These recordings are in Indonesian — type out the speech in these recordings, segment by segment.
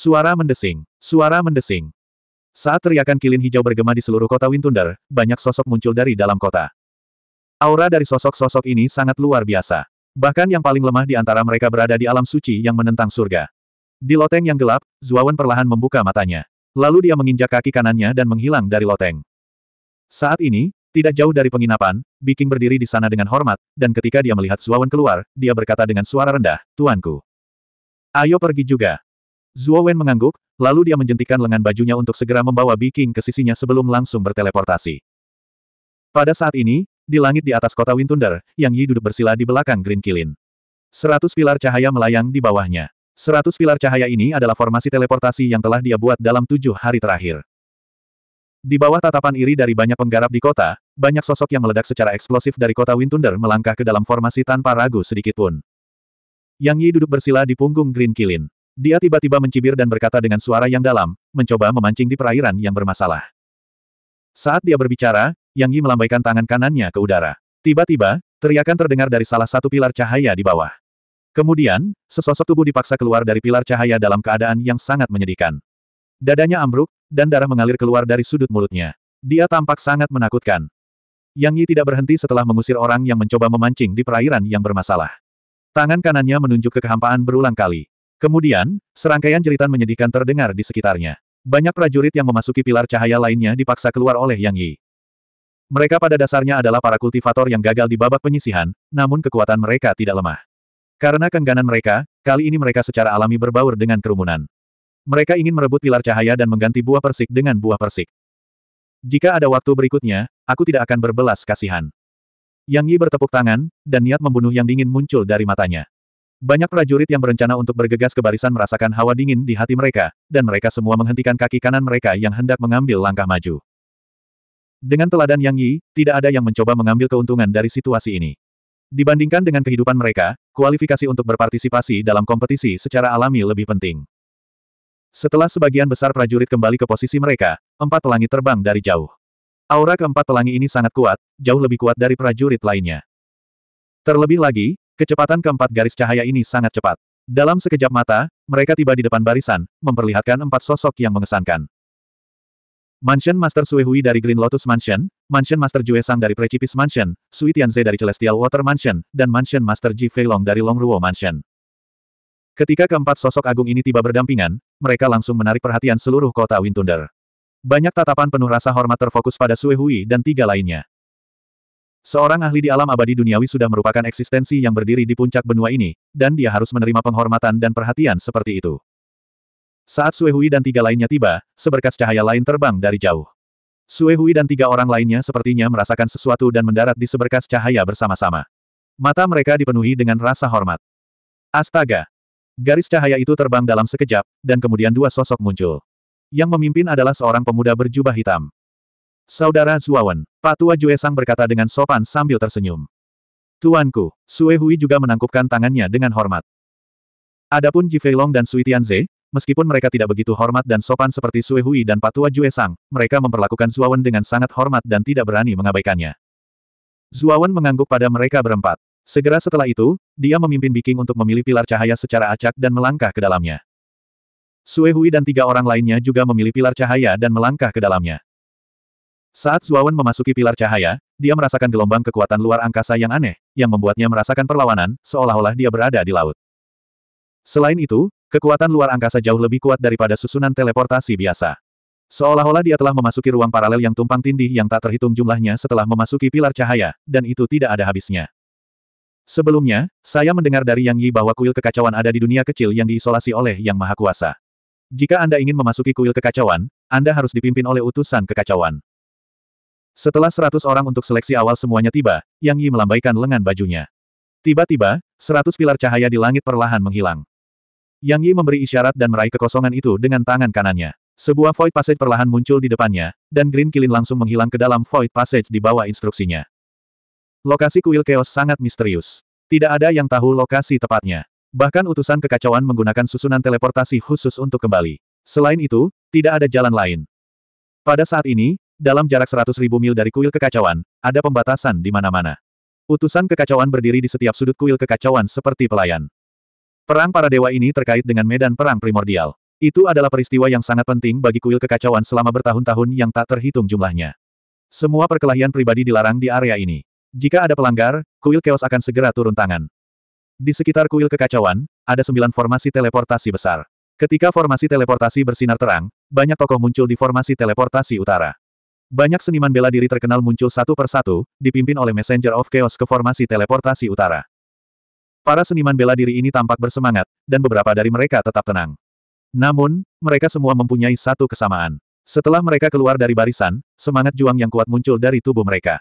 Suara mendesing. Suara mendesing. Saat teriakan kilin hijau bergema di seluruh kota Wintunder, banyak sosok muncul dari dalam kota. Aura dari sosok-sosok ini sangat luar biasa. Bahkan yang paling lemah di antara mereka berada di alam suci yang menentang surga. Di loteng yang gelap, Zuawan perlahan membuka matanya. Lalu dia menginjak kaki kanannya dan menghilang dari loteng. Saat ini, tidak jauh dari penginapan, Biking berdiri di sana dengan hormat, dan ketika dia melihat Zuawan keluar, dia berkata dengan suara rendah, Tuanku. Ayo pergi juga. Zuo Wen mengangguk, lalu dia menjentikan lengan bajunya untuk segera membawa Biking ke sisinya sebelum langsung berteleportasi. Pada saat ini, di langit di atas kota Windunder, Yang Yi duduk bersila di belakang Green Kilin. Seratus pilar cahaya melayang di bawahnya. Seratus pilar cahaya ini adalah formasi teleportasi yang telah dia buat dalam tujuh hari terakhir. Di bawah tatapan iri dari banyak penggarap di kota, banyak sosok yang meledak secara eksplosif dari kota Windunder melangkah ke dalam formasi tanpa ragu sedikitpun. Yang Yi duduk bersila di punggung Green Kilin. Dia tiba-tiba mencibir dan berkata dengan suara yang dalam, mencoba memancing di perairan yang bermasalah. Saat dia berbicara, Yang Yi melambaikan tangan kanannya ke udara. Tiba-tiba, teriakan terdengar dari salah satu pilar cahaya di bawah. Kemudian, sesosok tubuh dipaksa keluar dari pilar cahaya dalam keadaan yang sangat menyedihkan. Dadanya ambruk, dan darah mengalir keluar dari sudut mulutnya. Dia tampak sangat menakutkan. Yang Yi tidak berhenti setelah mengusir orang yang mencoba memancing di perairan yang bermasalah. Tangan kanannya menunjuk ke kehampaan berulang kali. Kemudian, serangkaian jeritan menyedihkan terdengar di sekitarnya. Banyak prajurit yang memasuki pilar cahaya lainnya dipaksa keluar oleh Yang Yi. Mereka pada dasarnya adalah para kultivator yang gagal di babak penyisihan, namun kekuatan mereka tidak lemah. Karena kengganan mereka, kali ini mereka secara alami berbaur dengan kerumunan. Mereka ingin merebut pilar cahaya dan mengganti buah persik dengan buah persik. Jika ada waktu berikutnya, aku tidak akan berbelas kasihan. Yang Yi bertepuk tangan, dan niat membunuh yang dingin muncul dari matanya. Banyak prajurit yang berencana untuk bergegas ke barisan merasakan hawa dingin di hati mereka, dan mereka semua menghentikan kaki kanan mereka yang hendak mengambil langkah maju. Dengan teladan Yang Yi, tidak ada yang mencoba mengambil keuntungan dari situasi ini. Dibandingkan dengan kehidupan mereka, kualifikasi untuk berpartisipasi dalam kompetisi secara alami lebih penting. Setelah sebagian besar prajurit kembali ke posisi mereka, empat pelangi terbang dari jauh. Aura keempat pelangi ini sangat kuat, jauh lebih kuat dari prajurit lainnya. Terlebih lagi, Kecepatan keempat garis cahaya ini sangat cepat. Dalam sekejap mata, mereka tiba di depan barisan, memperlihatkan empat sosok yang mengesankan. Mansion Master Sui Hui dari Green Lotus Mansion, Mansion Master Jue Sang dari Precipice Mansion, Sui Tianze dari Celestial Water Mansion, dan Mansion Master Ji Long dari Longruo Mansion. Ketika keempat sosok agung ini tiba berdampingan, mereka langsung menarik perhatian seluruh kota Wind Thunder. Banyak tatapan penuh rasa hormat terfokus pada Sui Hui dan tiga lainnya. Seorang ahli di alam abadi duniawi sudah merupakan eksistensi yang berdiri di puncak benua ini, dan dia harus menerima penghormatan dan perhatian seperti itu. Saat Suehui dan tiga lainnya tiba, seberkas cahaya lain terbang dari jauh. Suehui dan tiga orang lainnya sepertinya merasakan sesuatu dan mendarat di seberkas cahaya bersama-sama. Mata mereka dipenuhi dengan rasa hormat. Astaga! Garis cahaya itu terbang dalam sekejap, dan kemudian dua sosok muncul. Yang memimpin adalah seorang pemuda berjubah hitam. Saudara Zuawan, Pak Tua Juesang berkata dengan sopan sambil tersenyum. Tuanku, Sue Hui juga menangkupkan tangannya dengan hormat. Adapun Ji Feilong dan Sui Tianze, meskipun mereka tidak begitu hormat dan sopan seperti Sue Hui dan Pak Tua Juesang, mereka memperlakukan Zuawan dengan sangat hormat dan tidak berani mengabaikannya. Zuawan mengangguk pada mereka berempat. Segera setelah itu, dia memimpin Biking untuk memilih pilar cahaya secara acak dan melangkah ke dalamnya. Sue Hui dan tiga orang lainnya juga memilih pilar cahaya dan melangkah ke dalamnya. Saat Zuawan memasuki pilar cahaya, dia merasakan gelombang kekuatan luar angkasa yang aneh, yang membuatnya merasakan perlawanan, seolah-olah dia berada di laut. Selain itu, kekuatan luar angkasa jauh lebih kuat daripada susunan teleportasi biasa. Seolah-olah dia telah memasuki ruang paralel yang tumpang tindih yang tak terhitung jumlahnya setelah memasuki pilar cahaya, dan itu tidak ada habisnya. Sebelumnya, saya mendengar dari Yang Yi bahwa kuil kekacauan ada di dunia kecil yang diisolasi oleh Yang Maha Kuasa. Jika Anda ingin memasuki kuil kekacauan, Anda harus dipimpin oleh utusan kekacauan. Setelah seratus orang untuk seleksi awal semuanya tiba, Yang Yi melambaikan lengan bajunya. Tiba-tiba, seratus pilar cahaya di langit perlahan menghilang. Yang Yi memberi isyarat dan meraih kekosongan itu dengan tangan kanannya. Sebuah void passage perlahan muncul di depannya, dan Green Kilin langsung menghilang ke dalam void passage di bawah instruksinya. Lokasi kuil chaos sangat misterius. Tidak ada yang tahu lokasi tepatnya. Bahkan utusan kekacauan menggunakan susunan teleportasi khusus untuk kembali. Selain itu, tidak ada jalan lain. Pada saat ini, dalam jarak seratus ribu mil dari kuil kekacauan, ada pembatasan di mana-mana. Utusan kekacauan berdiri di setiap sudut kuil kekacauan seperti pelayan. Perang para dewa ini terkait dengan medan perang primordial. Itu adalah peristiwa yang sangat penting bagi kuil kekacauan selama bertahun-tahun yang tak terhitung jumlahnya. Semua perkelahian pribadi dilarang di area ini. Jika ada pelanggar, kuil chaos akan segera turun tangan. Di sekitar kuil kekacauan, ada sembilan formasi teleportasi besar. Ketika formasi teleportasi bersinar terang, banyak tokoh muncul di formasi teleportasi utara. Banyak seniman bela diri terkenal muncul satu persatu, dipimpin oleh Messenger of Chaos ke formasi teleportasi utara. Para seniman bela diri ini tampak bersemangat, dan beberapa dari mereka tetap tenang. Namun, mereka semua mempunyai satu kesamaan. Setelah mereka keluar dari barisan, semangat juang yang kuat muncul dari tubuh mereka.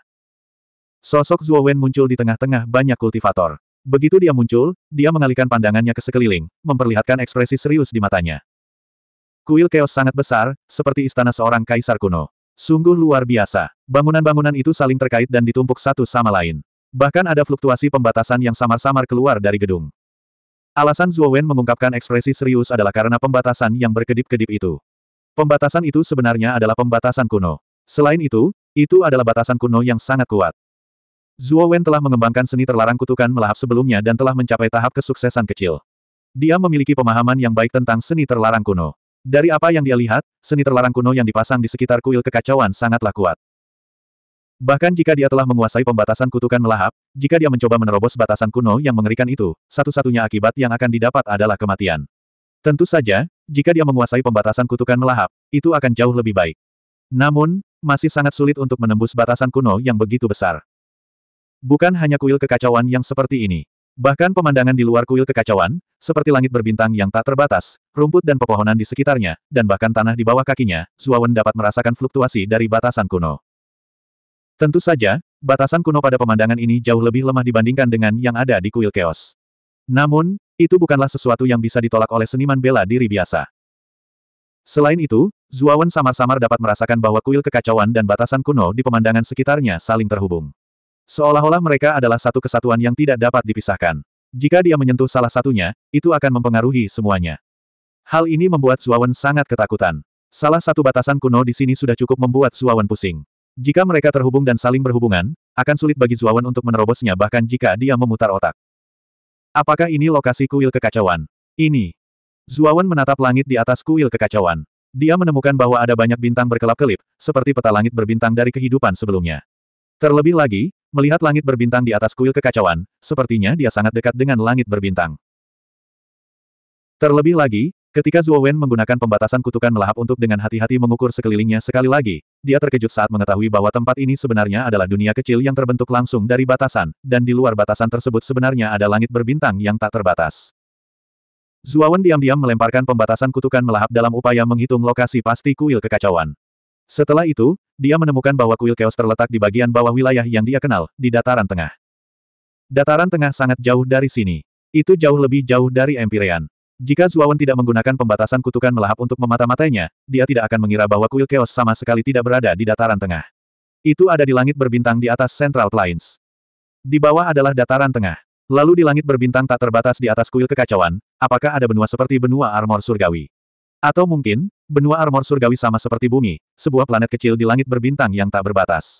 Sosok Zhuo Wen muncul di tengah-tengah banyak kultivator. Begitu dia muncul, dia mengalihkan pandangannya ke sekeliling, memperlihatkan ekspresi serius di matanya. Kuil Chaos sangat besar, seperti istana seorang kaisar kuno. Sungguh luar biasa. Bangunan-bangunan itu saling terkait dan ditumpuk satu sama lain. Bahkan ada fluktuasi pembatasan yang samar-samar keluar dari gedung. Alasan Zhuo Wen mengungkapkan ekspresi serius adalah karena pembatasan yang berkedip-kedip itu. Pembatasan itu sebenarnya adalah pembatasan kuno. Selain itu, itu adalah batasan kuno yang sangat kuat. Zhuo Wen telah mengembangkan seni terlarang kutukan melahap sebelumnya dan telah mencapai tahap kesuksesan kecil. Dia memiliki pemahaman yang baik tentang seni terlarang kuno. Dari apa yang dia lihat, seni terlarang kuno yang dipasang di sekitar kuil kekacauan sangatlah kuat. Bahkan jika dia telah menguasai pembatasan kutukan melahap, jika dia mencoba menerobos batasan kuno yang mengerikan itu, satu-satunya akibat yang akan didapat adalah kematian. Tentu saja, jika dia menguasai pembatasan kutukan melahap, itu akan jauh lebih baik. Namun, masih sangat sulit untuk menembus batasan kuno yang begitu besar. Bukan hanya kuil kekacauan yang seperti ini. Bahkan pemandangan di luar kuil kekacauan, seperti langit berbintang yang tak terbatas, rumput dan pepohonan di sekitarnya, dan bahkan tanah di bawah kakinya, Zuawan dapat merasakan fluktuasi dari batasan kuno. Tentu saja, batasan kuno pada pemandangan ini jauh lebih lemah dibandingkan dengan yang ada di kuil keos. Namun, itu bukanlah sesuatu yang bisa ditolak oleh seniman bela diri biasa. Selain itu, Zuawan samar-samar dapat merasakan bahwa kuil kekacauan dan batasan kuno di pemandangan sekitarnya saling terhubung. Seolah-olah mereka adalah satu kesatuan yang tidak dapat dipisahkan. Jika dia menyentuh salah satunya, itu akan mempengaruhi semuanya. Hal ini membuat Zuawan sangat ketakutan. Salah satu batasan kuno di sini sudah cukup membuat Zuawan pusing. Jika mereka terhubung dan saling berhubungan, akan sulit bagi Zuawan untuk menerobosnya bahkan jika dia memutar otak. Apakah ini lokasi kuil kekacauan? Ini. Zuawan menatap langit di atas kuil kekacauan. Dia menemukan bahwa ada banyak bintang berkelap-kelip, seperti peta langit berbintang dari kehidupan sebelumnya. Terlebih lagi, Melihat langit berbintang di atas kuil kekacauan, sepertinya dia sangat dekat dengan langit berbintang. Terlebih lagi, ketika Zhuo Wen menggunakan pembatasan kutukan melahap untuk dengan hati-hati mengukur sekelilingnya sekali lagi, dia terkejut saat mengetahui bahwa tempat ini sebenarnya adalah dunia kecil yang terbentuk langsung dari batasan, dan di luar batasan tersebut sebenarnya ada langit berbintang yang tak terbatas. Zhuo Wen diam-diam melemparkan pembatasan kutukan melahap dalam upaya menghitung lokasi pasti kuil kekacauan. Setelah itu, dia menemukan bahwa kuil keos terletak di bagian bawah wilayah yang dia kenal, di dataran tengah. Dataran tengah sangat jauh dari sini. Itu jauh lebih jauh dari Empyrean. Jika Zuawan tidak menggunakan pembatasan kutukan melahap untuk memata-matainya, dia tidak akan mengira bahwa kuil keos sama sekali tidak berada di dataran tengah. Itu ada di langit berbintang di atas Central Plains. Di bawah adalah dataran tengah. Lalu di langit berbintang tak terbatas di atas kuil kekacauan, apakah ada benua seperti benua armor surgawi? Atau mungkin, benua armor surgawi sama seperti bumi, sebuah planet kecil di langit berbintang yang tak berbatas.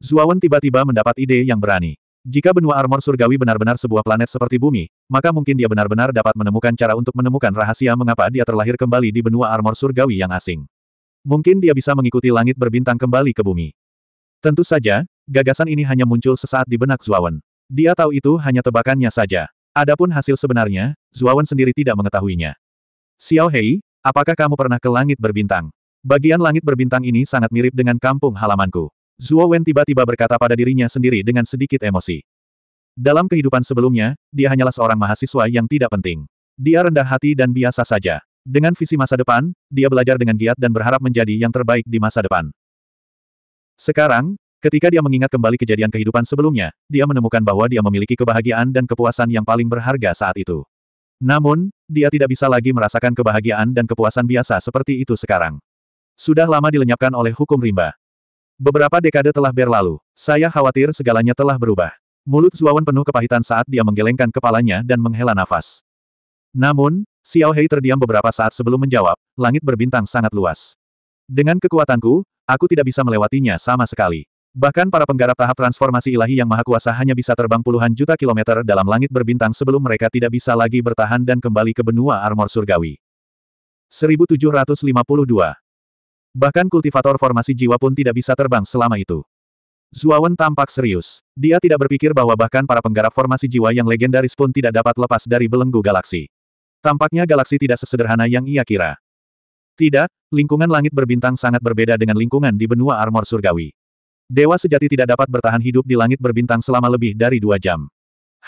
Zuawan tiba-tiba mendapat ide yang berani. Jika benua armor surgawi benar-benar sebuah planet seperti bumi, maka mungkin dia benar-benar dapat menemukan cara untuk menemukan rahasia mengapa dia terlahir kembali di benua armor surgawi yang asing. Mungkin dia bisa mengikuti langit berbintang kembali ke bumi. Tentu saja, gagasan ini hanya muncul sesaat di benak Zuawan. Dia tahu itu hanya tebakannya saja. Adapun hasil sebenarnya, Zuawan sendiri tidak mengetahuinya. Xiao Hei, apakah kamu pernah ke langit berbintang? Bagian langit berbintang ini sangat mirip dengan kampung halamanku. Zuo Wen tiba-tiba berkata pada dirinya sendiri dengan sedikit emosi. Dalam kehidupan sebelumnya, dia hanyalah seorang mahasiswa yang tidak penting. Dia rendah hati dan biasa saja. Dengan visi masa depan, dia belajar dengan giat dan berharap menjadi yang terbaik di masa depan. Sekarang, ketika dia mengingat kembali kejadian kehidupan sebelumnya, dia menemukan bahwa dia memiliki kebahagiaan dan kepuasan yang paling berharga saat itu. Namun, dia tidak bisa lagi merasakan kebahagiaan dan kepuasan biasa seperti itu sekarang. Sudah lama dilenyapkan oleh hukum rimba. Beberapa dekade telah berlalu, saya khawatir segalanya telah berubah. Mulut Zuawan penuh kepahitan saat dia menggelengkan kepalanya dan menghela nafas. Namun, Xiao Hei terdiam beberapa saat sebelum menjawab, langit berbintang sangat luas. Dengan kekuatanku, aku tidak bisa melewatinya sama sekali. Bahkan para penggarap tahap transformasi ilahi yang maha kuasa hanya bisa terbang puluhan juta kilometer dalam langit berbintang sebelum mereka tidak bisa lagi bertahan dan kembali ke benua armor surgawi. 1752 Bahkan kultivator formasi jiwa pun tidak bisa terbang selama itu. Zuawan tampak serius. Dia tidak berpikir bahwa bahkan para penggarap formasi jiwa yang legendaris pun tidak dapat lepas dari belenggu galaksi. Tampaknya galaksi tidak sesederhana yang ia kira. Tidak, lingkungan langit berbintang sangat berbeda dengan lingkungan di benua armor surgawi. Dewa sejati tidak dapat bertahan hidup di langit berbintang selama lebih dari dua jam.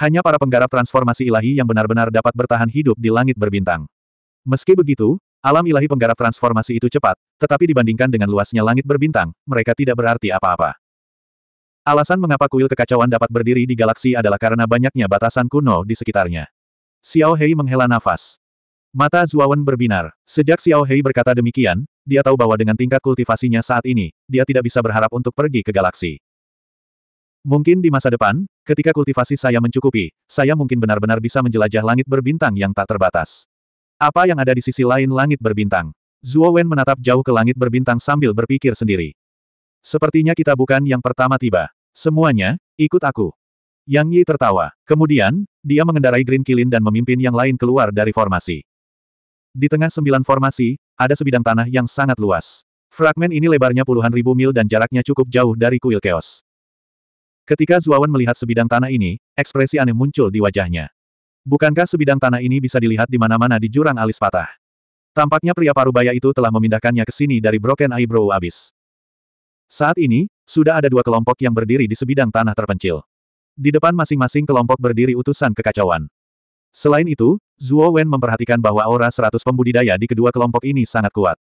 Hanya para penggarap transformasi ilahi yang benar-benar dapat bertahan hidup di langit berbintang. Meski begitu, alam ilahi penggarap transformasi itu cepat, tetapi dibandingkan dengan luasnya langit berbintang, mereka tidak berarti apa-apa. Alasan mengapa kuil kekacauan dapat berdiri di galaksi adalah karena banyaknya batasan kuno di sekitarnya. Xiao Hei menghela nafas. Mata Zuawan berbinar. Sejak Xiao Hei berkata demikian, dia tahu bahwa dengan tingkat kultivasinya saat ini, dia tidak bisa berharap untuk pergi ke galaksi. Mungkin di masa depan, ketika kultivasi saya mencukupi, saya mungkin benar-benar bisa menjelajah langit berbintang yang tak terbatas. Apa yang ada di sisi lain langit berbintang? Zuo Wen menatap jauh ke langit berbintang sambil berpikir sendiri. Sepertinya kita bukan yang pertama tiba. Semuanya, ikut aku. Yang Yi tertawa. Kemudian, dia mengendarai Green Kilin dan memimpin yang lain keluar dari formasi. Di tengah sembilan formasi, ada sebidang tanah yang sangat luas. Fragmen ini lebarnya puluhan ribu mil dan jaraknya cukup jauh dari kuil keos. Ketika Zuawan melihat sebidang tanah ini, ekspresi aneh muncul di wajahnya. Bukankah sebidang tanah ini bisa dilihat di mana-mana di jurang alis patah? Tampaknya pria parubaya itu telah memindahkannya ke sini dari Broken Eyebrow Abyss. Saat ini, sudah ada dua kelompok yang berdiri di sebidang tanah terpencil. Di depan masing-masing kelompok berdiri utusan kekacauan. Selain itu, Zuo Wen memperhatikan bahwa aura seratus pembudidaya di kedua kelompok ini sangat kuat.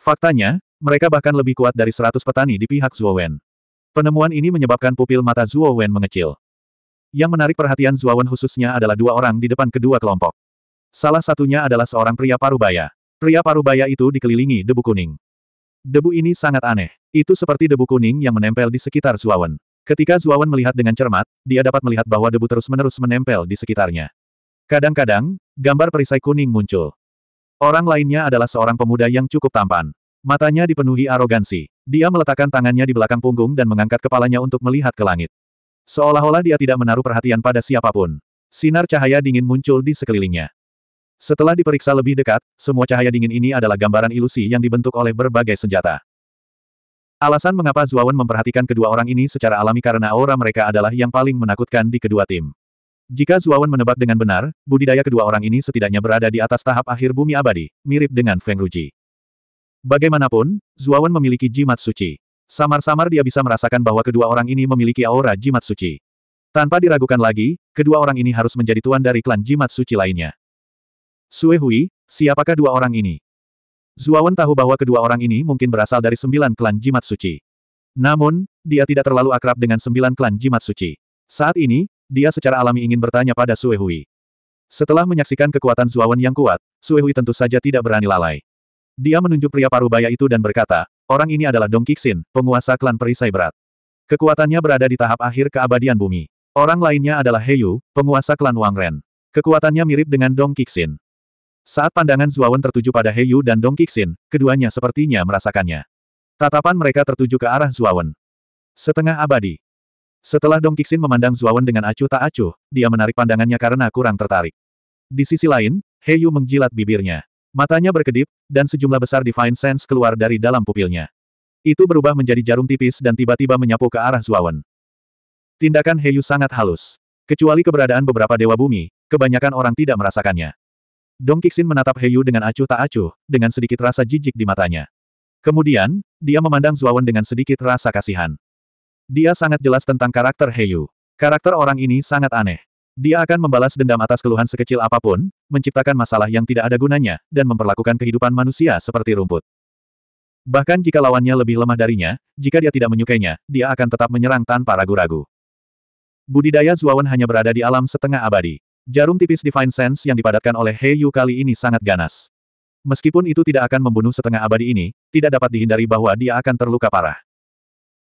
Faktanya, mereka bahkan lebih kuat dari seratus petani di pihak Zuo Wen. Penemuan ini menyebabkan pupil mata Zuo Wen mengecil. Yang menarik perhatian Zuo Wen khususnya adalah dua orang di depan kedua kelompok. Salah satunya adalah seorang pria parubaya. Pria parubaya itu dikelilingi debu kuning. Debu ini sangat aneh. Itu seperti debu kuning yang menempel di sekitar Zuo Wen. Ketika Zuo Wen melihat dengan cermat, dia dapat melihat bahwa debu terus-menerus menempel di sekitarnya. Kadang-kadang, gambar perisai kuning muncul. Orang lainnya adalah seorang pemuda yang cukup tampan. Matanya dipenuhi arogansi. Dia meletakkan tangannya di belakang punggung dan mengangkat kepalanya untuk melihat ke langit. Seolah-olah dia tidak menaruh perhatian pada siapapun. Sinar cahaya dingin muncul di sekelilingnya. Setelah diperiksa lebih dekat, semua cahaya dingin ini adalah gambaran ilusi yang dibentuk oleh berbagai senjata. Alasan mengapa Zuawan memperhatikan kedua orang ini secara alami karena aura mereka adalah yang paling menakutkan di kedua tim. Jika Zuawan menebak dengan benar, budidaya kedua orang ini setidaknya berada di atas tahap akhir bumi abadi, mirip dengan Feng Ruji. Bagaimanapun, Zuawan memiliki jimat suci. Samar-samar dia bisa merasakan bahwa kedua orang ini memiliki aura jimat suci. Tanpa diragukan lagi, kedua orang ini harus menjadi tuan dari klan jimat suci lainnya. Sue Hui, siapakah dua orang ini? Zuawan tahu bahwa kedua orang ini mungkin berasal dari sembilan klan jimat suci. Namun, dia tidak terlalu akrab dengan sembilan klan jimat suci. Saat ini, dia secara alami ingin bertanya pada Sue Hui. Setelah menyaksikan kekuatan Zuawan yang kuat, Sue Hui tentu saja tidak berani lalai. Dia menunjuk pria parubaya itu dan berkata, orang ini adalah Dong Kixin, penguasa klan perisai berat. Kekuatannya berada di tahap akhir keabadian bumi. Orang lainnya adalah Heyu, penguasa klan Wang Ren. Kekuatannya mirip dengan Dong Kixin. Saat pandangan Zuawan tertuju pada Heyu dan Dong Kixin, keduanya sepertinya merasakannya. Tatapan mereka tertuju ke arah Zuawan. Setengah abadi. Setelah Dong Kixin memandang Zuawan dengan acuh tak acuh, dia menarik pandangannya karena kurang tertarik. Di sisi lain, He Yu menjilat bibirnya. Matanya berkedip, dan sejumlah besar Divine Sense keluar dari dalam pupilnya. Itu berubah menjadi jarum tipis dan tiba-tiba menyapu ke arah Zuawan. Tindakan He Yu sangat halus. Kecuali keberadaan beberapa dewa bumi, kebanyakan orang tidak merasakannya. Dong Kixin menatap He Yu dengan acuh tak acuh, dengan sedikit rasa jijik di matanya. Kemudian, dia memandang Zuawan dengan sedikit rasa kasihan. Dia sangat jelas tentang karakter Yu. Karakter orang ini sangat aneh. Dia akan membalas dendam atas keluhan sekecil apapun, menciptakan masalah yang tidak ada gunanya, dan memperlakukan kehidupan manusia seperti rumput. Bahkan jika lawannya lebih lemah darinya, jika dia tidak menyukainya, dia akan tetap menyerang tanpa ragu-ragu. Budidaya Zuawan hanya berada di alam setengah abadi. Jarum tipis Divine Sense yang dipadatkan oleh Yu kali ini sangat ganas. Meskipun itu tidak akan membunuh setengah abadi ini, tidak dapat dihindari bahwa dia akan terluka parah.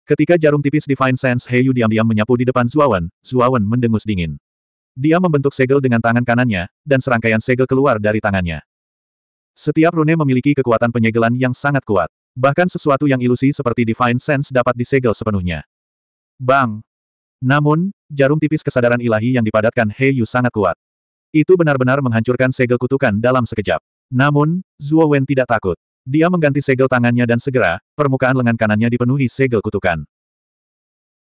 Ketika jarum tipis Divine Sense Heyu diam-diam menyapu di depan Zuawan, Zuawan mendengus dingin. Dia membentuk segel dengan tangan kanannya, dan serangkaian segel keluar dari tangannya. Setiap rune memiliki kekuatan penyegelan yang sangat kuat. Bahkan sesuatu yang ilusi seperti Divine Sense dapat disegel sepenuhnya. Bang! Namun, jarum tipis kesadaran ilahi yang dipadatkan Heyu sangat kuat. Itu benar-benar menghancurkan segel kutukan dalam sekejap. Namun, Zuo Wen tidak takut. Dia mengganti segel tangannya dan segera, permukaan lengan kanannya dipenuhi segel kutukan.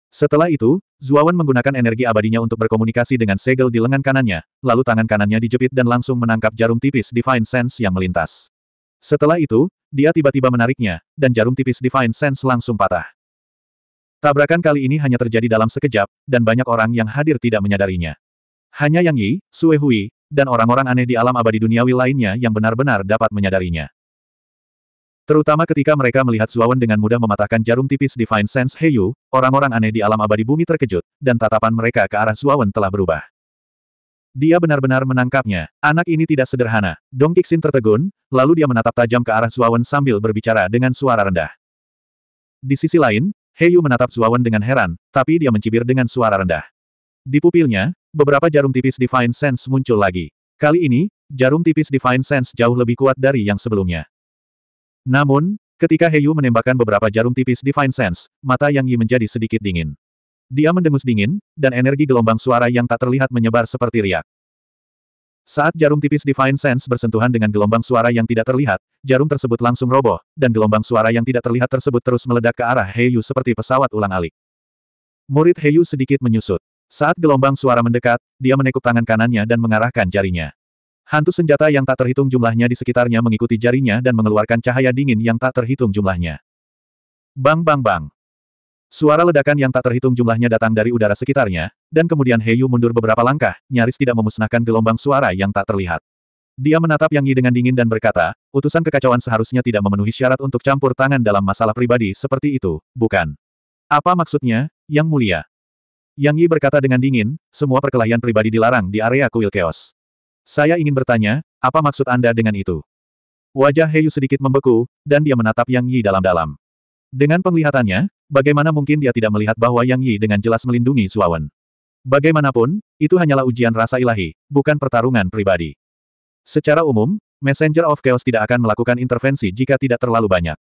Setelah itu, Zuawan menggunakan energi abadinya untuk berkomunikasi dengan segel di lengan kanannya, lalu tangan kanannya dijepit dan langsung menangkap jarum tipis Divine Sense yang melintas. Setelah itu, dia tiba-tiba menariknya, dan jarum tipis Divine Sense langsung patah. Tabrakan kali ini hanya terjadi dalam sekejap, dan banyak orang yang hadir tidak menyadarinya. Hanya Yang Yi, Sue Hui, dan orang-orang aneh di alam abadi duniawi lainnya yang benar-benar dapat menyadarinya. Terutama ketika mereka melihat Zuawan dengan mudah mematahkan jarum tipis Divine Sense Heyu, orang-orang aneh di alam abadi bumi terkejut, dan tatapan mereka ke arah Zuawan telah berubah. Dia benar-benar menangkapnya. Anak ini tidak sederhana. Dong Kixin tertegun, lalu dia menatap tajam ke arah Zuawan sambil berbicara dengan suara rendah. Di sisi lain, Heyu menatap Zuawan dengan heran, tapi dia mencibir dengan suara rendah. Di pupilnya, beberapa jarum tipis Divine Sense muncul lagi. Kali ini, jarum tipis Divine Sense jauh lebih kuat dari yang sebelumnya. Namun, ketika Heyu menembakkan beberapa jarum tipis Divine Sense, mata Yang Yi menjadi sedikit dingin. Dia mendengus dingin, dan energi gelombang suara yang tak terlihat menyebar seperti riak. Saat jarum tipis Divine Sense bersentuhan dengan gelombang suara yang tidak terlihat, jarum tersebut langsung roboh, dan gelombang suara yang tidak terlihat tersebut terus meledak ke arah Heyu seperti pesawat ulang-alik. Murid Heyu sedikit menyusut. Saat gelombang suara mendekat, dia menekuk tangan kanannya dan mengarahkan jarinya. Hantu senjata yang tak terhitung jumlahnya di sekitarnya mengikuti jarinya dan mengeluarkan cahaya dingin yang tak terhitung jumlahnya. Bang bang bang. Suara ledakan yang tak terhitung jumlahnya datang dari udara sekitarnya, dan kemudian Heyu mundur beberapa langkah, nyaris tidak memusnahkan gelombang suara yang tak terlihat. Dia menatap Yang Yi dengan dingin dan berkata, utusan kekacauan seharusnya tidak memenuhi syarat untuk campur tangan dalam masalah pribadi seperti itu, bukan? Apa maksudnya, Yang Mulia? Yang Yi berkata dengan dingin, semua perkelahian pribadi dilarang di area kuil keos. Saya ingin bertanya, apa maksud Anda dengan itu? Wajah Heyu sedikit membeku, dan dia menatap Yang Yi dalam-dalam. Dengan penglihatannya, bagaimana mungkin dia tidak melihat bahwa Yang Yi dengan jelas melindungi Suawan? Bagaimanapun, itu hanyalah ujian rasa ilahi, bukan pertarungan pribadi. Secara umum, Messenger of Chaos tidak akan melakukan intervensi jika tidak terlalu banyak.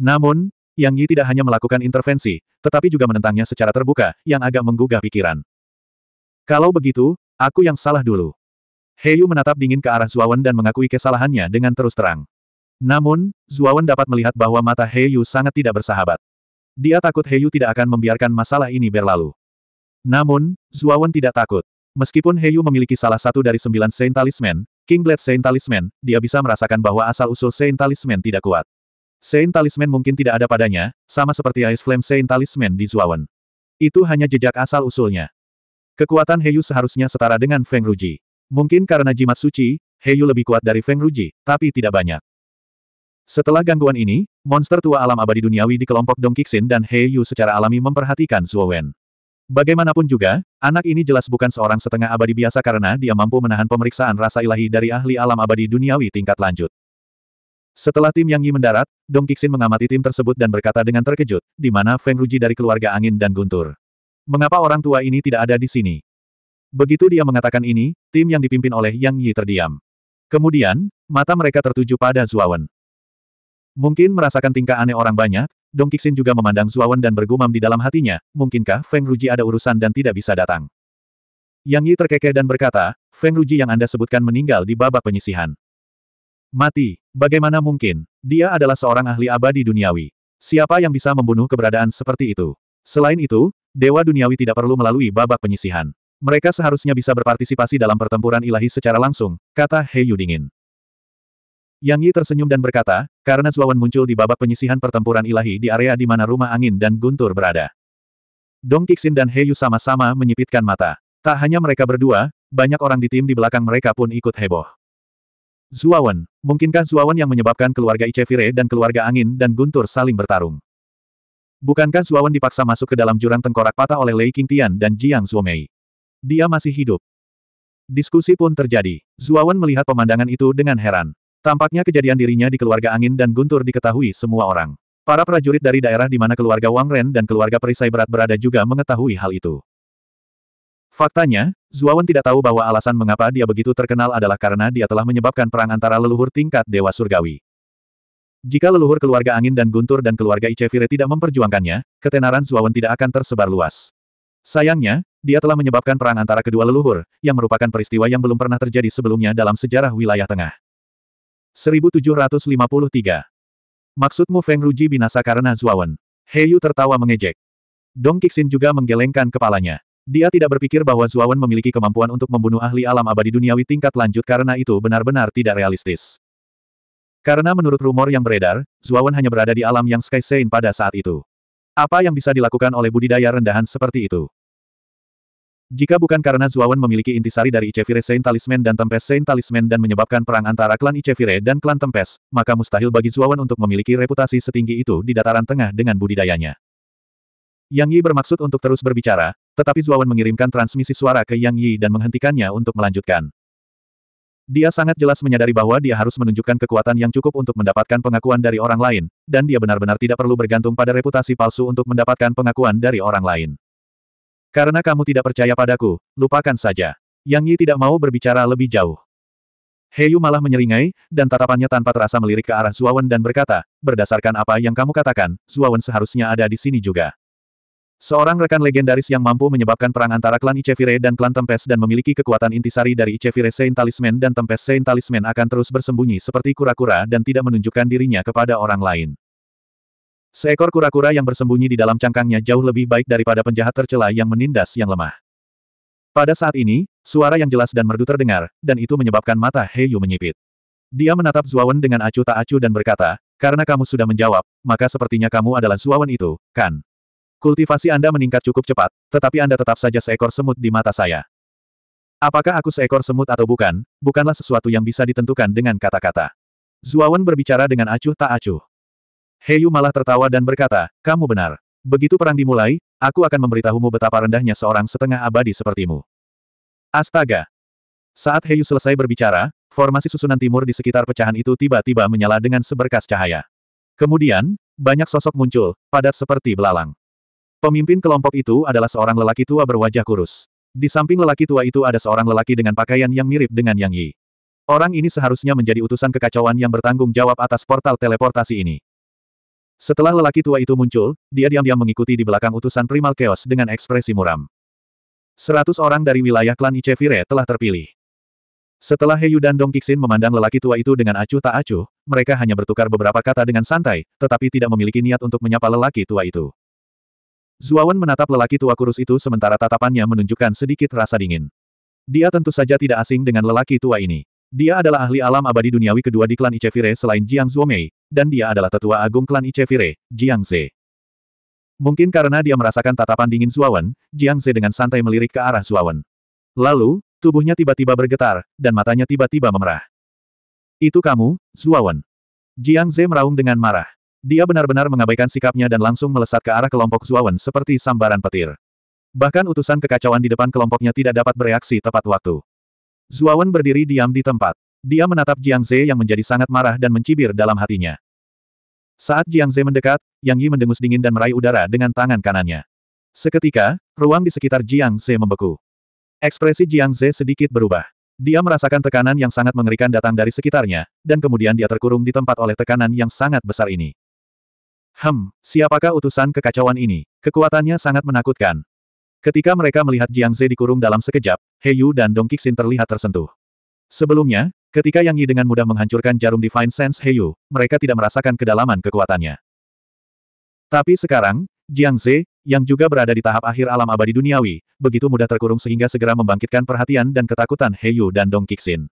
Namun, yang Yi tidak hanya melakukan intervensi, tetapi juga menentangnya secara terbuka, yang agak menggugah pikiran. Kalau begitu, aku yang salah dulu. Heyu menatap dingin ke arah Zuawan dan mengakui kesalahannya dengan terus terang. Namun, Zuawan dapat melihat bahwa mata Heyu sangat tidak bersahabat. Dia takut Heyu tidak akan membiarkan masalah ini berlalu. Namun, Zuawan tidak takut. Meskipun Heyu memiliki salah satu dari sembilan Saint Talisman, King Saint Talisman, dia bisa merasakan bahwa asal-usul Saint Talisman tidak kuat. Saint Talisman mungkin tidak ada padanya, sama seperti Ice Flame Saint Talisman di Zuawan. Itu hanya jejak asal-usulnya. Kekuatan Heyu seharusnya setara dengan Feng Ruji. Mungkin karena jimat suci, Heyu lebih kuat dari Feng Ruji, tapi tidak banyak. Setelah gangguan ini, monster tua alam abadi duniawi di kelompok Dong Kixin dan Heyu secara alami memperhatikan Zuo Wen. Bagaimanapun juga, anak ini jelas bukan seorang setengah abadi biasa karena dia mampu menahan pemeriksaan rasa ilahi dari ahli alam abadi duniawi tingkat lanjut. Setelah tim Yang Yi mendarat, Dong Kixin mengamati tim tersebut dan berkata dengan terkejut, di mana Feng Ruji dari keluarga angin dan guntur. Mengapa orang tua ini tidak ada di sini? Begitu dia mengatakan ini, tim yang dipimpin oleh Yang Yi terdiam. Kemudian, mata mereka tertuju pada Zuawan. Mungkin merasakan tingkah aneh orang banyak, Dong Kixin juga memandang Zuawan dan bergumam di dalam hatinya, mungkinkah Feng Ruji ada urusan dan tidak bisa datang. Yang Yi terkekeh dan berkata, Feng Ruji yang Anda sebutkan meninggal di babak penyisihan. Mati, bagaimana mungkin? Dia adalah seorang ahli abadi duniawi. Siapa yang bisa membunuh keberadaan seperti itu? Selain itu, Dewa Duniawi tidak perlu melalui babak penyisihan. Mereka seharusnya bisa berpartisipasi dalam pertempuran ilahi secara langsung, kata He Yu dingin. Yang Yi tersenyum dan berkata, karena Zuawan muncul di babak penyisihan pertempuran ilahi di area di mana rumah angin dan guntur berada. Dong Kixin dan He Yu sama-sama menyipitkan mata. Tak hanya mereka berdua, banyak orang di tim di belakang mereka pun ikut heboh. Zuawan, mungkinkah Zuawan yang menyebabkan keluarga Ichevire dan keluarga angin dan guntur saling bertarung? Bukankah Zuawan dipaksa masuk ke dalam jurang tengkorak patah oleh Lei Qingtian dan Jiang Zuomei? Dia masih hidup. Diskusi pun terjadi. Zuawan melihat pemandangan itu dengan heran. Tampaknya kejadian dirinya di keluarga angin dan guntur diketahui semua orang. Para prajurit dari daerah di mana keluarga Wang Ren dan keluarga perisai berat berada juga mengetahui hal itu. Faktanya, Zuawan tidak tahu bahwa alasan mengapa dia begitu terkenal adalah karena dia telah menyebabkan perang antara leluhur tingkat Dewa Surgawi. Jika leluhur keluarga angin dan guntur dan keluarga Icevire tidak memperjuangkannya, ketenaran Zuawan tidak akan tersebar luas. Sayangnya, dia telah menyebabkan perang antara kedua leluhur, yang merupakan peristiwa yang belum pernah terjadi sebelumnya dalam sejarah wilayah tengah. 1753. Maksudmu Feng Ruji binasa karena Zuawan? Heyu tertawa mengejek. Dong Kixin juga menggelengkan kepalanya. Dia tidak berpikir bahwa Zuawan memiliki kemampuan untuk membunuh ahli alam abadi duniawi tingkat lanjut karena itu benar-benar tidak realistis. Karena menurut rumor yang beredar, Zuawan hanya berada di alam yang Sky Sein pada saat itu. Apa yang bisa dilakukan oleh budidaya rendahan seperti itu? Jika bukan karena Zuawan memiliki intisari dari Icevire Saint Talisman dan Tempest Saint Talisman dan menyebabkan perang antara klan Icevire dan klan Tempest, maka mustahil bagi Zuawan untuk memiliki reputasi setinggi itu di dataran tengah dengan budidayanya. Yang Yi bermaksud untuk terus berbicara, tetapi Zuawan mengirimkan transmisi suara ke Yang Yi dan menghentikannya untuk melanjutkan. Dia sangat jelas menyadari bahwa dia harus menunjukkan kekuatan yang cukup untuk mendapatkan pengakuan dari orang lain, dan dia benar-benar tidak perlu bergantung pada reputasi palsu untuk mendapatkan pengakuan dari orang lain. Karena kamu tidak percaya padaku, lupakan saja. Yang Yi tidak mau berbicara lebih jauh. Heyu malah menyeringai, dan tatapannya tanpa terasa melirik ke arah Zuawan dan berkata, berdasarkan apa yang kamu katakan, Zuawan seharusnya ada di sini juga. Seorang rekan legendaris yang mampu menyebabkan perang antara klan Icevire dan klan Tempes dan memiliki kekuatan intisari dari Icevire Saint Talisman dan Tempes Saint Talisman akan terus bersembunyi seperti kura-kura dan tidak menunjukkan dirinya kepada orang lain. Seekor kura-kura yang bersembunyi di dalam cangkangnya jauh lebih baik daripada penjahat tercela yang menindas yang lemah. Pada saat ini, suara yang jelas dan merdu terdengar, dan itu menyebabkan mata Heyu menyipit. Dia menatap Zuawan dengan acuh tak acuh dan berkata, karena kamu sudah menjawab, maka sepertinya kamu adalah Zuawan itu, kan? Kultivasi Anda meningkat cukup cepat, tetapi Anda tetap saja seekor semut di mata saya. Apakah aku seekor semut atau bukan, bukanlah sesuatu yang bisa ditentukan dengan kata-kata. Zuawan berbicara dengan acuh tak acuh. Heyu malah tertawa dan berkata, kamu benar. Begitu perang dimulai, aku akan memberitahumu betapa rendahnya seorang setengah abadi sepertimu. Astaga! Saat Heyu selesai berbicara, formasi susunan timur di sekitar pecahan itu tiba-tiba menyala dengan seberkas cahaya. Kemudian, banyak sosok muncul, padat seperti belalang. Pemimpin kelompok itu adalah seorang lelaki tua berwajah kurus. Di samping lelaki tua itu ada seorang lelaki dengan pakaian yang mirip dengan Yang Yi. Orang ini seharusnya menjadi utusan kekacauan yang bertanggung jawab atas portal teleportasi ini. Setelah lelaki tua itu muncul, dia diam-diam mengikuti di belakang utusan Primal Chaos dengan ekspresi muram. Seratus orang dari wilayah klan Icevire telah terpilih. Setelah Heyu dan Dong Kixin memandang lelaki tua itu dengan acuh tak acuh, mereka hanya bertukar beberapa kata dengan santai, tetapi tidak memiliki niat untuk menyapa lelaki tua itu. Zuawan menatap lelaki tua kurus itu sementara tatapannya menunjukkan sedikit rasa dingin. Dia tentu saja tidak asing dengan lelaki tua ini. Dia adalah ahli alam abadi duniawi kedua di klan Icevire selain Jiang Zhuomei, dan dia adalah tetua agung klan Icevire, Jiang Ze. Mungkin karena dia merasakan tatapan dingin Zuawan, Jiang Ze dengan santai melirik ke arah Zuawan. Lalu, tubuhnya tiba-tiba bergetar, dan matanya tiba-tiba memerah. Itu kamu, Zuawan. Jiang Ze meraung dengan marah. Dia benar-benar mengabaikan sikapnya dan langsung melesat ke arah kelompok Zuawan seperti sambaran petir. Bahkan utusan kekacauan di depan kelompoknya tidak dapat bereaksi tepat waktu. Zuawan berdiri diam di tempat. Dia menatap Jiang Zhe yang menjadi sangat marah dan mencibir dalam hatinya. Saat Jiang Zhe mendekat, Yang Yi mendengus dingin dan meraih udara dengan tangan kanannya. Seketika, ruang di sekitar Jiang Zhe membeku. Ekspresi Jiang Zhe sedikit berubah. Dia merasakan tekanan yang sangat mengerikan datang dari sekitarnya, dan kemudian dia terkurung di tempat oleh tekanan yang sangat besar ini. Hem, siapakah utusan kekacauan ini? Kekuatannya sangat menakutkan, Ketika mereka melihat Jiang Ze dikurung dalam sekejap, He Yu dan Dong Qixin terlihat tersentuh. Sebelumnya, ketika Yang Yi dengan mudah menghancurkan jarum Divine Sense He Yu, mereka tidak merasakan kedalaman kekuatannya. Tapi sekarang, Jiang Ze, yang juga berada di tahap akhir alam abadi duniawi, begitu mudah terkurung sehingga segera membangkitkan perhatian dan ketakutan He Yu dan Dong Qixin.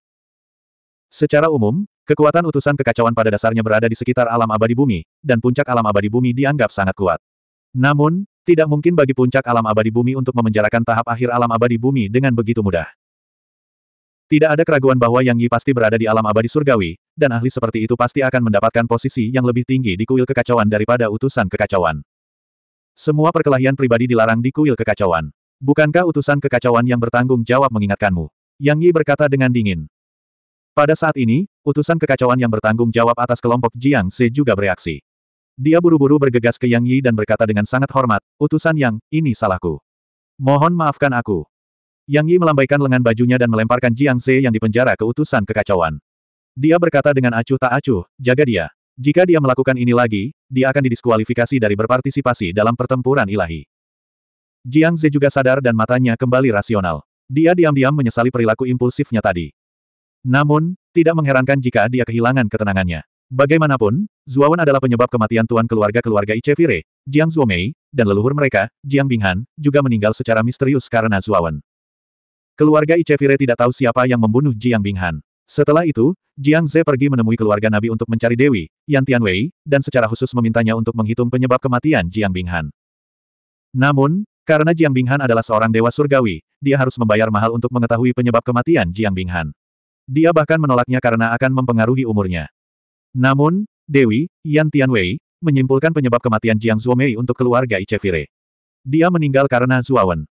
Secara umum, kekuatan utusan kekacauan pada dasarnya berada di sekitar alam abadi bumi, dan puncak alam abadi bumi dianggap sangat kuat. Namun, tidak mungkin bagi puncak alam abadi bumi untuk memenjarakan tahap akhir alam abadi bumi dengan begitu mudah. Tidak ada keraguan bahwa Yang Yi pasti berada di alam abadi surgawi, dan ahli seperti itu pasti akan mendapatkan posisi yang lebih tinggi di kuil kekacauan daripada utusan kekacauan. Semua perkelahian pribadi dilarang di kuil kekacauan. Bukankah utusan kekacauan yang bertanggung jawab mengingatkanmu? Yang Yi berkata dengan dingin. Pada saat ini, utusan kekacauan yang bertanggung jawab atas kelompok Jiang Se juga bereaksi. Dia buru-buru bergegas ke Yang Yi dan berkata dengan sangat hormat, utusan Yang, ini salahku. Mohon maafkan aku. Yang Yi melambaikan lengan bajunya dan melemparkan Jiang Ze yang dipenjara ke utusan kekacauan. Dia berkata dengan acuh tak acuh, jaga dia. Jika dia melakukan ini lagi, dia akan didiskualifikasi dari berpartisipasi dalam pertempuran ilahi. Jiang Ze juga sadar dan matanya kembali rasional. Dia diam-diam menyesali perilaku impulsifnya tadi. Namun, tidak mengherankan jika dia kehilangan ketenangannya. Bagaimanapun, Zuawan adalah penyebab kematian tuan keluarga-keluarga Icevire, Jiang Zuomei, dan leluhur mereka, Jiang Binghan, juga meninggal secara misterius karena Zuawan. Keluarga Icevire tidak tahu siapa yang membunuh Jiang Binghan. Setelah itu, Jiang Ze pergi menemui keluarga Nabi untuk mencari Dewi, Yan Tianwei, dan secara khusus memintanya untuk menghitung penyebab kematian Jiang Binghan. Namun, karena Jiang Binghan adalah seorang dewa surgawi, dia harus membayar mahal untuk mengetahui penyebab kematian Jiang Binghan. Dia bahkan menolaknya karena akan mempengaruhi umurnya. Namun, Dewi, Yan Tianwei, menyimpulkan penyebab kematian Jiang Zuomei untuk keluarga Ichevire. Dia meninggal karena Zuowen.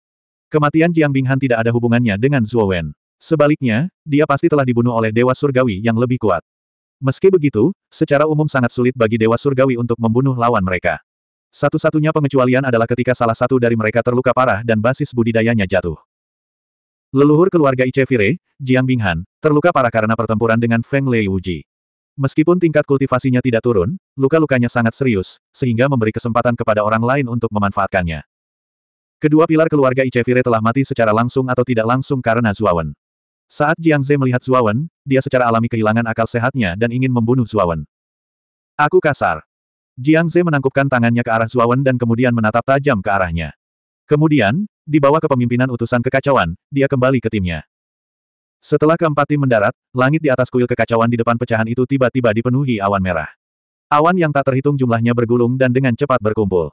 Kematian Jiang Binghan tidak ada hubungannya dengan Zuowen. Sebaliknya, dia pasti telah dibunuh oleh Dewa Surgawi yang lebih kuat. Meski begitu, secara umum sangat sulit bagi Dewa Surgawi untuk membunuh lawan mereka. Satu-satunya pengecualian adalah ketika salah satu dari mereka terluka parah dan basis budidayanya jatuh. Leluhur keluarga Ichevire, Jiang Binghan, terluka parah karena pertempuran dengan Feng Lei Wuji. Meskipun tingkat kultivasinya tidak turun, luka-lukanya sangat serius, sehingga memberi kesempatan kepada orang lain untuk memanfaatkannya. Kedua pilar keluarga Ichevire telah mati secara langsung atau tidak langsung karena Zuawan. Saat Jiang Zhe melihat Zuawan, dia secara alami kehilangan akal sehatnya dan ingin membunuh Zuawan. Aku kasar. Jiang Zhe menangkupkan tangannya ke arah Zuawan dan kemudian menatap tajam ke arahnya. Kemudian, di bawah kepemimpinan utusan kekacauan, dia kembali ke timnya. Setelah keempat tim mendarat, langit di atas kuil kekacauan di depan pecahan itu tiba-tiba dipenuhi awan merah. Awan yang tak terhitung jumlahnya bergulung dan dengan cepat berkumpul.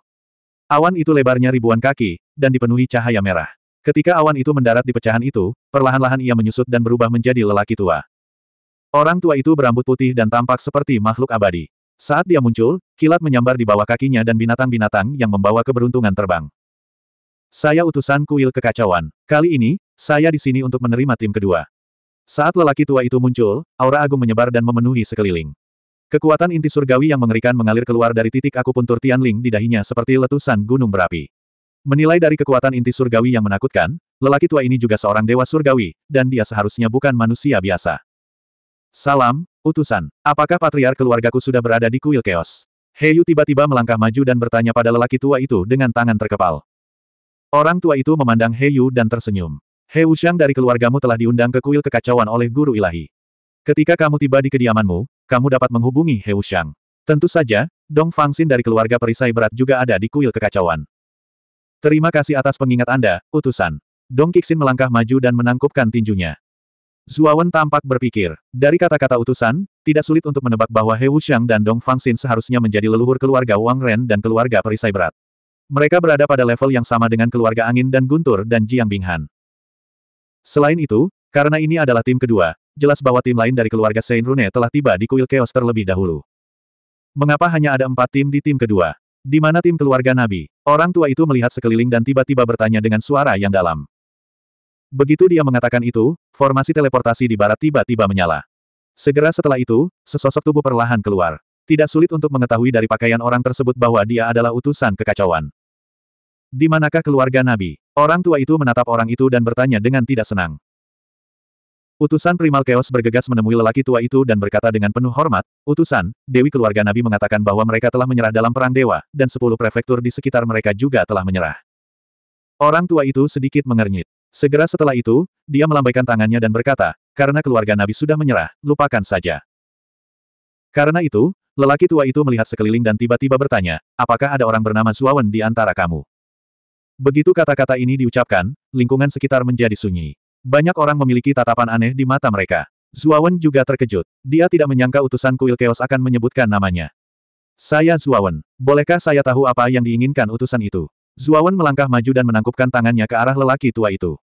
Awan itu lebarnya ribuan kaki, dan dipenuhi cahaya merah. Ketika awan itu mendarat di pecahan itu, perlahan-lahan ia menyusut dan berubah menjadi lelaki tua. Orang tua itu berambut putih dan tampak seperti makhluk abadi. Saat dia muncul, kilat menyambar di bawah kakinya dan binatang-binatang yang membawa keberuntungan terbang. Saya utusan kuil kekacauan. Kali ini, saya di sini untuk menerima tim kedua. Saat lelaki tua itu muncul, aura agung menyebar dan memenuhi sekeliling. Kekuatan inti surgawi yang mengerikan mengalir keluar dari titik aku puntur Tianling di dahinya seperti letusan gunung berapi. Menilai dari kekuatan inti surgawi yang menakutkan, lelaki tua ini juga seorang dewa surgawi, dan dia seharusnya bukan manusia biasa. Salam, utusan. Apakah patriar keluargaku sudah berada di kuil keos? Heyu tiba-tiba melangkah maju dan bertanya pada lelaki tua itu dengan tangan terkepal. Orang tua itu memandang Heyu dan tersenyum. He Wuxiang dari keluargamu telah diundang ke kuil kekacauan oleh guru ilahi. Ketika kamu tiba di kediamanmu, kamu dapat menghubungi He Wuxiang. Tentu saja, Dong Fangxin dari keluarga perisai berat juga ada di kuil kekacauan. Terima kasih atas pengingat Anda, utusan. Dong Kixin melangkah maju dan menangkupkan tinjunya. Zuawan tampak berpikir. Dari kata-kata utusan, tidak sulit untuk menebak bahwa He Wuxiang dan Dong Fangxin seharusnya menjadi leluhur keluarga Wang Ren dan keluarga perisai berat. Mereka berada pada level yang sama dengan keluarga angin dan guntur dan Jiang Binghan. Selain itu, karena ini adalah tim kedua, jelas bahwa tim lain dari keluarga Saint Rune telah tiba di kuil Chaos terlebih dahulu. Mengapa hanya ada empat tim di tim kedua? Di mana tim keluarga Nabi? Orang tua itu melihat sekeliling dan tiba-tiba bertanya dengan suara yang dalam. Begitu dia mengatakan itu, formasi teleportasi di barat tiba-tiba menyala. Segera setelah itu, sesosok tubuh perlahan keluar. Tidak sulit untuk mengetahui dari pakaian orang tersebut bahwa dia adalah utusan kekacauan. Di manakah keluarga Nabi? Orang tua itu menatap orang itu dan bertanya dengan tidak senang. Utusan Primal Chaos bergegas menemui lelaki tua itu dan berkata dengan penuh hormat, Utusan, Dewi keluarga Nabi mengatakan bahwa mereka telah menyerah dalam perang dewa, dan sepuluh prefektur di sekitar mereka juga telah menyerah. Orang tua itu sedikit mengernyit. Segera setelah itu, dia melambaikan tangannya dan berkata, karena keluarga Nabi sudah menyerah, lupakan saja. Karena itu, lelaki tua itu melihat sekeliling dan tiba-tiba bertanya, apakah ada orang bernama Zuawan di antara kamu? Begitu kata-kata ini diucapkan, lingkungan sekitar menjadi sunyi. Banyak orang memiliki tatapan aneh di mata mereka. Zuawan juga terkejut. Dia tidak menyangka utusan kuil keos akan menyebutkan namanya. Saya Zuawan. Bolehkah saya tahu apa yang diinginkan utusan itu? Zuawan melangkah maju dan menangkupkan tangannya ke arah lelaki tua itu.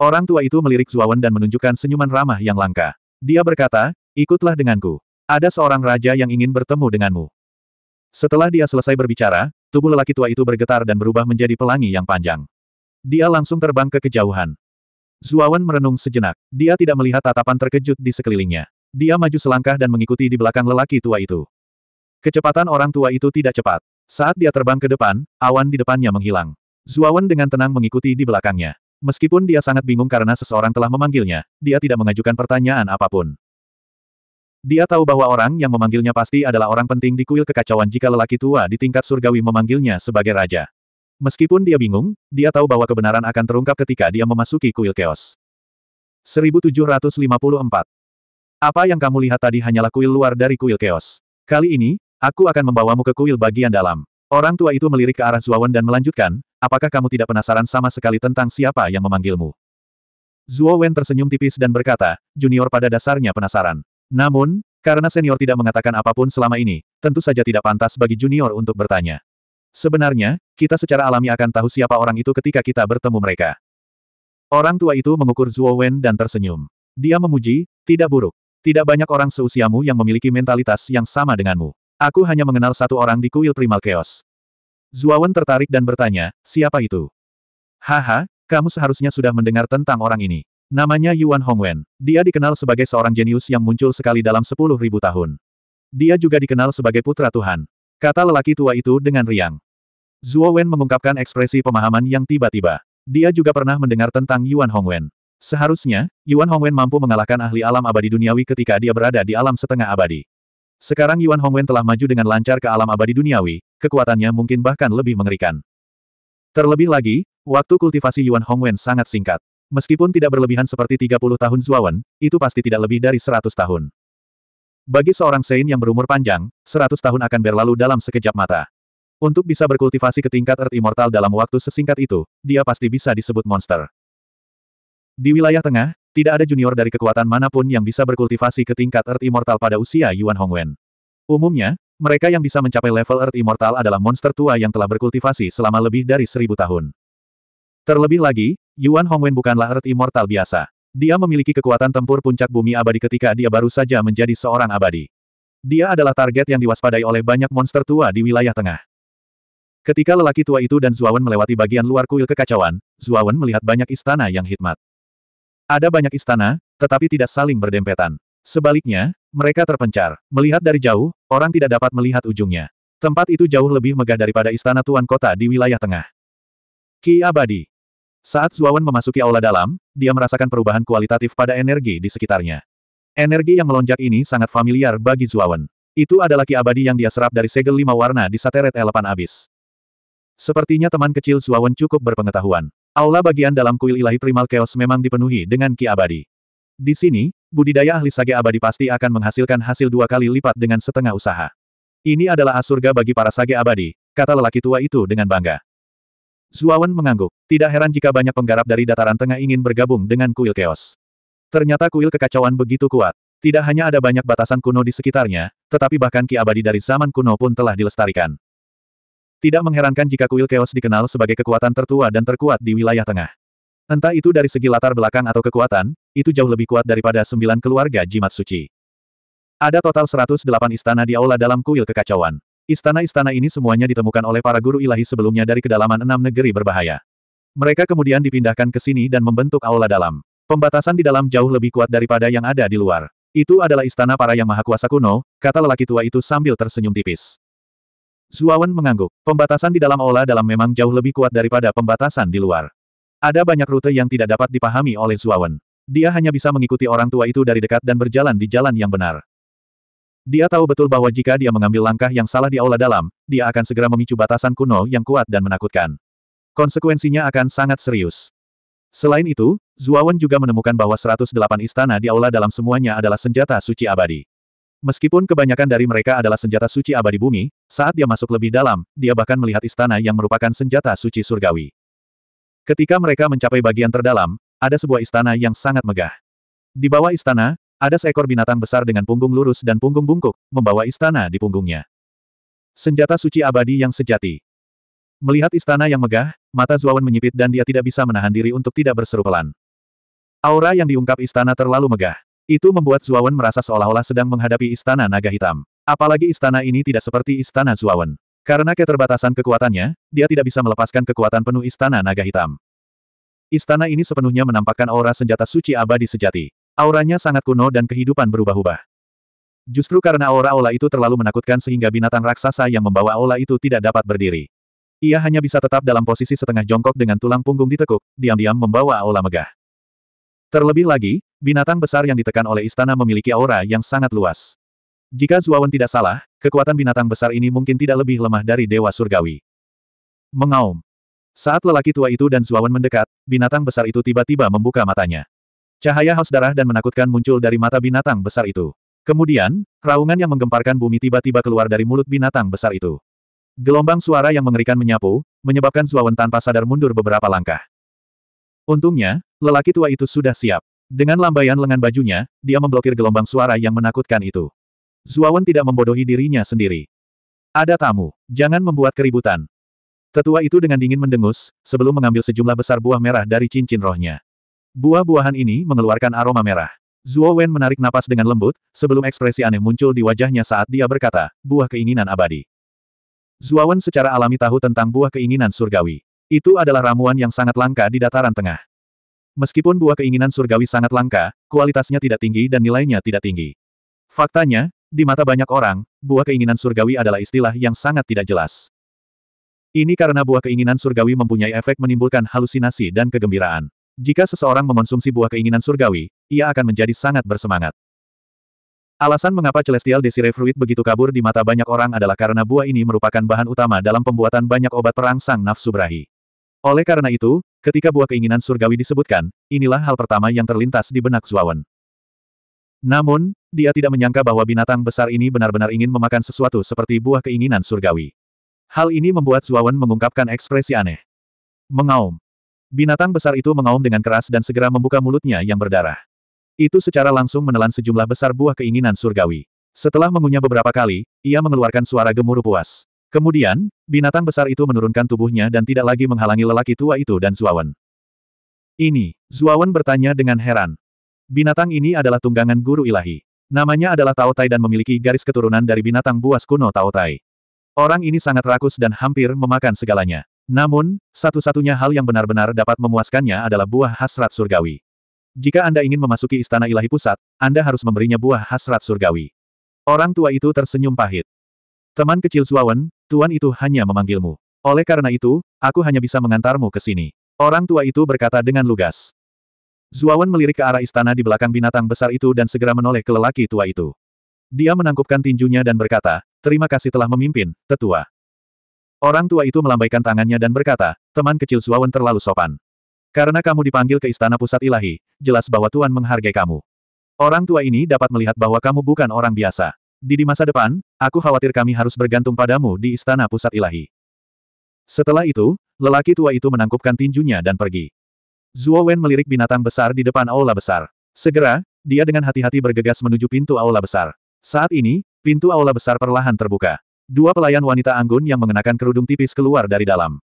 Orang tua itu melirik Zuawan dan menunjukkan senyuman ramah yang langka. Dia berkata, ikutlah denganku. Ada seorang raja yang ingin bertemu denganmu. Setelah dia selesai berbicara, tubuh lelaki tua itu bergetar dan berubah menjadi pelangi yang panjang. Dia langsung terbang ke kejauhan. Zuawan merenung sejenak. Dia tidak melihat tatapan terkejut di sekelilingnya. Dia maju selangkah dan mengikuti di belakang lelaki tua itu. Kecepatan orang tua itu tidak cepat. Saat dia terbang ke depan, awan di depannya menghilang. Zuawan dengan tenang mengikuti di belakangnya. Meskipun dia sangat bingung karena seseorang telah memanggilnya, dia tidak mengajukan pertanyaan apapun. Dia tahu bahwa orang yang memanggilnya pasti adalah orang penting di kuil kekacauan jika lelaki tua di tingkat surgawi memanggilnya sebagai raja. Meskipun dia bingung, dia tahu bahwa kebenaran akan terungkap ketika dia memasuki kuil keos. 1754. Apa yang kamu lihat tadi hanyalah kuil luar dari kuil keos. Kali ini, aku akan membawamu ke kuil bagian dalam. Orang tua itu melirik ke arah Zuowen dan melanjutkan, apakah kamu tidak penasaran sama sekali tentang siapa yang memanggilmu? Zuowen tersenyum tipis dan berkata, junior pada dasarnya penasaran. Namun, karena senior tidak mengatakan apapun selama ini, tentu saja tidak pantas bagi junior untuk bertanya. Sebenarnya, kita secara alami akan tahu siapa orang itu ketika kita bertemu mereka. Orang tua itu mengukur Zhuo Wen dan tersenyum. Dia memuji, tidak buruk. Tidak banyak orang seusiamu yang memiliki mentalitas yang sama denganmu. Aku hanya mengenal satu orang di kuil Primal Chaos. Wen tertarik dan bertanya, siapa itu? Haha, kamu seharusnya sudah mendengar tentang orang ini. Namanya Yuan Hongwen. Dia dikenal sebagai seorang jenius yang muncul sekali dalam sepuluh ribu tahun. Dia juga dikenal sebagai putra Tuhan. Kata lelaki tua itu dengan riang. Zhuo Wen mengungkapkan ekspresi pemahaman yang tiba-tiba. Dia juga pernah mendengar tentang Yuan Hongwen. Seharusnya, Yuan Hongwen mampu mengalahkan ahli alam abadi duniawi ketika dia berada di alam setengah abadi. Sekarang Yuan Hongwen telah maju dengan lancar ke alam abadi duniawi, kekuatannya mungkin bahkan lebih mengerikan. Terlebih lagi, waktu kultivasi Yuan Hongwen sangat singkat. Meskipun tidak berlebihan seperti 30 tahun Zuawan, itu pasti tidak lebih dari 100 tahun. Bagi seorang Sein yang berumur panjang, 100 tahun akan berlalu dalam sekejap mata. Untuk bisa berkultivasi ke tingkat Earth Immortal dalam waktu sesingkat itu, dia pasti bisa disebut monster. Di wilayah tengah, tidak ada junior dari kekuatan manapun yang bisa berkultivasi ke tingkat Earth Immortal pada usia Yuan Hongwen. Umumnya, mereka yang bisa mencapai level Earth Immortal adalah monster tua yang telah berkultivasi selama lebih dari seribu tahun. Terlebih lagi, Yuan Hongwen bukanlah Earth Immortal biasa. Dia memiliki kekuatan tempur puncak bumi abadi ketika dia baru saja menjadi seorang abadi. Dia adalah target yang diwaspadai oleh banyak monster tua di wilayah tengah. Ketika lelaki tua itu dan Zuawan melewati bagian luar kuil kekacauan, Zuawan melihat banyak istana yang hikmat. Ada banyak istana, tetapi tidak saling berdempetan. Sebaliknya, mereka terpencar. Melihat dari jauh, orang tidak dapat melihat ujungnya. Tempat itu jauh lebih megah daripada istana tuan kota di wilayah tengah. Ki Abadi, saat Zuawan memasuki aula dalam, dia merasakan perubahan kualitatif pada energi di sekitarnya. Energi yang melonjak ini sangat familiar bagi Zuawan. Itu adalah ki abadi yang dia serap dari segel lima warna di sateret elepan abis. Sepertinya teman kecil Zuawan cukup berpengetahuan. Aula bagian dalam kuil ilahi primal chaos memang dipenuhi dengan ki abadi. Di sini, budidaya ahli sage abadi pasti akan menghasilkan hasil dua kali lipat dengan setengah usaha. Ini adalah asurga bagi para sage abadi, kata lelaki tua itu dengan bangga. Zuawan mengangguk. Tidak heran jika banyak penggarap dari dataran tengah ingin bergabung dengan kuil Keos. Ternyata kuil kekacauan begitu kuat. Tidak hanya ada banyak batasan kuno di sekitarnya, tetapi bahkan ki abadi dari zaman kuno pun telah dilestarikan. Tidak mengherankan jika kuil Keos dikenal sebagai kekuatan tertua dan terkuat di wilayah tengah. Entah itu dari segi latar belakang atau kekuatan, itu jauh lebih kuat daripada sembilan keluarga jimat suci. Ada total 108 istana di aula dalam kuil kekacauan. Istana-istana ini semuanya ditemukan oleh para guru ilahi sebelumnya dari kedalaman enam negeri berbahaya. Mereka kemudian dipindahkan ke sini dan membentuk aula dalam. Pembatasan di dalam jauh lebih kuat daripada yang ada di luar. Itu adalah istana para yang maha kuasa kuno, kata lelaki tua itu sambil tersenyum tipis. Zuawan mengangguk. Pembatasan di dalam aula dalam memang jauh lebih kuat daripada pembatasan di luar. Ada banyak rute yang tidak dapat dipahami oleh Zuawan. Dia hanya bisa mengikuti orang tua itu dari dekat dan berjalan di jalan yang benar. Dia tahu betul bahwa jika dia mengambil langkah yang salah di aula dalam, dia akan segera memicu batasan kuno yang kuat dan menakutkan. Konsekuensinya akan sangat serius. Selain itu, Zuawan juga menemukan bahwa 108 istana di aula dalam semuanya adalah senjata suci abadi. Meskipun kebanyakan dari mereka adalah senjata suci abadi bumi, saat dia masuk lebih dalam, dia bahkan melihat istana yang merupakan senjata suci surgawi. Ketika mereka mencapai bagian terdalam, ada sebuah istana yang sangat megah. Di bawah istana, ada seekor binatang besar dengan punggung lurus dan punggung bungkuk, membawa istana di punggungnya. Senjata suci abadi yang sejati. Melihat istana yang megah, mata Zuawan menyipit dan dia tidak bisa menahan diri untuk tidak berseru pelan. Aura yang diungkap istana terlalu megah. Itu membuat Zuawan merasa seolah-olah sedang menghadapi istana naga hitam. Apalagi istana ini tidak seperti istana Zuawan. Karena keterbatasan kekuatannya, dia tidak bisa melepaskan kekuatan penuh istana naga hitam. Istana ini sepenuhnya menampakkan aura senjata suci abadi sejati. Auranya sangat kuno dan kehidupan berubah-ubah. Justru karena aura ola itu terlalu menakutkan sehingga binatang raksasa yang membawa ola itu tidak dapat berdiri. Ia hanya bisa tetap dalam posisi setengah jongkok dengan tulang punggung ditekuk, diam-diam membawa ola megah. Terlebih lagi, binatang besar yang ditekan oleh istana memiliki aura yang sangat luas. Jika Zuawan tidak salah, kekuatan binatang besar ini mungkin tidak lebih lemah dari Dewa Surgawi. Mengaum. Saat lelaki tua itu dan Zuawan mendekat, binatang besar itu tiba-tiba membuka matanya. Cahaya haus darah dan menakutkan muncul dari mata binatang besar itu. Kemudian, raungan yang menggemparkan bumi tiba-tiba keluar dari mulut binatang besar itu. Gelombang suara yang mengerikan menyapu, menyebabkan Zuawan tanpa sadar mundur beberapa langkah. Untungnya, lelaki tua itu sudah siap. Dengan lambaian lengan bajunya, dia memblokir gelombang suara yang menakutkan itu. Zuawan tidak membodohi dirinya sendiri. Ada tamu, jangan membuat keributan. Tetua itu dengan dingin mendengus, sebelum mengambil sejumlah besar buah merah dari cincin rohnya. Buah-buahan ini mengeluarkan aroma merah. Zuo Wen menarik napas dengan lembut, sebelum ekspresi aneh muncul di wajahnya saat dia berkata, buah keinginan abadi. Zuo Wen secara alami tahu tentang buah keinginan surgawi. Itu adalah ramuan yang sangat langka di dataran tengah. Meskipun buah keinginan surgawi sangat langka, kualitasnya tidak tinggi dan nilainya tidak tinggi. Faktanya, di mata banyak orang, buah keinginan surgawi adalah istilah yang sangat tidak jelas. Ini karena buah keinginan surgawi mempunyai efek menimbulkan halusinasi dan kegembiraan. Jika seseorang mengonsumsi buah keinginan surgawi, ia akan menjadi sangat bersemangat. Alasan mengapa Celestial Desire Fruit begitu kabur di mata banyak orang adalah karena buah ini merupakan bahan utama dalam pembuatan banyak obat perangsang nafsu berahi. Oleh karena itu, ketika buah keinginan surgawi disebutkan, inilah hal pertama yang terlintas di benak Zuawan. Namun, dia tidak menyangka bahwa binatang besar ini benar-benar ingin memakan sesuatu seperti buah keinginan surgawi. Hal ini membuat Zuawan mengungkapkan ekspresi aneh. Mengaum. Binatang besar itu mengaum dengan keras dan segera membuka mulutnya yang berdarah. Itu secara langsung menelan sejumlah besar buah keinginan surgawi. Setelah mengunyah beberapa kali, ia mengeluarkan suara gemuruh puas. Kemudian, binatang besar itu menurunkan tubuhnya dan tidak lagi menghalangi lelaki tua itu dan Zuawan. Ini, Zuawan bertanya dengan heran. Binatang ini adalah tunggangan guru ilahi. Namanya adalah Taotai dan memiliki garis keturunan dari binatang buas kuno Taotai. Orang ini sangat rakus dan hampir memakan segalanya. Namun, satu-satunya hal yang benar-benar dapat memuaskannya adalah buah hasrat surgawi. Jika Anda ingin memasuki istana ilahi pusat, Anda harus memberinya buah hasrat surgawi. Orang tua itu tersenyum pahit. Teman kecil Suawan, tuan itu hanya memanggilmu. Oleh karena itu, aku hanya bisa mengantarmu ke sini. Orang tua itu berkata dengan lugas. Zuawan melirik ke arah istana di belakang binatang besar itu dan segera menoleh ke lelaki tua itu. Dia menangkupkan tinjunya dan berkata, Terima kasih telah memimpin, tetua. Orang tua itu melambaikan tangannya dan berkata, teman kecil Suawan terlalu sopan. Karena kamu dipanggil ke istana pusat ilahi, jelas bahwa Tuan menghargai kamu. Orang tua ini dapat melihat bahwa kamu bukan orang biasa. Di di masa depan, aku khawatir kami harus bergantung padamu di istana pusat ilahi. Setelah itu, lelaki tua itu menangkupkan tinjunya dan pergi. Zuo Wen melirik binatang besar di depan aula besar. Segera, dia dengan hati-hati bergegas menuju pintu aula besar. Saat ini, pintu aula besar perlahan terbuka. Dua pelayan wanita anggun yang mengenakan kerudung tipis keluar dari dalam.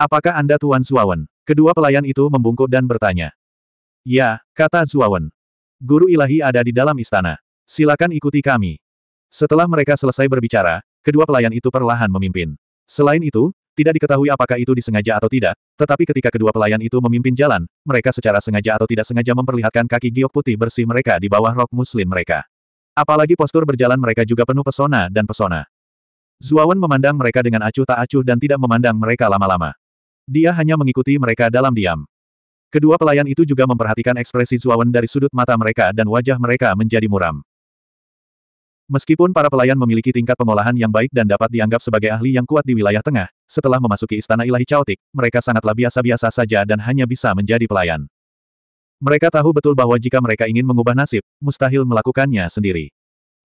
Apakah Anda Tuan Zuawan? Kedua pelayan itu membungkuk dan bertanya. Ya, kata Zuawan. Guru ilahi ada di dalam istana. Silakan ikuti kami. Setelah mereka selesai berbicara, kedua pelayan itu perlahan memimpin. Selain itu, tidak diketahui apakah itu disengaja atau tidak, tetapi ketika kedua pelayan itu memimpin jalan, mereka secara sengaja atau tidak sengaja memperlihatkan kaki giok putih bersih mereka di bawah rok muslim mereka. Apalagi postur berjalan mereka juga penuh pesona dan pesona. Zuawan memandang mereka dengan acuh tak acuh dan tidak memandang mereka lama-lama. Dia hanya mengikuti mereka dalam diam. Kedua pelayan itu juga memperhatikan ekspresi Zuawan dari sudut mata mereka dan wajah mereka menjadi muram. Meskipun para pelayan memiliki tingkat pengolahan yang baik dan dapat dianggap sebagai ahli yang kuat di wilayah tengah, setelah memasuki istana ilahi caotik, mereka sangatlah biasa-biasa saja dan hanya bisa menjadi pelayan. Mereka tahu betul bahwa jika mereka ingin mengubah nasib, mustahil melakukannya sendiri.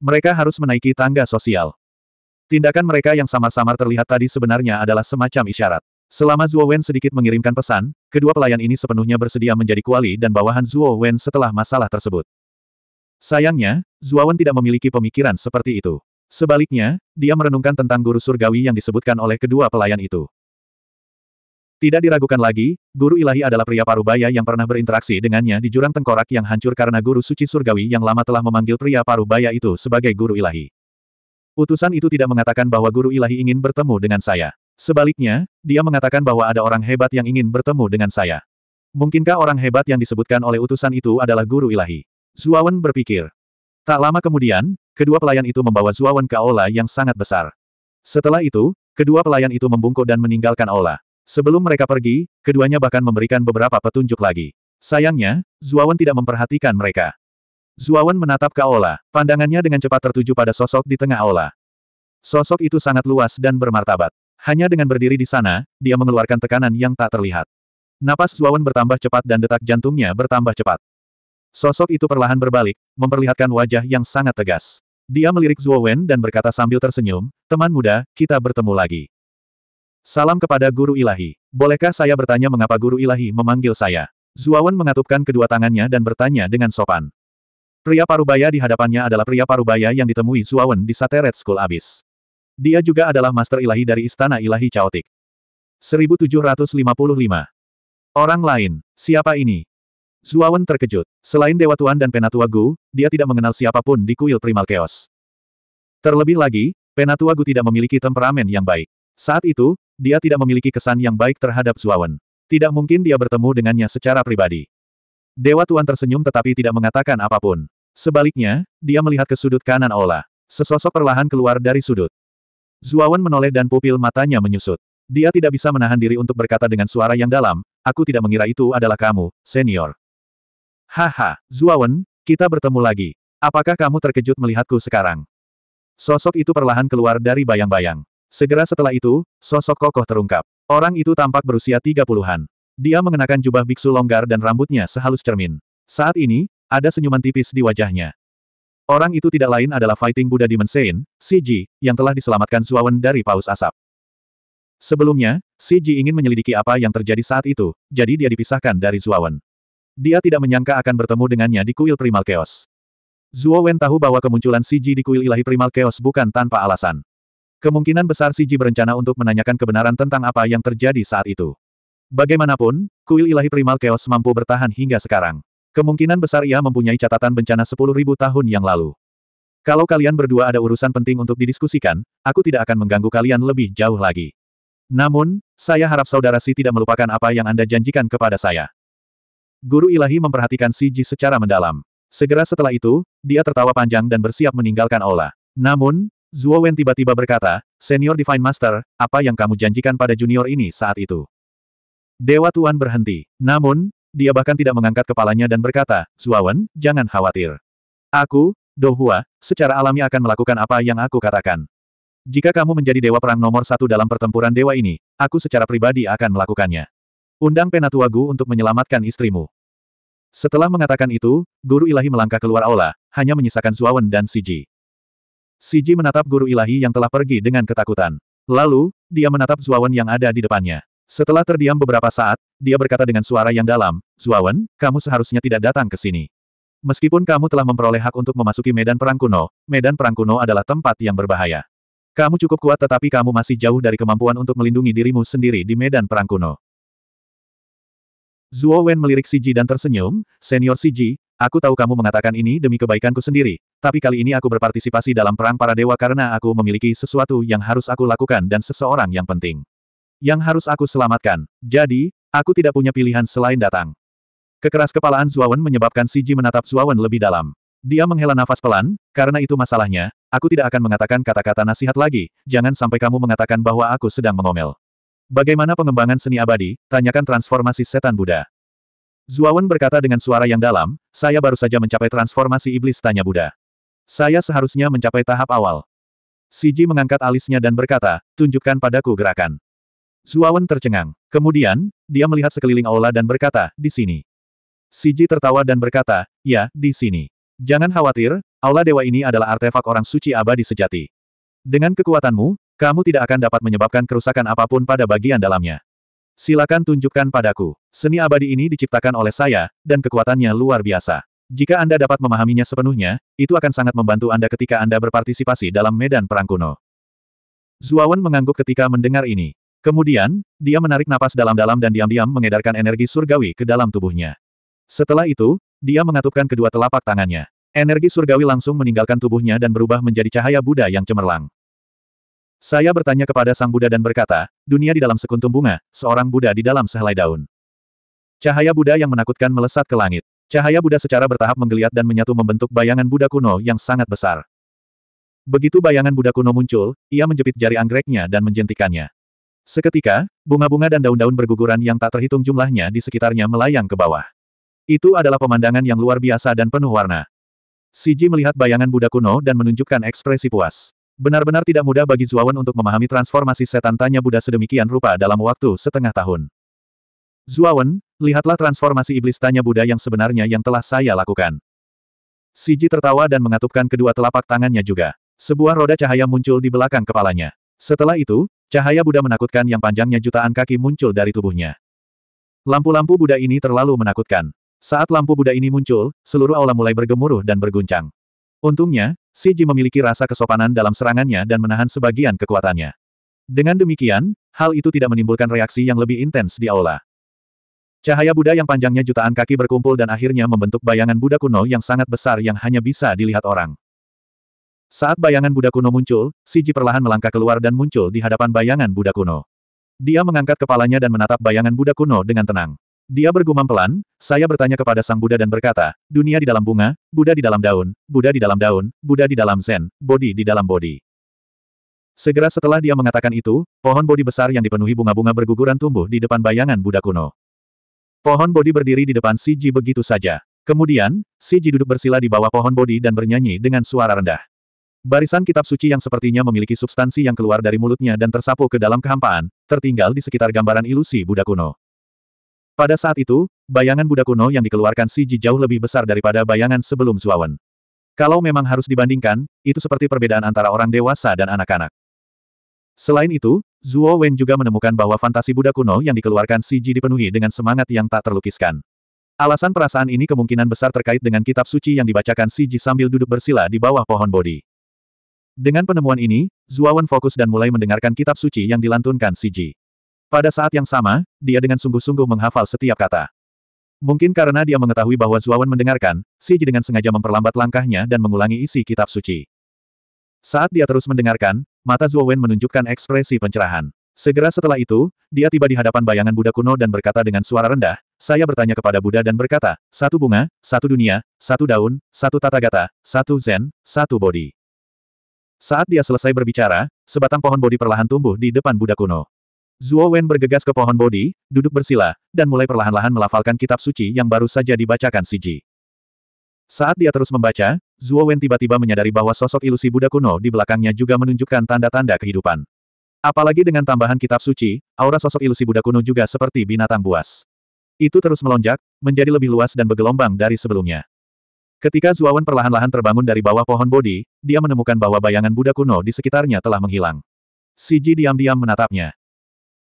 Mereka harus menaiki tangga sosial. Tindakan mereka yang samar-samar terlihat tadi sebenarnya adalah semacam isyarat. Selama Zhuo Wen sedikit mengirimkan pesan, kedua pelayan ini sepenuhnya bersedia menjadi kuali dan bawahan Zhuo Wen setelah masalah tersebut. Sayangnya, Zhuo Wen tidak memiliki pemikiran seperti itu. Sebaliknya, dia merenungkan tentang guru surgawi yang disebutkan oleh kedua pelayan itu. Tidak diragukan lagi, guru ilahi adalah pria parubaya yang pernah berinteraksi dengannya di jurang tengkorak yang hancur karena guru suci surgawi yang lama telah memanggil pria parubaya itu sebagai guru ilahi. Utusan itu tidak mengatakan bahwa guru ilahi ingin bertemu dengan saya. Sebaliknya, dia mengatakan bahwa ada orang hebat yang ingin bertemu dengan saya. Mungkinkah orang hebat yang disebutkan oleh utusan itu adalah guru ilahi? Zuawan berpikir. Tak lama kemudian, kedua pelayan itu membawa Zuawan ke aula yang sangat besar. Setelah itu, kedua pelayan itu membungkuk dan meninggalkan aula. Sebelum mereka pergi, keduanya bahkan memberikan beberapa petunjuk lagi. Sayangnya, Zuawan tidak memperhatikan mereka. Zuawan menatap ke Aula, pandangannya dengan cepat tertuju pada sosok di tengah Aula. Sosok itu sangat luas dan bermartabat. Hanya dengan berdiri di sana, dia mengeluarkan tekanan yang tak terlihat. Napas Zuawan bertambah cepat dan detak jantungnya bertambah cepat. Sosok itu perlahan berbalik, memperlihatkan wajah yang sangat tegas. Dia melirik Zuowen dan berkata sambil tersenyum, teman muda, kita bertemu lagi. Salam kepada Guru Ilahi. Bolehkah saya bertanya mengapa Guru Ilahi memanggil saya? Zuawan mengatupkan kedua tangannya dan bertanya dengan sopan. Pria parubaya di hadapannya adalah pria parubaya yang ditemui Zuawan di Red School Abyss. Dia juga adalah master ilahi dari Istana Ilahi Chaotic. 1755. Orang lain, siapa ini? Zuawan terkejut. Selain Dewa Tuan dan Penatua Gu, dia tidak mengenal siapapun di kuil Primal Chaos. Terlebih lagi, Penatua Gu tidak memiliki temperamen yang baik. Saat itu, dia tidak memiliki kesan yang baik terhadap Zuawan. Tidak mungkin dia bertemu dengannya secara pribadi. Dewa Tuan tersenyum tetapi tidak mengatakan apapun. Sebaliknya, dia melihat ke sudut kanan Ola. Sesosok perlahan keluar dari sudut. Zuawan menoleh dan pupil matanya menyusut. Dia tidak bisa menahan diri untuk berkata dengan suara yang dalam, aku tidak mengira itu adalah kamu, senior. Haha, Zuawan, kita bertemu lagi. Apakah kamu terkejut melihatku sekarang? Sosok itu perlahan keluar dari bayang-bayang. Segera setelah itu, sosok kokoh terungkap. Orang itu tampak berusia tiga puluhan. Dia mengenakan jubah biksu longgar dan rambutnya sehalus cermin. Saat ini, ada senyuman tipis di wajahnya. Orang itu tidak lain adalah Fighting Buddha Demon Sein, Ji, yang telah diselamatkan Zuawan dari paus asap. Sebelumnya, Ji ingin menyelidiki apa yang terjadi saat itu, jadi dia dipisahkan dari Zuawan. Dia tidak menyangka akan bertemu dengannya di kuil Primal Chaos. Zuo Wen tahu bahwa kemunculan Ji di kuil ilahi Primal Chaos bukan tanpa alasan. Kemungkinan besar Ji berencana untuk menanyakan kebenaran tentang apa yang terjadi saat itu. Bagaimanapun, kuil ilahi primal chaos mampu bertahan hingga sekarang. Kemungkinan besar ia mempunyai catatan bencana 10.000 tahun yang lalu. Kalau kalian berdua ada urusan penting untuk didiskusikan, aku tidak akan mengganggu kalian lebih jauh lagi. Namun, saya harap saudara Si tidak melupakan apa yang Anda janjikan kepada saya. Guru ilahi memperhatikan Si Ji secara mendalam. Segera setelah itu, dia tertawa panjang dan bersiap meninggalkan Ola. Namun, Zhuo Wen tiba-tiba berkata, Senior Divine Master, apa yang kamu janjikan pada junior ini saat itu? Dewa Tuan berhenti. Namun, dia bahkan tidak mengangkat kepalanya dan berkata, Zuawan, jangan khawatir. Aku, Dohua, secara alami akan melakukan apa yang aku katakan. Jika kamu menjadi dewa perang nomor satu dalam pertempuran dewa ini, aku secara pribadi akan melakukannya. Undang Penatua Gu untuk menyelamatkan istrimu. Setelah mengatakan itu, Guru Ilahi melangkah keluar aula, hanya menyisakan Zuawan dan Siji. Siji menatap Guru Ilahi yang telah pergi dengan ketakutan. Lalu, dia menatap Zuawan yang ada di depannya. Setelah terdiam beberapa saat, dia berkata dengan suara yang dalam, Zuawan, kamu seharusnya tidak datang ke sini. Meskipun kamu telah memperoleh hak untuk memasuki medan perang kuno, medan perang kuno adalah tempat yang berbahaya. Kamu cukup kuat tetapi kamu masih jauh dari kemampuan untuk melindungi dirimu sendiri di medan perang kuno. Zuo Wen melirik Ji dan tersenyum, Senior Si Ji, aku tahu kamu mengatakan ini demi kebaikanku sendiri, tapi kali ini aku berpartisipasi dalam perang para dewa karena aku memiliki sesuatu yang harus aku lakukan dan seseorang yang penting yang harus aku selamatkan. Jadi, aku tidak punya pilihan selain datang. Kekeras kepalaan Zuawan menyebabkan Siji menatap Zuawan lebih dalam. Dia menghela nafas pelan, karena itu masalahnya, aku tidak akan mengatakan kata-kata nasihat lagi, jangan sampai kamu mengatakan bahwa aku sedang mengomel. Bagaimana pengembangan seni abadi, tanyakan transformasi setan Buddha. Zuawan berkata dengan suara yang dalam, saya baru saja mencapai transformasi iblis tanya Buddha. Saya seharusnya mencapai tahap awal. Siji mengangkat alisnya dan berkata, tunjukkan padaku gerakan. Zuawan tercengang. Kemudian, dia melihat sekeliling aula dan berkata, di sini. Siji tertawa dan berkata, ya, di sini. Jangan khawatir, aula dewa ini adalah artefak orang suci abadi sejati. Dengan kekuatanmu, kamu tidak akan dapat menyebabkan kerusakan apapun pada bagian dalamnya. Silakan tunjukkan padaku. Seni abadi ini diciptakan oleh saya, dan kekuatannya luar biasa. Jika Anda dapat memahaminya sepenuhnya, itu akan sangat membantu Anda ketika Anda berpartisipasi dalam medan perang kuno. Zuawan mengangguk ketika mendengar ini. Kemudian, dia menarik napas dalam-dalam dan diam-diam mengedarkan energi surgawi ke dalam tubuhnya. Setelah itu, dia mengatupkan kedua telapak tangannya. Energi surgawi langsung meninggalkan tubuhnya dan berubah menjadi cahaya Buddha yang cemerlang. Saya bertanya kepada Sang Buddha dan berkata, dunia di dalam sekuntum bunga, seorang Buddha di dalam sehelai daun. Cahaya Buddha yang menakutkan melesat ke langit. Cahaya Buddha secara bertahap menggeliat dan menyatu membentuk bayangan Buddha kuno yang sangat besar. Begitu bayangan Buddha kuno muncul, ia menjepit jari anggreknya dan menjentikannya. Seketika, bunga-bunga dan daun-daun berguguran yang tak terhitung jumlahnya di sekitarnya melayang ke bawah. Itu adalah pemandangan yang luar biasa dan penuh warna. Siji melihat bayangan Buddha kuno dan menunjukkan ekspresi puas. Benar-benar tidak mudah bagi Zuawan untuk memahami transformasi setan tanya Buddha sedemikian rupa dalam waktu setengah tahun. Zuawan, lihatlah transformasi iblis tanya Buddha yang sebenarnya yang telah saya lakukan. Siji tertawa dan mengatupkan kedua telapak tangannya juga. Sebuah roda cahaya muncul di belakang kepalanya. Setelah itu, Cahaya Buddha menakutkan yang panjangnya jutaan kaki muncul dari tubuhnya. Lampu-lampu Buddha ini terlalu menakutkan. Saat lampu Buddha ini muncul, seluruh aula mulai bergemuruh dan berguncang. Untungnya, Siji memiliki rasa kesopanan dalam serangannya dan menahan sebagian kekuatannya. Dengan demikian, hal itu tidak menimbulkan reaksi yang lebih intens di aula. Cahaya Buddha yang panjangnya jutaan kaki berkumpul dan akhirnya membentuk bayangan Buddha kuno yang sangat besar yang hanya bisa dilihat orang. Saat bayangan Buddha kuno muncul, Siji perlahan melangkah keluar dan muncul di hadapan bayangan Buddha kuno. Dia mengangkat kepalanya dan menatap bayangan Buddha kuno dengan tenang. Dia bergumam pelan, saya bertanya kepada Sang Buddha dan berkata, dunia di dalam bunga, Buddha di dalam daun, Buddha di dalam daun, Buddha di dalam zen, bodi di dalam bodi. Segera setelah dia mengatakan itu, pohon bodi besar yang dipenuhi bunga-bunga berguguran tumbuh di depan bayangan Buddha kuno. Pohon bodi berdiri di depan Siji begitu saja. Kemudian, Siji duduk bersila di bawah pohon bodi dan bernyanyi dengan suara rendah. Barisan kitab suci yang sepertinya memiliki substansi yang keluar dari mulutnya dan tersapu ke dalam kehampaan, tertinggal di sekitar gambaran ilusi Buddha kuno. Pada saat itu, bayangan Buddha kuno yang dikeluarkan Siji jauh lebih besar daripada bayangan sebelum Zuawan. Kalau memang harus dibandingkan, itu seperti perbedaan antara orang dewasa dan anak-anak. Selain itu, Zuo Wen juga menemukan bahwa fantasi Buddha kuno yang dikeluarkan Siji dipenuhi dengan semangat yang tak terlukiskan. Alasan perasaan ini kemungkinan besar terkait dengan kitab suci yang dibacakan Siji sambil duduk bersila di bawah pohon bodi. Dengan penemuan ini, Zuawan fokus dan mulai mendengarkan kitab suci yang dilantunkan Si Ji. Pada saat yang sama, dia dengan sungguh-sungguh menghafal setiap kata. Mungkin karena dia mengetahui bahwa Zuawan mendengarkan, Si Ji dengan sengaja memperlambat langkahnya dan mengulangi isi kitab suci. Saat dia terus mendengarkan, mata Zuawan menunjukkan ekspresi pencerahan. Segera setelah itu, dia tiba di hadapan bayangan Buddha kuno dan berkata dengan suara rendah, saya bertanya kepada Buddha dan berkata, satu bunga, satu dunia, satu daun, satu tata tatagata, satu zen, satu bodi. Saat dia selesai berbicara, sebatang pohon bodi perlahan tumbuh di depan Buddha kuno. Zuo Wen bergegas ke pohon bodi, duduk bersila, dan mulai perlahan-lahan melafalkan kitab suci yang baru saja dibacakan Si Ji. Saat dia terus membaca, Zuo Wen tiba-tiba menyadari bahwa sosok ilusi Buddha kuno di belakangnya juga menunjukkan tanda-tanda kehidupan. Apalagi dengan tambahan kitab suci, aura sosok ilusi Buddha kuno juga seperti binatang buas. Itu terus melonjak, menjadi lebih luas dan bergelombang dari sebelumnya. Ketika Zuawan perlahan-lahan terbangun dari bawah pohon bodi, dia menemukan bahwa bayangan Buddha kuno di sekitarnya telah menghilang. Siji diam-diam menatapnya.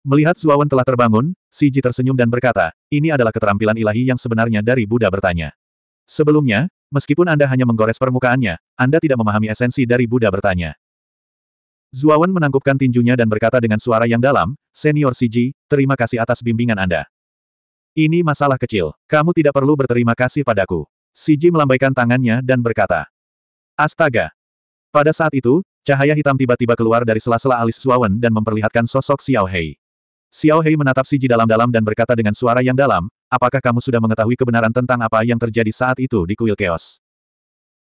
Melihat Zuawan telah terbangun, Siji tersenyum dan berkata, ini adalah keterampilan ilahi yang sebenarnya dari Buddha bertanya. Sebelumnya, meskipun Anda hanya menggores permukaannya, Anda tidak memahami esensi dari Buddha bertanya. Zuawan menangkupkan tinjunya dan berkata dengan suara yang dalam, Senior Siji, terima kasih atas bimbingan Anda. Ini masalah kecil, kamu tidak perlu berterima kasih padaku. Siji melambaikan tangannya dan berkata. Astaga! Pada saat itu, cahaya hitam tiba-tiba keluar dari sela-sela alis Suawen dan memperlihatkan sosok Xiao Hei. Xiao Hei menatap Siji dalam-dalam dan berkata dengan suara yang dalam, apakah kamu sudah mengetahui kebenaran tentang apa yang terjadi saat itu di kuil Chaos?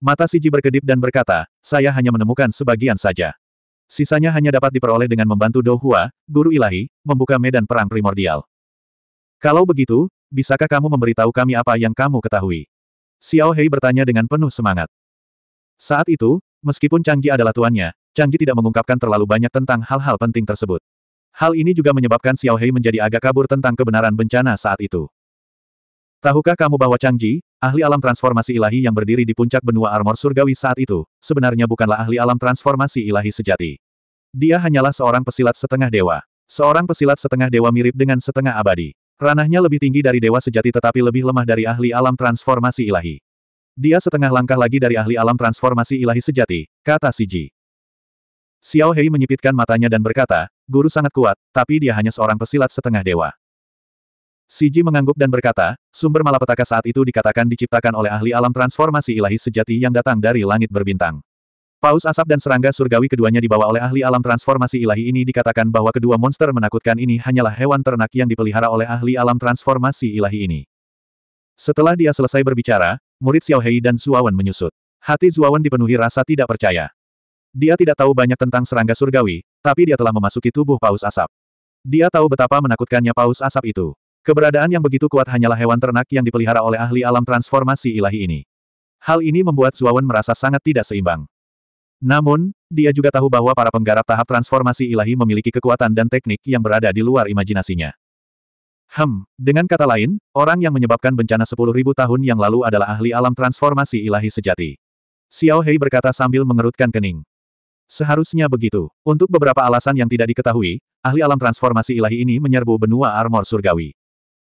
Mata Siji berkedip dan berkata, saya hanya menemukan sebagian saja. Sisanya hanya dapat diperoleh dengan membantu Dohua, guru ilahi, membuka medan perang primordial. Kalau begitu, bisakah kamu memberitahu kami apa yang kamu ketahui? Xiao Hei bertanya dengan penuh semangat. Saat itu, meskipun Changji adalah tuannya, Changji tidak mengungkapkan terlalu banyak tentang hal-hal penting tersebut. Hal ini juga menyebabkan Xiao Hei menjadi agak kabur tentang kebenaran bencana saat itu. Tahukah kamu bahwa Changji, ahli alam transformasi ilahi yang berdiri di puncak benua armor surgawi saat itu, sebenarnya bukanlah ahli alam transformasi ilahi sejati. Dia hanyalah seorang pesilat setengah dewa. Seorang pesilat setengah dewa mirip dengan setengah abadi. Ranahnya lebih tinggi dari dewa sejati tetapi lebih lemah dari ahli alam transformasi ilahi. Dia setengah langkah lagi dari ahli alam transformasi ilahi sejati, kata Si Ji. Xiao Hei menyipitkan matanya dan berkata, guru sangat kuat, tapi dia hanya seorang pesilat setengah dewa. Si Ji mengangguk dan berkata, sumber malapetaka saat itu dikatakan diciptakan oleh ahli alam transformasi ilahi sejati yang datang dari langit berbintang. Paus asap dan serangga surgawi keduanya dibawa oleh ahli alam transformasi ilahi ini dikatakan bahwa kedua monster menakutkan ini hanyalah hewan ternak yang dipelihara oleh ahli alam transformasi ilahi ini. Setelah dia selesai berbicara, murid Xiao Hei dan Zuawan menyusut. Hati Zuawan dipenuhi rasa tidak percaya. Dia tidak tahu banyak tentang serangga surgawi, tapi dia telah memasuki tubuh paus asap. Dia tahu betapa menakutkannya paus asap itu. Keberadaan yang begitu kuat hanyalah hewan ternak yang dipelihara oleh ahli alam transformasi ilahi ini. Hal ini membuat Zuawan merasa sangat tidak seimbang. Namun, dia juga tahu bahwa para penggarap tahap transformasi ilahi memiliki kekuatan dan teknik yang berada di luar imajinasinya. Hem, dengan kata lain, orang yang menyebabkan bencana 10.000 tahun yang lalu adalah ahli alam transformasi ilahi sejati. Xiao Hei berkata sambil mengerutkan kening. Seharusnya begitu. Untuk beberapa alasan yang tidak diketahui, ahli alam transformasi ilahi ini menyerbu benua armor surgawi.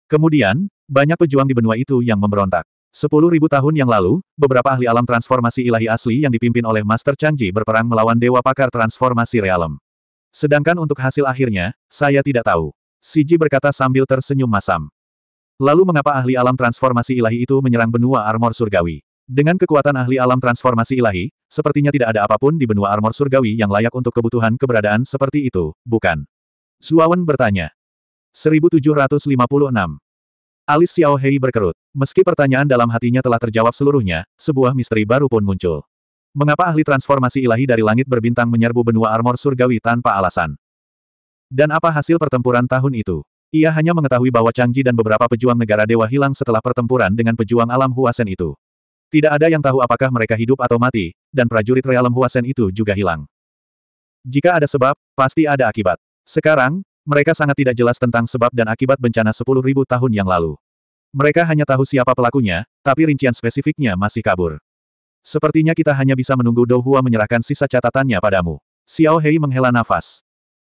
Kemudian, banyak pejuang di benua itu yang memberontak. Sepuluh ribu tahun yang lalu, beberapa ahli alam transformasi ilahi asli yang dipimpin oleh Master Changji berperang melawan Dewa Pakar Transformasi Realem. Sedangkan untuk hasil akhirnya, saya tidak tahu. Siji berkata sambil tersenyum masam. Lalu mengapa ahli alam transformasi ilahi itu menyerang benua armor surgawi? Dengan kekuatan ahli alam transformasi ilahi, sepertinya tidak ada apapun di benua armor surgawi yang layak untuk kebutuhan keberadaan seperti itu, bukan? Suawan bertanya. 1756 Alis Xiao Hei berkerut. Meski pertanyaan dalam hatinya telah terjawab seluruhnya, sebuah misteri baru pun muncul. Mengapa ahli transformasi ilahi dari langit berbintang menyerbu benua armor surgawi tanpa alasan? Dan apa hasil pertempuran tahun itu? Ia hanya mengetahui bahwa Changji dan beberapa pejuang negara dewa hilang setelah pertempuran dengan pejuang alam Huasen itu. Tidak ada yang tahu apakah mereka hidup atau mati, dan prajurit realem Huasen itu juga hilang. Jika ada sebab, pasti ada akibat. Sekarang, mereka sangat tidak jelas tentang sebab dan akibat bencana 10.000 tahun yang lalu. Mereka hanya tahu siapa pelakunya, tapi rincian spesifiknya masih kabur. Sepertinya kita hanya bisa menunggu Dou Hua menyerahkan sisa catatannya padamu. Xiao Hei menghela nafas.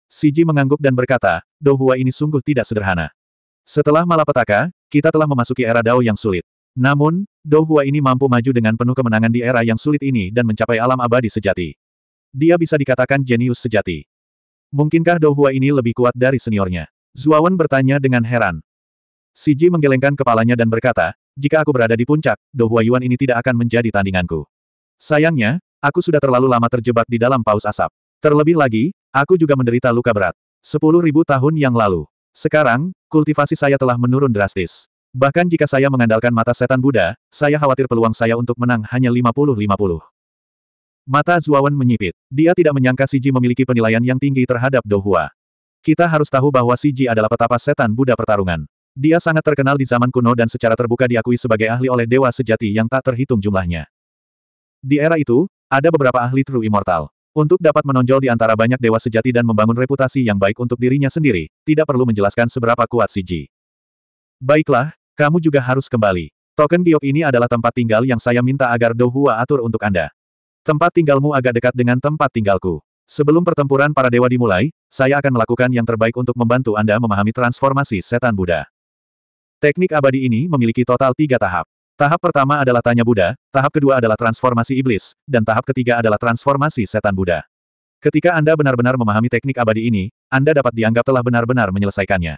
Si Ji mengangguk dan berkata, Dou Hua ini sungguh tidak sederhana. Setelah malapetaka, kita telah memasuki era Dao yang sulit. Namun, Dou Hua ini mampu maju dengan penuh kemenangan di era yang sulit ini dan mencapai alam abadi sejati. Dia bisa dikatakan jenius sejati. Mungkinkah Douhua ini lebih kuat dari seniornya? Zuawan bertanya dengan heran. Ji menggelengkan kepalanya dan berkata, jika aku berada di puncak, Douhua Yuan ini tidak akan menjadi tandinganku. Sayangnya, aku sudah terlalu lama terjebak di dalam paus asap. Terlebih lagi, aku juga menderita luka berat. Sepuluh ribu tahun yang lalu. Sekarang, kultivasi saya telah menurun drastis. Bahkan jika saya mengandalkan mata setan Buddha, saya khawatir peluang saya untuk menang hanya 50-50. Mata Zuawan menyipit. Dia tidak menyangka Siji memiliki penilaian yang tinggi terhadap Dohua. Kita harus tahu bahwa Siji adalah petapa setan Buddha pertarungan. Dia sangat terkenal di zaman kuno dan secara terbuka diakui sebagai ahli oleh dewa sejati yang tak terhitung jumlahnya. Di era itu, ada beberapa ahli True Immortal. Untuk dapat menonjol di antara banyak dewa sejati dan membangun reputasi yang baik untuk dirinya sendiri, tidak perlu menjelaskan seberapa kuat Siji. Baiklah, kamu juga harus kembali. Token giok ini adalah tempat tinggal yang saya minta agar Dohua atur untuk Anda. Tempat tinggalmu agak dekat dengan tempat tinggalku. Sebelum pertempuran para dewa dimulai, saya akan melakukan yang terbaik untuk membantu Anda memahami transformasi setan Buddha. Teknik abadi ini memiliki total tiga tahap. Tahap pertama adalah tanya Buddha, tahap kedua adalah transformasi iblis, dan tahap ketiga adalah transformasi setan Buddha. Ketika Anda benar-benar memahami teknik abadi ini, Anda dapat dianggap telah benar-benar menyelesaikannya.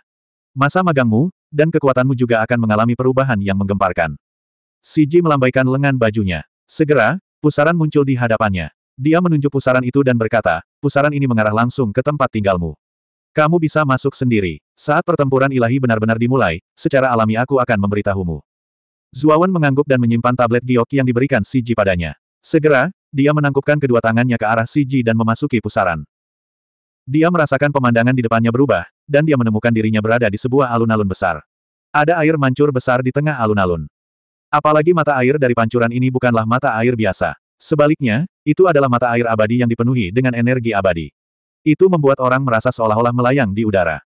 Masa magangmu, dan kekuatanmu juga akan mengalami perubahan yang menggemparkan. Siji melambaikan lengan bajunya. Segera, Pusaran muncul di hadapannya. Dia menunjuk pusaran itu dan berkata, pusaran ini mengarah langsung ke tempat tinggalmu. Kamu bisa masuk sendiri. Saat pertempuran ilahi benar-benar dimulai, secara alami aku akan memberitahumu. Zuawan mengangguk dan menyimpan tablet giok yang diberikan Siji padanya. Segera, dia menangkupkan kedua tangannya ke arah Siji dan memasuki pusaran. Dia merasakan pemandangan di depannya berubah, dan dia menemukan dirinya berada di sebuah alun-alun besar. Ada air mancur besar di tengah alun-alun. Apalagi mata air dari pancuran ini bukanlah mata air biasa. Sebaliknya, itu adalah mata air abadi yang dipenuhi dengan energi abadi. Itu membuat orang merasa seolah-olah melayang di udara.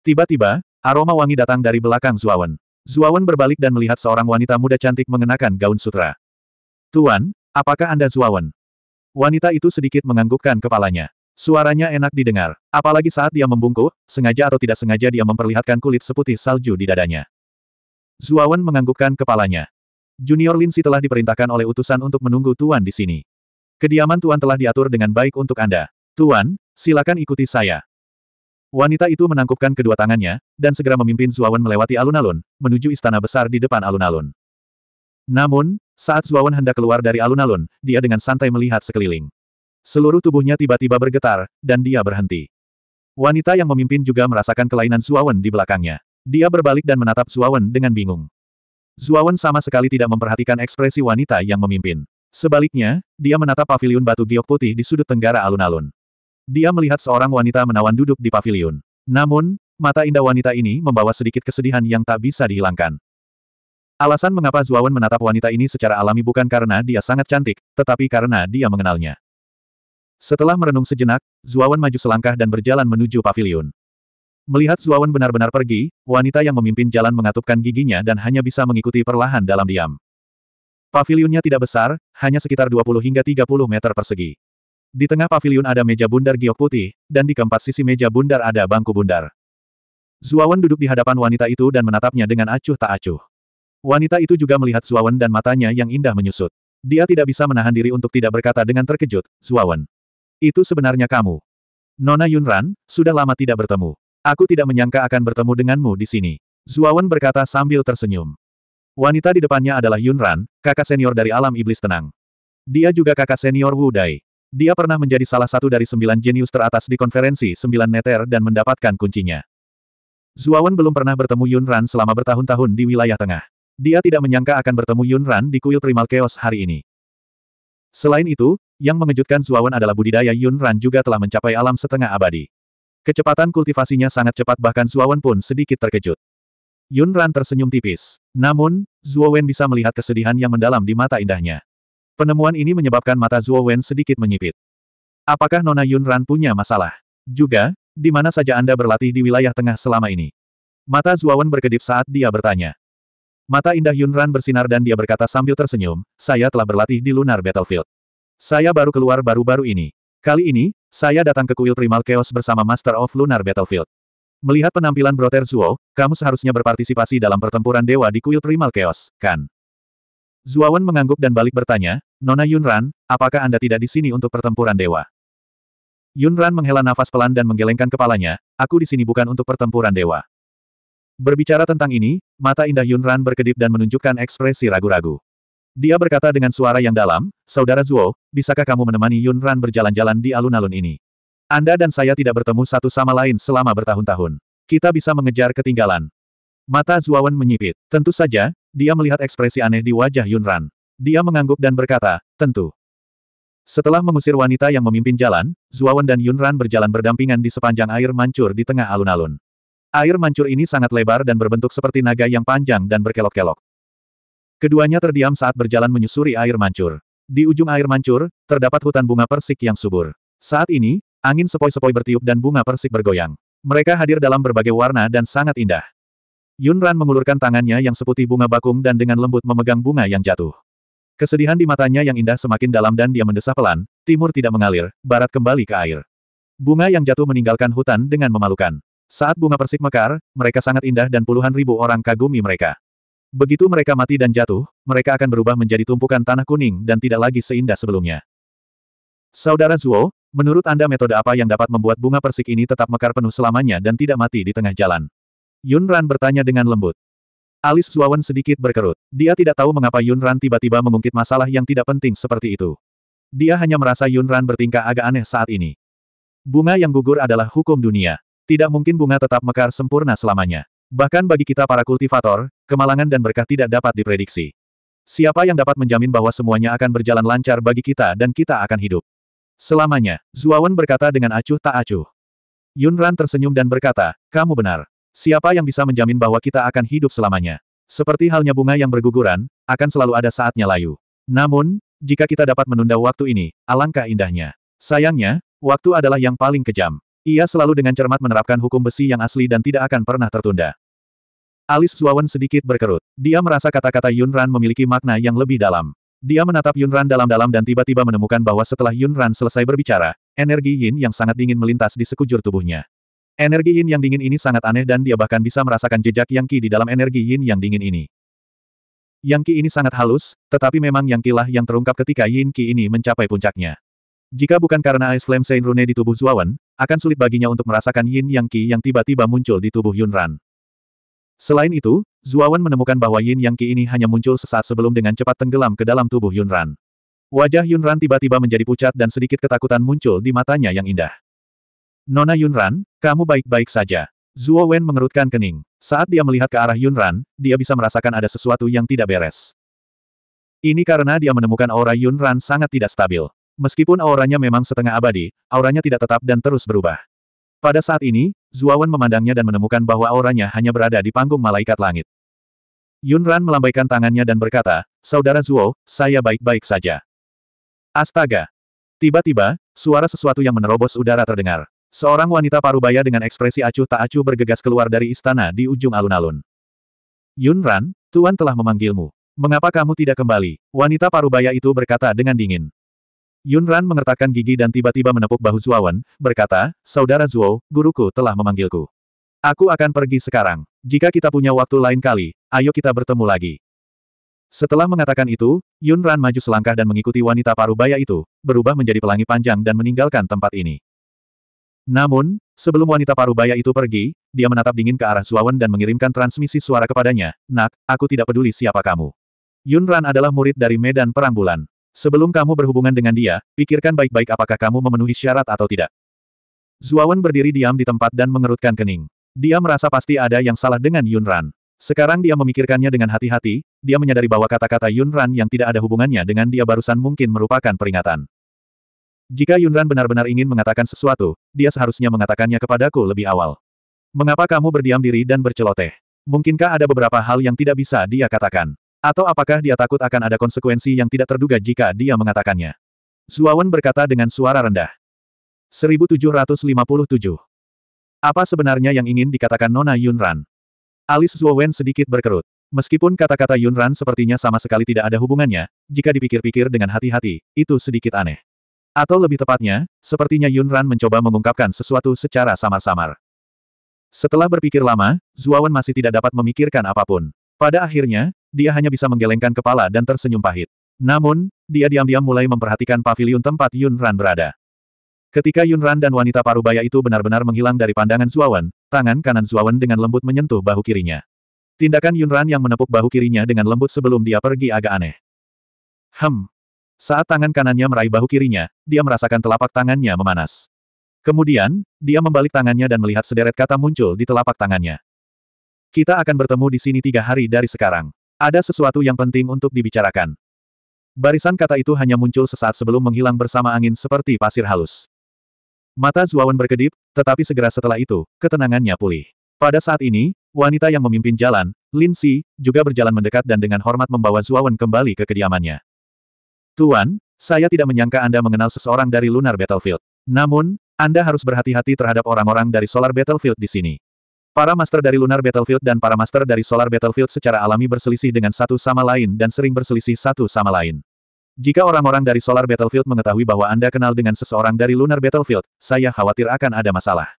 Tiba-tiba, aroma wangi datang dari belakang Zuawan. Zuawan berbalik dan melihat seorang wanita muda cantik mengenakan gaun sutra. Tuan, apakah Anda Zuawan? Wanita itu sedikit menganggukkan kepalanya. Suaranya enak didengar. Apalagi saat dia membungkuk, sengaja atau tidak sengaja dia memperlihatkan kulit seputih salju di dadanya. Zuawan menganggukkan kepalanya. Junior Lin Si telah diperintahkan oleh utusan untuk menunggu Tuan di sini. Kediaman Tuan telah diatur dengan baik untuk Anda. Tuan, silakan ikuti saya. Wanita itu menangkupkan kedua tangannya, dan segera memimpin Zuawan melewati alun-alun, menuju istana besar di depan alun-alun. Namun, saat Zuawan hendak keluar dari alun-alun, dia dengan santai melihat sekeliling. Seluruh tubuhnya tiba-tiba bergetar, dan dia berhenti. Wanita yang memimpin juga merasakan kelainan Zuawan di belakangnya. Dia berbalik dan menatap Zuawan dengan bingung. Zuawan sama sekali tidak memperhatikan ekspresi wanita yang memimpin. Sebaliknya, dia menatap pavilion batu giok putih di sudut tenggara alun-alun. Dia melihat seorang wanita menawan duduk di pavilion. Namun, mata indah wanita ini membawa sedikit kesedihan yang tak bisa dihilangkan. Alasan mengapa Zuawan menatap wanita ini secara alami bukan karena dia sangat cantik, tetapi karena dia mengenalnya. Setelah merenung sejenak, Zuawan maju selangkah dan berjalan menuju pavilion. Melihat Zuawan benar-benar pergi, wanita yang memimpin jalan mengatupkan giginya dan hanya bisa mengikuti perlahan dalam diam. Pavilionnya tidak besar, hanya sekitar 20 hingga 30 meter persegi. Di tengah pavilion ada meja bundar giok putih, dan di keempat sisi meja bundar ada bangku bundar. Zuawan duduk di hadapan wanita itu dan menatapnya dengan acuh tak acuh. Wanita itu juga melihat Zuawan dan matanya yang indah menyusut. Dia tidak bisa menahan diri untuk tidak berkata dengan terkejut, Zuawan. Itu sebenarnya kamu. Nona Yunran, sudah lama tidak bertemu. Aku tidak menyangka akan bertemu denganmu di sini. Zuawan berkata sambil tersenyum. Wanita di depannya adalah Yunran, kakak senior dari alam iblis tenang. Dia juga kakak senior Wu Dai. Dia pernah menjadi salah satu dari sembilan jenius teratas di konferensi sembilan neter dan mendapatkan kuncinya. Zuawan belum pernah bertemu Yunran selama bertahun-tahun di wilayah tengah. Dia tidak menyangka akan bertemu Yunran di kuil Primal Chaos hari ini. Selain itu, yang mengejutkan Zuawan adalah budidaya Yunran juga telah mencapai alam setengah abadi. Kecepatan kultivasinya sangat cepat bahkan Zuowen pun sedikit terkejut. Yun Ran tersenyum tipis. Namun, Zuowen bisa melihat kesedihan yang mendalam di mata indahnya. Penemuan ini menyebabkan mata Zuowen sedikit menyipit. Apakah Nona Yun Ran punya masalah? Juga, di mana saja Anda berlatih di wilayah tengah selama ini? Mata Zuowen berkedip saat dia bertanya. Mata indah Yun Ran bersinar dan dia berkata sambil tersenyum, saya telah berlatih di Lunar Battlefield. Saya baru keluar baru-baru ini. Kali ini, saya datang ke kuil Primal Chaos bersama Master of Lunar Battlefield. Melihat penampilan Brother Zuo, kamu seharusnya berpartisipasi dalam pertempuran dewa di kuil Primal Chaos, kan? Zuawan mengangguk dan balik bertanya, Nona Yunran, apakah Anda tidak di sini untuk pertempuran dewa? Yunran menghela nafas pelan dan menggelengkan kepalanya, aku di sini bukan untuk pertempuran dewa. Berbicara tentang ini, mata indah Yunran berkedip dan menunjukkan ekspresi ragu-ragu. Dia berkata dengan suara yang dalam, Saudara Zuo, bisakah kamu menemani Yun Ran berjalan-jalan di alun-alun ini? Anda dan saya tidak bertemu satu sama lain selama bertahun-tahun. Kita bisa mengejar ketinggalan. Mata Zuawan menyipit. Tentu saja, dia melihat ekspresi aneh di wajah Yun Ran. Dia mengangguk dan berkata, tentu. Setelah mengusir wanita yang memimpin jalan, Zuawan dan Yun Ran berjalan berdampingan di sepanjang air mancur di tengah alun-alun. Air mancur ini sangat lebar dan berbentuk seperti naga yang panjang dan berkelok-kelok. Keduanya terdiam saat berjalan menyusuri air mancur. Di ujung air mancur, terdapat hutan bunga persik yang subur. Saat ini, angin sepoi-sepoi bertiup dan bunga persik bergoyang. Mereka hadir dalam berbagai warna dan sangat indah. Yun Ran mengulurkan tangannya yang seputih bunga bakung dan dengan lembut memegang bunga yang jatuh. Kesedihan di matanya yang indah semakin dalam dan dia mendesah pelan, timur tidak mengalir, barat kembali ke air. Bunga yang jatuh meninggalkan hutan dengan memalukan. Saat bunga persik mekar, mereka sangat indah dan puluhan ribu orang kagumi mereka. Begitu mereka mati dan jatuh, mereka akan berubah menjadi tumpukan tanah kuning dan tidak lagi seindah sebelumnya. Saudara Zuo, menurut Anda metode apa yang dapat membuat bunga persik ini tetap mekar penuh selamanya dan tidak mati di tengah jalan? Yun Ran bertanya dengan lembut. Alis Zuawan sedikit berkerut. Dia tidak tahu mengapa Yun Ran tiba-tiba mengungkit masalah yang tidak penting seperti itu. Dia hanya merasa Yun Ran bertingkah agak aneh saat ini. Bunga yang gugur adalah hukum dunia. Tidak mungkin bunga tetap mekar sempurna selamanya. Bahkan bagi kita para kultivator, kemalangan dan berkah tidak dapat diprediksi. Siapa yang dapat menjamin bahwa semuanya akan berjalan lancar bagi kita dan kita akan hidup? Selamanya, Zuawan berkata dengan acuh tak acuh. Yunran tersenyum dan berkata, kamu benar. Siapa yang bisa menjamin bahwa kita akan hidup selamanya? Seperti halnya bunga yang berguguran, akan selalu ada saatnya layu. Namun, jika kita dapat menunda waktu ini, alangkah indahnya. Sayangnya, waktu adalah yang paling kejam. Ia selalu dengan cermat menerapkan hukum besi yang asli dan tidak akan pernah tertunda. Alis Zuawan sedikit berkerut. Dia merasa kata-kata Yunran memiliki makna yang lebih dalam. Dia menatap Yunran dalam-dalam dan tiba-tiba menemukan bahwa setelah Yunran selesai berbicara, energi Yin yang sangat dingin melintas di sekujur tubuhnya. Energi Yin yang dingin ini sangat aneh dan dia bahkan bisa merasakan jejak Yang Qi di dalam energi Yin yang dingin ini. Yang Qi ini sangat halus, tetapi memang Yang Qi lah yang terungkap ketika Yin Qi ini mencapai puncaknya. Jika bukan karena Ice Flame Saint Rune di tubuh Zuawan, akan sulit baginya untuk merasakan yin yang qi yang tiba-tiba muncul di tubuh Yunran. Selain itu, Zuawan menemukan bahwa Yin Yang Ki ini hanya muncul sesaat sebelum dengan cepat tenggelam ke dalam tubuh Yunran. Wajah Yunran tiba-tiba menjadi pucat dan sedikit ketakutan muncul di matanya yang indah. Nona Yunran, kamu baik-baik saja. Zuo Wen mengerutkan kening. Saat dia melihat ke arah Yunran, dia bisa merasakan ada sesuatu yang tidak beres. Ini karena dia menemukan aura Yunran sangat tidak stabil. Meskipun auranya memang setengah abadi, auranya tidak tetap dan terus berubah. Pada saat ini, Zuawan memandangnya dan menemukan bahwa auranya hanya berada di panggung malaikat langit. Yunran melambaikan tangannya dan berkata, Saudara Zuo, saya baik-baik saja. Astaga! Tiba-tiba, suara sesuatu yang menerobos udara terdengar. Seorang wanita parubaya dengan ekspresi acuh tak acuh bergegas keluar dari istana di ujung alun-alun. Yunran, Tuan telah memanggilmu. Mengapa kamu tidak kembali? Wanita parubaya itu berkata dengan dingin. Yun Ran mengertakkan gigi dan tiba-tiba menepuk bahu Zuawan, berkata, Saudara Zuo, guruku telah memanggilku. Aku akan pergi sekarang. Jika kita punya waktu lain kali, ayo kita bertemu lagi. Setelah mengatakan itu, Yun Ran maju selangkah dan mengikuti wanita parubaya itu, berubah menjadi pelangi panjang dan meninggalkan tempat ini. Namun, sebelum wanita parubaya itu pergi, dia menatap dingin ke arah Zuawan dan mengirimkan transmisi suara kepadanya, Nak, aku tidak peduli siapa kamu. Yun Ran adalah murid dari Medan Perang Bulan. Sebelum kamu berhubungan dengan dia, pikirkan baik-baik apakah kamu memenuhi syarat atau tidak. Zuawan berdiri diam di tempat dan mengerutkan kening. Dia merasa pasti ada yang salah dengan Yunran. Sekarang dia memikirkannya dengan hati-hati, dia menyadari bahwa kata-kata Yunran yang tidak ada hubungannya dengan dia barusan mungkin merupakan peringatan. Jika Yunran benar-benar ingin mengatakan sesuatu, dia seharusnya mengatakannya kepadaku lebih awal. Mengapa kamu berdiam diri dan berceloteh? Mungkinkah ada beberapa hal yang tidak bisa dia katakan? Atau apakah dia takut akan ada konsekuensi yang tidak terduga jika dia mengatakannya? Zuawan berkata dengan suara rendah. 1757. Apa sebenarnya yang ingin dikatakan Nona Yunran? Alis Zuawan sedikit berkerut. Meskipun kata-kata Yunran sepertinya sama sekali tidak ada hubungannya, jika dipikir-pikir dengan hati-hati, itu sedikit aneh. Atau lebih tepatnya, sepertinya Yunran mencoba mengungkapkan sesuatu secara samar-samar. Setelah berpikir lama, Zuawan masih tidak dapat memikirkan apapun. Pada akhirnya, dia hanya bisa menggelengkan kepala dan tersenyum pahit. Namun, dia diam-diam mulai memperhatikan pavilion tempat Yun Ran berada. Ketika Yun Ran dan wanita parubaya itu benar-benar menghilang dari pandangan Zuawan, tangan kanan Zuawan dengan lembut menyentuh bahu kirinya. Tindakan Yun Ran yang menepuk bahu kirinya dengan lembut sebelum dia pergi agak aneh. Hem. Saat tangan kanannya meraih bahu kirinya, dia merasakan telapak tangannya memanas. Kemudian, dia membalik tangannya dan melihat sederet kata muncul di telapak tangannya. Kita akan bertemu di sini tiga hari dari sekarang. Ada sesuatu yang penting untuk dibicarakan. Barisan kata itu hanya muncul sesaat sebelum menghilang bersama angin seperti pasir halus. Mata Zuawan berkedip, tetapi segera setelah itu, ketenangannya pulih. Pada saat ini, wanita yang memimpin jalan, Lin Xi, juga berjalan mendekat dan dengan hormat membawa Zuawan kembali ke kediamannya. Tuan, saya tidak menyangka Anda mengenal seseorang dari Lunar Battlefield. Namun, Anda harus berhati-hati terhadap orang-orang dari Solar Battlefield di sini. Para master dari Lunar Battlefield dan para master dari Solar Battlefield secara alami berselisih dengan satu sama lain dan sering berselisih satu sama lain. Jika orang-orang dari Solar Battlefield mengetahui bahwa Anda kenal dengan seseorang dari Lunar Battlefield, saya khawatir akan ada masalah.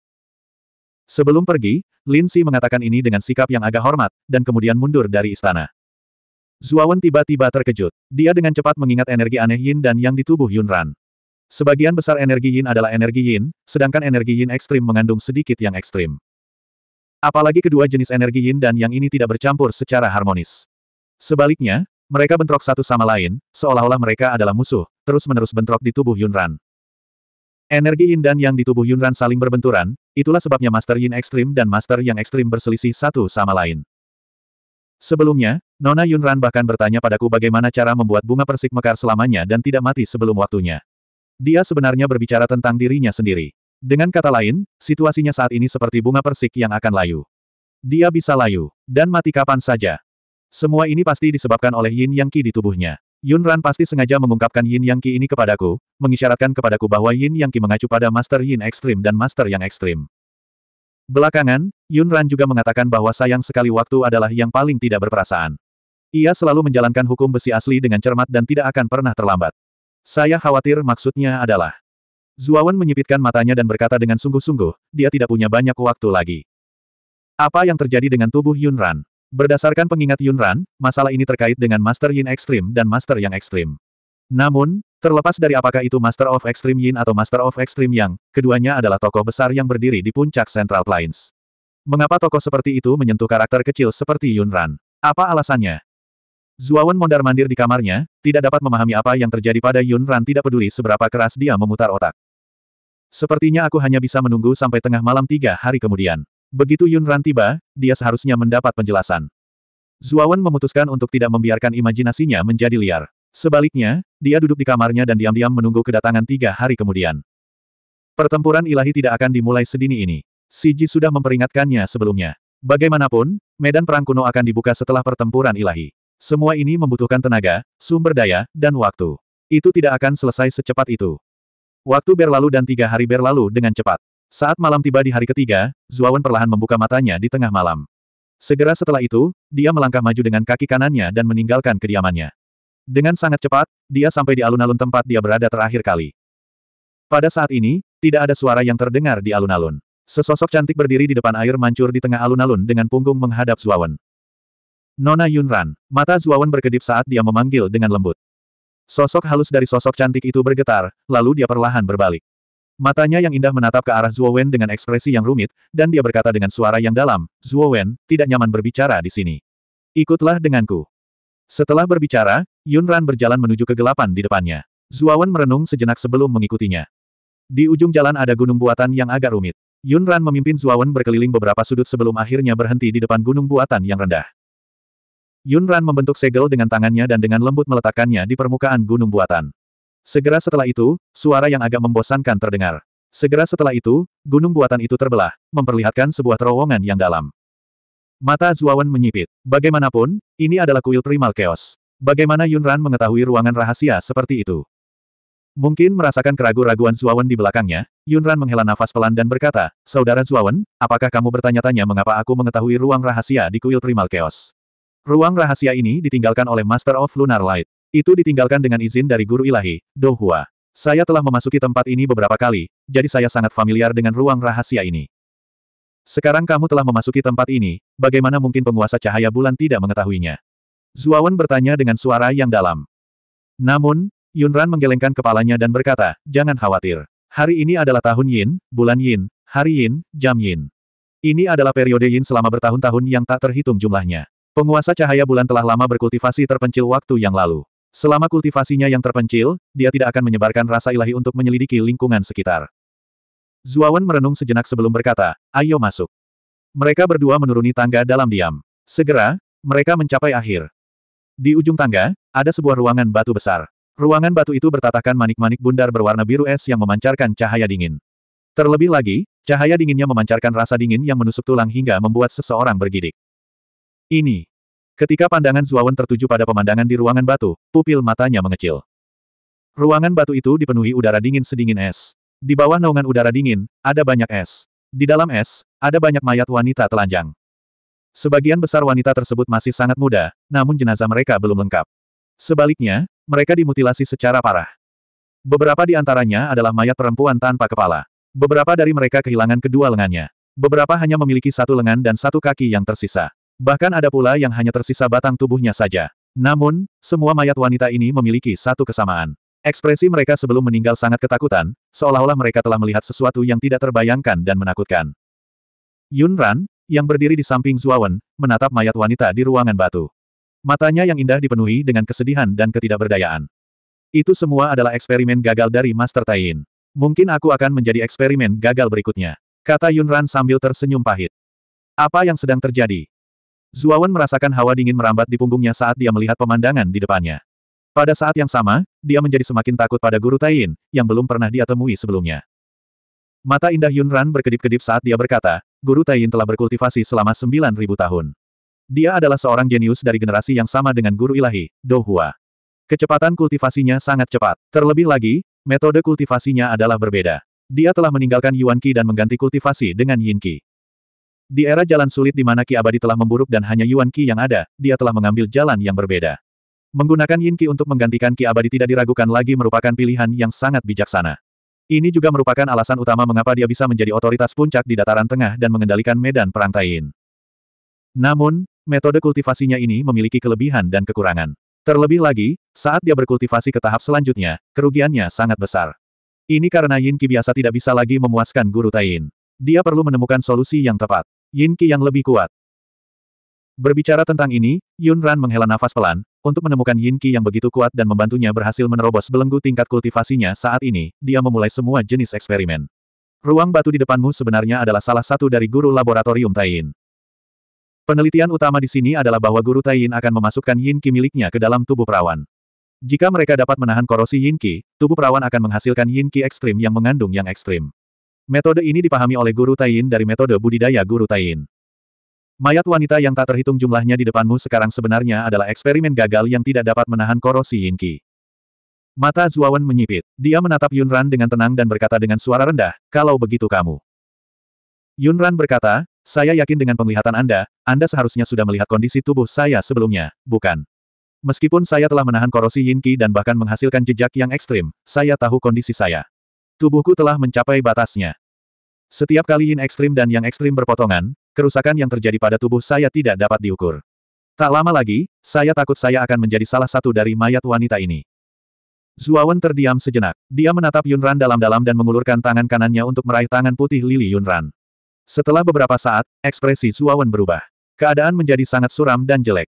Sebelum pergi, Lin Xi mengatakan ini dengan sikap yang agak hormat, dan kemudian mundur dari istana. Zuawan tiba-tiba terkejut. Dia dengan cepat mengingat energi aneh Yin dan Yang di tubuh Yun Ran. Sebagian besar energi Yin adalah energi Yin, sedangkan energi Yin ekstrim mengandung sedikit yang ekstrim. Apalagi kedua jenis energi yin dan yang ini tidak bercampur secara harmonis. Sebaliknya, mereka bentrok satu sama lain, seolah-olah mereka adalah musuh, terus-menerus bentrok di tubuh Yunran. Energi yin dan yang di tubuh Yunran saling berbenturan, itulah sebabnya Master Yin Ekstrim dan Master Yang Ekstrim berselisih satu sama lain. Sebelumnya, Nona Yunran bahkan bertanya padaku bagaimana cara membuat bunga persik mekar selamanya dan tidak mati sebelum waktunya. Dia sebenarnya berbicara tentang dirinya sendiri. Dengan kata lain, situasinya saat ini seperti bunga persik yang akan layu. Dia bisa layu, dan mati kapan saja. Semua ini pasti disebabkan oleh yin yang qi di tubuhnya. Yun Ran pasti sengaja mengungkapkan yin yang qi ini kepadaku, mengisyaratkan kepadaku bahwa yin yang qi mengacu pada master yin ekstrim dan master yang ekstrim. Belakangan, Yun Ran juga mengatakan bahwa sayang sekali waktu adalah yang paling tidak berperasaan. Ia selalu menjalankan hukum besi asli dengan cermat dan tidak akan pernah terlambat. Saya khawatir maksudnya adalah, Zuawan menyipitkan matanya dan berkata dengan sungguh-sungguh, dia tidak punya banyak waktu lagi. Apa yang terjadi dengan tubuh Yunran? Berdasarkan pengingat Yunran, masalah ini terkait dengan Master Yin Extreme dan Master Yang Extreme. Namun, terlepas dari apakah itu Master of Extreme Yin atau Master of Extreme Yang, keduanya adalah tokoh besar yang berdiri di puncak Central Plains. Mengapa tokoh seperti itu menyentuh karakter kecil seperti Yunran? Apa alasannya? Zuawan mondar-mandir di kamarnya, tidak dapat memahami apa yang terjadi pada Yunran. tidak peduli seberapa keras dia memutar otak. Sepertinya aku hanya bisa menunggu sampai tengah malam tiga hari kemudian. Begitu Yun Ran tiba, dia seharusnya mendapat penjelasan. Zuawan memutuskan untuk tidak membiarkan imajinasinya menjadi liar. Sebaliknya, dia duduk di kamarnya dan diam-diam menunggu kedatangan tiga hari kemudian. Pertempuran ilahi tidak akan dimulai sedini ini. Ji sudah memperingatkannya sebelumnya. Bagaimanapun, medan perang kuno akan dibuka setelah pertempuran ilahi. Semua ini membutuhkan tenaga, sumber daya, dan waktu. Itu tidak akan selesai secepat itu. Waktu berlalu dan tiga hari berlalu dengan cepat. Saat malam tiba di hari ketiga, Zuawan perlahan membuka matanya di tengah malam. Segera setelah itu, dia melangkah maju dengan kaki kanannya dan meninggalkan kediamannya. Dengan sangat cepat, dia sampai di alun-alun tempat dia berada terakhir kali. Pada saat ini, tidak ada suara yang terdengar di alun-alun. Sesosok cantik berdiri di depan air mancur di tengah alun-alun dengan punggung menghadap Zuawan. Nona Yunran, mata Zuawan berkedip saat dia memanggil dengan lembut. Sosok halus dari sosok cantik itu bergetar, lalu dia perlahan berbalik. Matanya yang indah menatap ke arah Zuo Wen dengan ekspresi yang rumit, dan dia berkata dengan suara yang dalam, Zuo Wen, tidak nyaman berbicara di sini. Ikutlah denganku. Setelah berbicara, Yun Ran berjalan menuju kegelapan di depannya. Zuo Wen merenung sejenak sebelum mengikutinya. Di ujung jalan ada gunung buatan yang agak rumit. Yun Ran memimpin Zuo Wen berkeliling beberapa sudut sebelum akhirnya berhenti di depan gunung buatan yang rendah. Yun Ran membentuk segel dengan tangannya dan dengan lembut meletakkannya di permukaan gunung buatan. Segera setelah itu, suara yang agak membosankan terdengar. Segera setelah itu, gunung buatan itu terbelah, memperlihatkan sebuah terowongan yang dalam. Mata Zuawan menyipit. Bagaimanapun, ini adalah kuil primal chaos. Bagaimana Yun Ran mengetahui ruangan rahasia seperti itu? Mungkin merasakan keraguan-raguan Zuawan di belakangnya, Yun Ran menghela nafas pelan dan berkata, Saudara Zuawan, apakah kamu bertanya-tanya mengapa aku mengetahui ruang rahasia di kuil primal chaos? Ruang rahasia ini ditinggalkan oleh Master of Lunar Light. Itu ditinggalkan dengan izin dari Guru Ilahi, Dohua. Saya telah memasuki tempat ini beberapa kali, jadi saya sangat familiar dengan ruang rahasia ini. Sekarang kamu telah memasuki tempat ini, bagaimana mungkin penguasa cahaya bulan tidak mengetahuinya? Zuawan bertanya dengan suara yang dalam. Namun, Yunran menggelengkan kepalanya dan berkata, jangan khawatir. Hari ini adalah tahun Yin, bulan Yin, hari Yin, jam Yin. Ini adalah periode Yin selama bertahun-tahun yang tak terhitung jumlahnya. Penguasa cahaya bulan telah lama berkultivasi terpencil waktu yang lalu. Selama kultivasinya yang terpencil, dia tidak akan menyebarkan rasa ilahi untuk menyelidiki lingkungan sekitar. Zuawan merenung sejenak sebelum berkata, ayo masuk. Mereka berdua menuruni tangga dalam diam. Segera, mereka mencapai akhir. Di ujung tangga, ada sebuah ruangan batu besar. Ruangan batu itu bertatakan manik-manik bundar berwarna biru es yang memancarkan cahaya dingin. Terlebih lagi, cahaya dinginnya memancarkan rasa dingin yang menusuk tulang hingga membuat seseorang bergidik. Ini. Ketika pandangan Zuawan tertuju pada pemandangan di ruangan batu, pupil matanya mengecil. Ruangan batu itu dipenuhi udara dingin sedingin es. Di bawah naungan udara dingin, ada banyak es. Di dalam es, ada banyak mayat wanita telanjang. Sebagian besar wanita tersebut masih sangat muda, namun jenazah mereka belum lengkap. Sebaliknya, mereka dimutilasi secara parah. Beberapa di antaranya adalah mayat perempuan tanpa kepala. Beberapa dari mereka kehilangan kedua lengannya. Beberapa hanya memiliki satu lengan dan satu kaki yang tersisa. Bahkan ada pula yang hanya tersisa batang tubuhnya saja. Namun, semua mayat wanita ini memiliki satu kesamaan. Ekspresi mereka sebelum meninggal sangat ketakutan, seolah-olah mereka telah melihat sesuatu yang tidak terbayangkan dan menakutkan. Yun Ran, yang berdiri di samping Zuawan, menatap mayat wanita di ruangan batu. Matanya yang indah dipenuhi dengan kesedihan dan ketidakberdayaan. Itu semua adalah eksperimen gagal dari Master Tain. Mungkin aku akan menjadi eksperimen gagal berikutnya. Kata Yun Ran sambil tersenyum pahit. Apa yang sedang terjadi? Zuawan merasakan hawa dingin merambat di punggungnya saat dia melihat pemandangan di depannya. Pada saat yang sama, dia menjadi semakin takut pada Guru Tain, yang belum pernah dia temui sebelumnya. Mata indah Yunran berkedip-kedip saat dia berkata, Guru Tain telah berkultivasi selama 9.000 tahun. Dia adalah seorang jenius dari generasi yang sama dengan Guru Ilahi, Dohua. Kecepatan kultivasinya sangat cepat. Terlebih lagi, metode kultivasinya adalah berbeda. Dia telah meninggalkan Yuan Qi dan mengganti kultivasi dengan Yin Qi. Di era jalan sulit di mana Ki abadi telah memburuk dan hanya Yuan Qi yang ada, dia telah mengambil jalan yang berbeda. Menggunakan Yin Qi untuk menggantikan Ki abadi tidak diragukan lagi merupakan pilihan yang sangat bijaksana. Ini juga merupakan alasan utama mengapa dia bisa menjadi otoritas puncak di dataran tengah dan mengendalikan medan perang Taiyin. Namun, metode kultivasinya ini memiliki kelebihan dan kekurangan. Terlebih lagi, saat dia berkultivasi ke tahap selanjutnya, kerugiannya sangat besar. Ini karena Yin Qi biasa tidak bisa lagi memuaskan guru Taiyin. Dia perlu menemukan solusi yang tepat. Yin Qi yang lebih kuat. Berbicara tentang ini, Yun Ran menghela nafas pelan, untuk menemukan Yin Qi yang begitu kuat dan membantunya berhasil menerobos belenggu tingkat kultivasinya saat ini, dia memulai semua jenis eksperimen. Ruang batu di depanmu sebenarnya adalah salah satu dari guru laboratorium Taiyin. Penelitian utama di sini adalah bahwa guru Taiyin akan memasukkan Yin Qi miliknya ke dalam tubuh perawan. Jika mereka dapat menahan korosi Yin Qi, tubuh perawan akan menghasilkan Yin Qi ekstrim yang mengandung yang ekstrim. Metode ini dipahami oleh Guru Tain dari metode budidaya Guru Tain. Mayat wanita yang tak terhitung jumlahnya di depanmu sekarang sebenarnya adalah eksperimen gagal yang tidak dapat menahan korosi Yinqi. Mata Zuawan menyipit. Dia menatap Yunran dengan tenang dan berkata dengan suara rendah, kalau begitu kamu. Yunran berkata, saya yakin dengan penglihatan Anda, Anda seharusnya sudah melihat kondisi tubuh saya sebelumnya, bukan? Meskipun saya telah menahan korosi Yinqi dan bahkan menghasilkan jejak yang ekstrim, saya tahu kondisi saya. Tubuhku telah mencapai batasnya. Setiap kali yin ekstrim dan yang ekstrim berpotongan, kerusakan yang terjadi pada tubuh saya tidak dapat diukur. Tak lama lagi, saya takut saya akan menjadi salah satu dari mayat wanita ini. Zuawan terdiam sejenak. Dia menatap Yunran dalam-dalam dan mengulurkan tangan kanannya untuk meraih tangan putih lili Yunran. Setelah beberapa saat, ekspresi Zuawan berubah. Keadaan menjadi sangat suram dan jelek.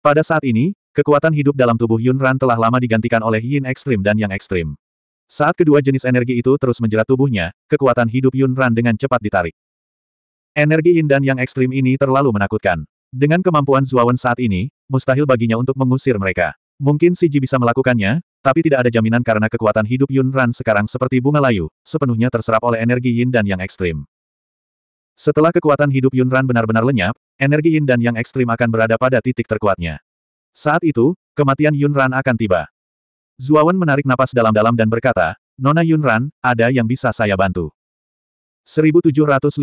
Pada saat ini, kekuatan hidup dalam tubuh Yunran telah lama digantikan oleh yin ekstrim dan yang ekstrim. Saat kedua jenis energi itu terus menjerat tubuhnya, kekuatan hidup Yun Ran dengan cepat ditarik. Energi yin dan yang ekstrim ini terlalu menakutkan. Dengan kemampuan Zuawan saat ini, mustahil baginya untuk mengusir mereka. Mungkin si Ji bisa melakukannya, tapi tidak ada jaminan karena kekuatan hidup Yun Ran sekarang seperti bunga layu, sepenuhnya terserap oleh energi yin dan yang ekstrim. Setelah kekuatan hidup Yun Ran benar-benar lenyap, energi yin dan yang ekstrim akan berada pada titik terkuatnya. Saat itu, kematian Yun Ran akan tiba. Zuawan menarik napas dalam-dalam dan berkata, Nona Yunran, ada yang bisa saya bantu. 1758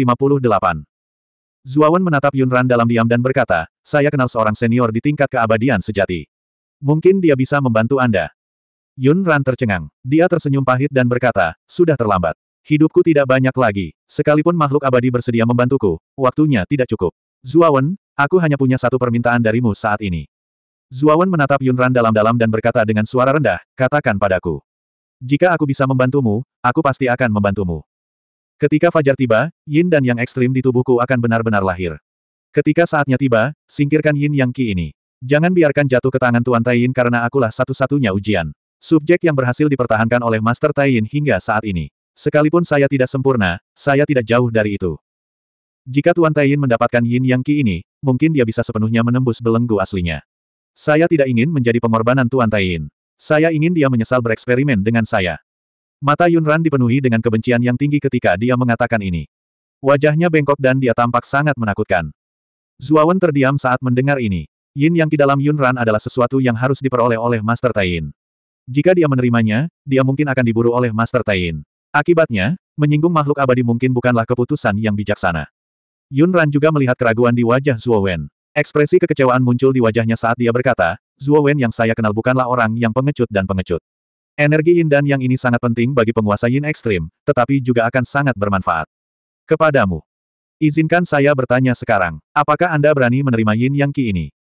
Zuawan menatap Yunran dalam diam dan berkata, saya kenal seorang senior di tingkat keabadian sejati. Mungkin dia bisa membantu Anda. Yunran tercengang. Dia tersenyum pahit dan berkata, sudah terlambat. Hidupku tidak banyak lagi. Sekalipun makhluk abadi bersedia membantuku, waktunya tidak cukup. Zuawan, aku hanya punya satu permintaan darimu saat ini. Zuawan menatap Yunran dalam-dalam dan berkata dengan suara rendah, katakan padaku. Jika aku bisa membantumu, aku pasti akan membantumu. Ketika fajar tiba, yin dan yang ekstrim di tubuhku akan benar-benar lahir. Ketika saatnya tiba, singkirkan yin yang ki ini. Jangan biarkan jatuh ke tangan Tuan Taiyin karena akulah satu-satunya ujian. Subjek yang berhasil dipertahankan oleh Master Taiyin hingga saat ini. Sekalipun saya tidak sempurna, saya tidak jauh dari itu. Jika Tuan Taiyin mendapatkan yin yang ki ini, mungkin dia bisa sepenuhnya menembus belenggu aslinya. Saya tidak ingin menjadi pengorbanan Tuan Taiyin. Saya ingin dia menyesal bereksperimen dengan saya. Mata Yun Ran dipenuhi dengan kebencian yang tinggi ketika dia mengatakan ini. Wajahnya bengkok dan dia tampak sangat menakutkan. Zuawan terdiam saat mendengar ini. Yin yang di dalam Yun Ran adalah sesuatu yang harus diperoleh oleh Master Taiyin. Jika dia menerimanya, dia mungkin akan diburu oleh Master Taiyin. Akibatnya, menyinggung makhluk abadi mungkin bukanlah keputusan yang bijaksana. Yun Ran juga melihat keraguan di wajah Zuo Ekspresi kekecewaan muncul di wajahnya saat dia berkata, Zhuo Wen yang saya kenal bukanlah orang yang pengecut dan pengecut. Energi yin dan yang ini sangat penting bagi penguasa yin ekstrim, tetapi juga akan sangat bermanfaat. Kepadamu. Izinkan saya bertanya sekarang, apakah Anda berani menerima yin yang ki ini?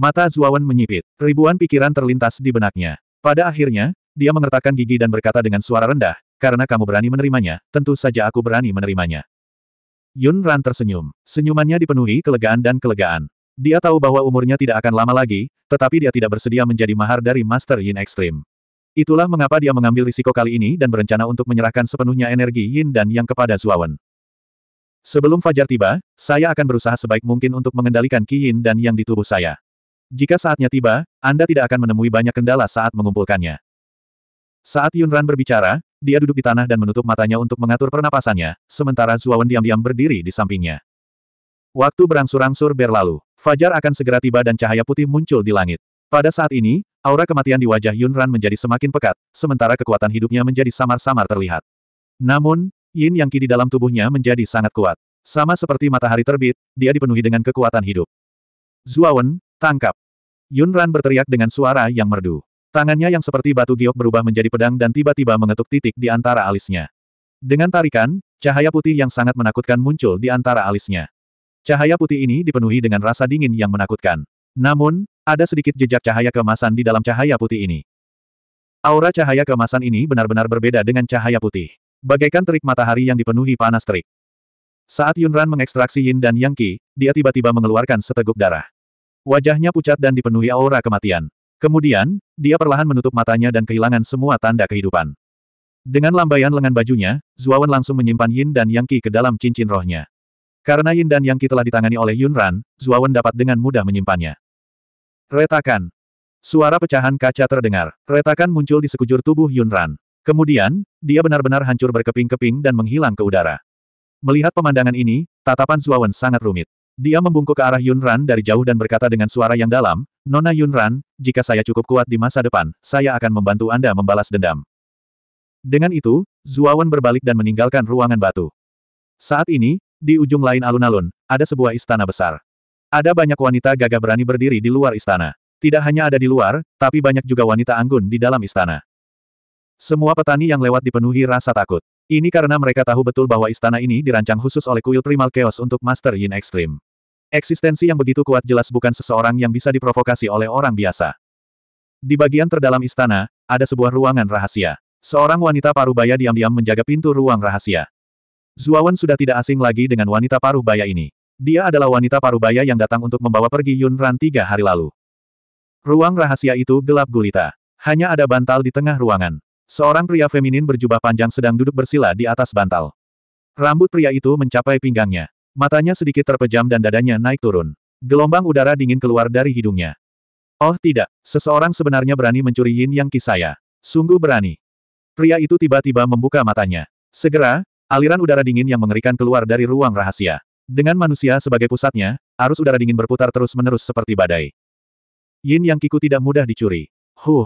Mata Wen menyipit, ribuan pikiran terlintas di benaknya. Pada akhirnya, dia mengertakkan gigi dan berkata dengan suara rendah, karena kamu berani menerimanya, tentu saja aku berani menerimanya. Yun Ran tersenyum. Senyumannya dipenuhi kelegaan dan kelegaan. Dia tahu bahwa umurnya tidak akan lama lagi, tetapi dia tidak bersedia menjadi mahar dari Master Yin Extreme. Itulah mengapa dia mengambil risiko kali ini dan berencana untuk menyerahkan sepenuhnya energi Yin dan Yang kepada Zuawan. Sebelum fajar tiba, saya akan berusaha sebaik mungkin untuk mengendalikan Qi Yin dan Yang di tubuh saya. Jika saatnya tiba, Anda tidak akan menemui banyak kendala saat mengumpulkannya. Saat Yun Ran berbicara, dia duduk di tanah dan menutup matanya untuk mengatur pernapasannya, sementara Zuawan diam-diam berdiri di sampingnya. Waktu berangsur-angsur berlalu. Fajar akan segera tiba dan cahaya putih muncul di langit. Pada saat ini, aura kematian di wajah Yunran menjadi semakin pekat, sementara kekuatan hidupnya menjadi samar-samar terlihat. Namun, yin yang ki di dalam tubuhnya menjadi sangat kuat. Sama seperti matahari terbit, dia dipenuhi dengan kekuatan hidup. Zuawan, tangkap! Yunran berteriak dengan suara yang merdu. Tangannya yang seperti batu giok berubah menjadi pedang dan tiba-tiba mengetuk titik di antara alisnya. Dengan tarikan, cahaya putih yang sangat menakutkan muncul di antara alisnya. Cahaya putih ini dipenuhi dengan rasa dingin yang menakutkan. Namun, ada sedikit jejak cahaya kemasan di dalam cahaya putih ini. Aura cahaya kemasan ini benar-benar berbeda dengan cahaya putih. Bagaikan terik matahari yang dipenuhi panas terik. Saat Yunran mengekstraksi Yin dan Yang Qi, dia tiba-tiba mengeluarkan seteguk darah. Wajahnya pucat dan dipenuhi aura kematian. Kemudian, dia perlahan menutup matanya dan kehilangan semua tanda kehidupan. Dengan lambaian lengan bajunya, Zuawan langsung menyimpan Yin dan Yang Qi ke dalam cincin rohnya. Karena yin dan yang ki telah ditangani oleh Yun Ran, Zuawan dapat dengan mudah menyimpannya. Retakan. Suara pecahan kaca terdengar. Retakan muncul di sekujur tubuh Yun Ran. Kemudian, dia benar-benar hancur berkeping-keping dan menghilang ke udara. Melihat pemandangan ini, tatapan Zuawan sangat rumit. Dia membungkuk ke arah Yun Ran dari jauh dan berkata dengan suara yang dalam, Nona Yun Ran, jika saya cukup kuat di masa depan, saya akan membantu Anda membalas dendam. Dengan itu, Zuawan berbalik dan meninggalkan ruangan batu. Saat ini, di ujung lain alun-alun, ada sebuah istana besar. Ada banyak wanita gagah berani berdiri di luar istana. Tidak hanya ada di luar, tapi banyak juga wanita anggun di dalam istana. Semua petani yang lewat dipenuhi rasa takut. Ini karena mereka tahu betul bahwa istana ini dirancang khusus oleh kuil primal chaos untuk Master Yin Extreme. Eksistensi yang begitu kuat jelas bukan seseorang yang bisa diprovokasi oleh orang biasa. Di bagian terdalam istana, ada sebuah ruangan rahasia. Seorang wanita parubaya diam-diam menjaga pintu ruang rahasia. Zuawan sudah tidak asing lagi dengan wanita paruh baya ini. Dia adalah wanita paruh baya yang datang untuk membawa pergi Yun Ran tiga hari lalu. Ruang rahasia itu gelap gulita. Hanya ada bantal di tengah ruangan. Seorang pria feminin berjubah panjang sedang duduk bersila di atas bantal. Rambut pria itu mencapai pinggangnya. Matanya sedikit terpejam dan dadanya naik turun. Gelombang udara dingin keluar dari hidungnya. Oh tidak, seseorang sebenarnya berani mencuri Yin Yang Kisaya. Sungguh berani. Pria itu tiba-tiba membuka matanya. Segera, Aliran udara dingin yang mengerikan keluar dari ruang rahasia. Dengan manusia sebagai pusatnya, arus udara dingin berputar terus-menerus seperti badai. Yin yang kiku tidak mudah dicuri. Huh.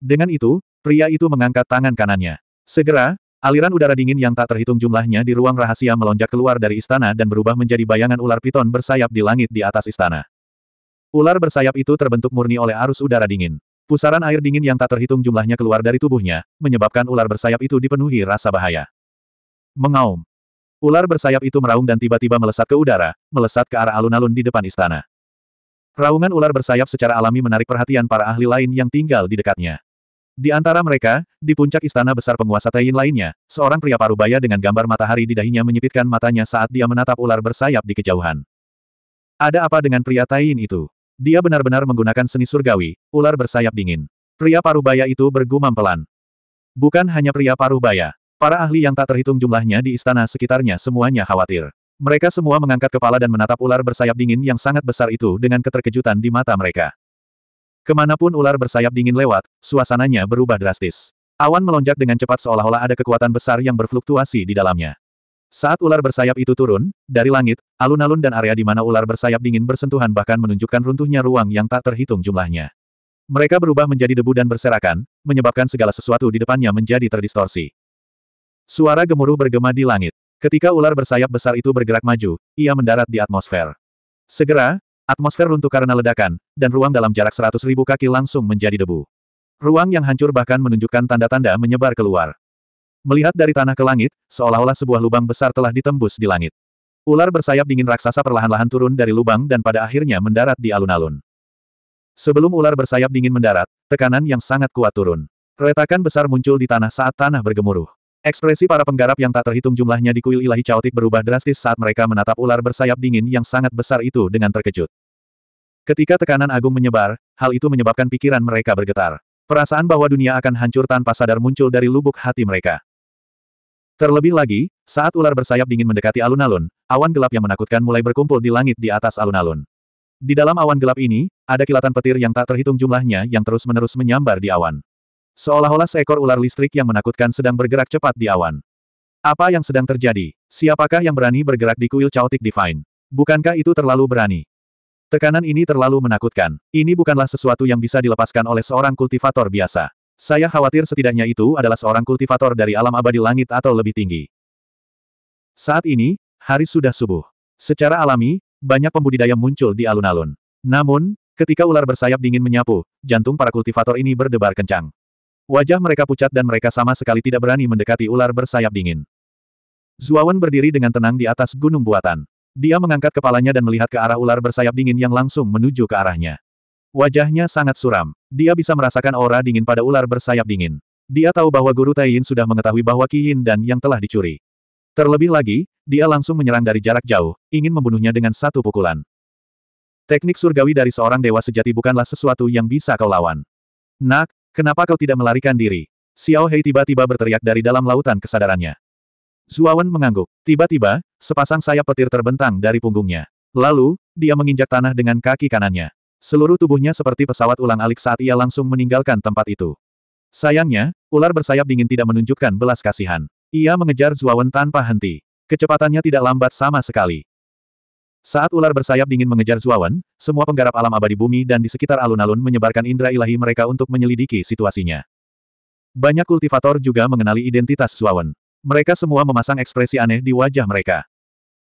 Dengan itu, pria itu mengangkat tangan kanannya. Segera, aliran udara dingin yang tak terhitung jumlahnya di ruang rahasia melonjak keluar dari istana dan berubah menjadi bayangan ular piton bersayap di langit di atas istana. Ular bersayap itu terbentuk murni oleh arus udara dingin. Pusaran air dingin yang tak terhitung jumlahnya keluar dari tubuhnya, menyebabkan ular bersayap itu dipenuhi rasa bahaya. Mengaum. Ular bersayap itu meraung dan tiba-tiba melesat ke udara, melesat ke arah alun-alun di depan istana. Raungan ular bersayap secara alami menarik perhatian para ahli lain yang tinggal di dekatnya. Di antara mereka, di puncak istana besar penguasa Ta'in lainnya, seorang pria parubaya dengan gambar matahari di dahinya menyipitkan matanya saat dia menatap ular bersayap di kejauhan. Ada apa dengan pria Ta'in itu? Dia benar-benar menggunakan seni surgawi, ular bersayap dingin. Pria parubaya itu bergumam pelan. Bukan hanya pria parubaya. Para ahli yang tak terhitung jumlahnya di istana sekitarnya semuanya khawatir. Mereka semua mengangkat kepala dan menatap ular bersayap dingin yang sangat besar itu dengan keterkejutan di mata mereka. Kemanapun ular bersayap dingin lewat, suasananya berubah drastis. Awan melonjak dengan cepat seolah-olah ada kekuatan besar yang berfluktuasi di dalamnya. Saat ular bersayap itu turun, dari langit, alun-alun dan area di mana ular bersayap dingin bersentuhan bahkan menunjukkan runtuhnya ruang yang tak terhitung jumlahnya. Mereka berubah menjadi debu dan berserakan, menyebabkan segala sesuatu di depannya menjadi terdistorsi. Suara gemuruh bergema di langit. Ketika ular bersayap besar itu bergerak maju, ia mendarat di atmosfer. Segera, atmosfer runtuh karena ledakan, dan ruang dalam jarak seratus ribu kaki langsung menjadi debu. Ruang yang hancur bahkan menunjukkan tanda-tanda menyebar keluar. Melihat dari tanah ke langit, seolah-olah sebuah lubang besar telah ditembus di langit. Ular bersayap dingin raksasa perlahan-lahan turun dari lubang dan pada akhirnya mendarat di alun-alun. Sebelum ular bersayap dingin mendarat, tekanan yang sangat kuat turun. Retakan besar muncul di tanah saat tanah bergemuruh. Ekspresi para penggarap yang tak terhitung jumlahnya di kuil ilahi caotik berubah drastis saat mereka menatap ular bersayap dingin yang sangat besar itu dengan terkejut. Ketika tekanan agung menyebar, hal itu menyebabkan pikiran mereka bergetar. Perasaan bahwa dunia akan hancur tanpa sadar muncul dari lubuk hati mereka. Terlebih lagi, saat ular bersayap dingin mendekati alun-alun, awan gelap yang menakutkan mulai berkumpul di langit di atas alun-alun. Di dalam awan gelap ini, ada kilatan petir yang tak terhitung jumlahnya yang terus-menerus menyambar di awan. Seolah-olah seekor ular listrik yang menakutkan sedang bergerak cepat di awan. Apa yang sedang terjadi? Siapakah yang berani bergerak di kuil Chaotic divine? Bukankah itu terlalu berani? Tekanan ini terlalu menakutkan. Ini bukanlah sesuatu yang bisa dilepaskan oleh seorang kultivator biasa. Saya khawatir setidaknya itu adalah seorang kultivator dari alam abadi langit atau lebih tinggi. Saat ini, hari sudah subuh. Secara alami, banyak pembudidaya muncul di alun-alun. Namun, ketika ular bersayap dingin menyapu, jantung para kultivator ini berdebar kencang. Wajah mereka pucat dan mereka sama sekali tidak berani mendekati ular bersayap dingin. Zuawan berdiri dengan tenang di atas gunung buatan. Dia mengangkat kepalanya dan melihat ke arah ular bersayap dingin yang langsung menuju ke arahnya. Wajahnya sangat suram. Dia bisa merasakan aura dingin pada ular bersayap dingin. Dia tahu bahwa Guru Taiyin sudah mengetahui bahwa Qiyin dan yang telah dicuri. Terlebih lagi, dia langsung menyerang dari jarak jauh, ingin membunuhnya dengan satu pukulan. Teknik surgawi dari seorang dewa sejati bukanlah sesuatu yang bisa kau lawan. Nak, Kenapa kau tidak melarikan diri? Xiao Hei tiba-tiba berteriak dari dalam lautan kesadarannya. Zuawan mengangguk. Tiba-tiba, sepasang sayap petir terbentang dari punggungnya. Lalu, dia menginjak tanah dengan kaki kanannya. Seluruh tubuhnya seperti pesawat ulang alik saat ia langsung meninggalkan tempat itu. Sayangnya, ular bersayap dingin tidak menunjukkan belas kasihan. Ia mengejar Zuawan tanpa henti. Kecepatannya tidak lambat sama sekali. Saat ular bersayap dingin mengejar Zuawan, semua penggarap alam abadi bumi dan di sekitar alun-alun menyebarkan indera ilahi mereka untuk menyelidiki situasinya. Banyak kultivator juga mengenali identitas Zuawan. Mereka semua memasang ekspresi aneh di wajah mereka.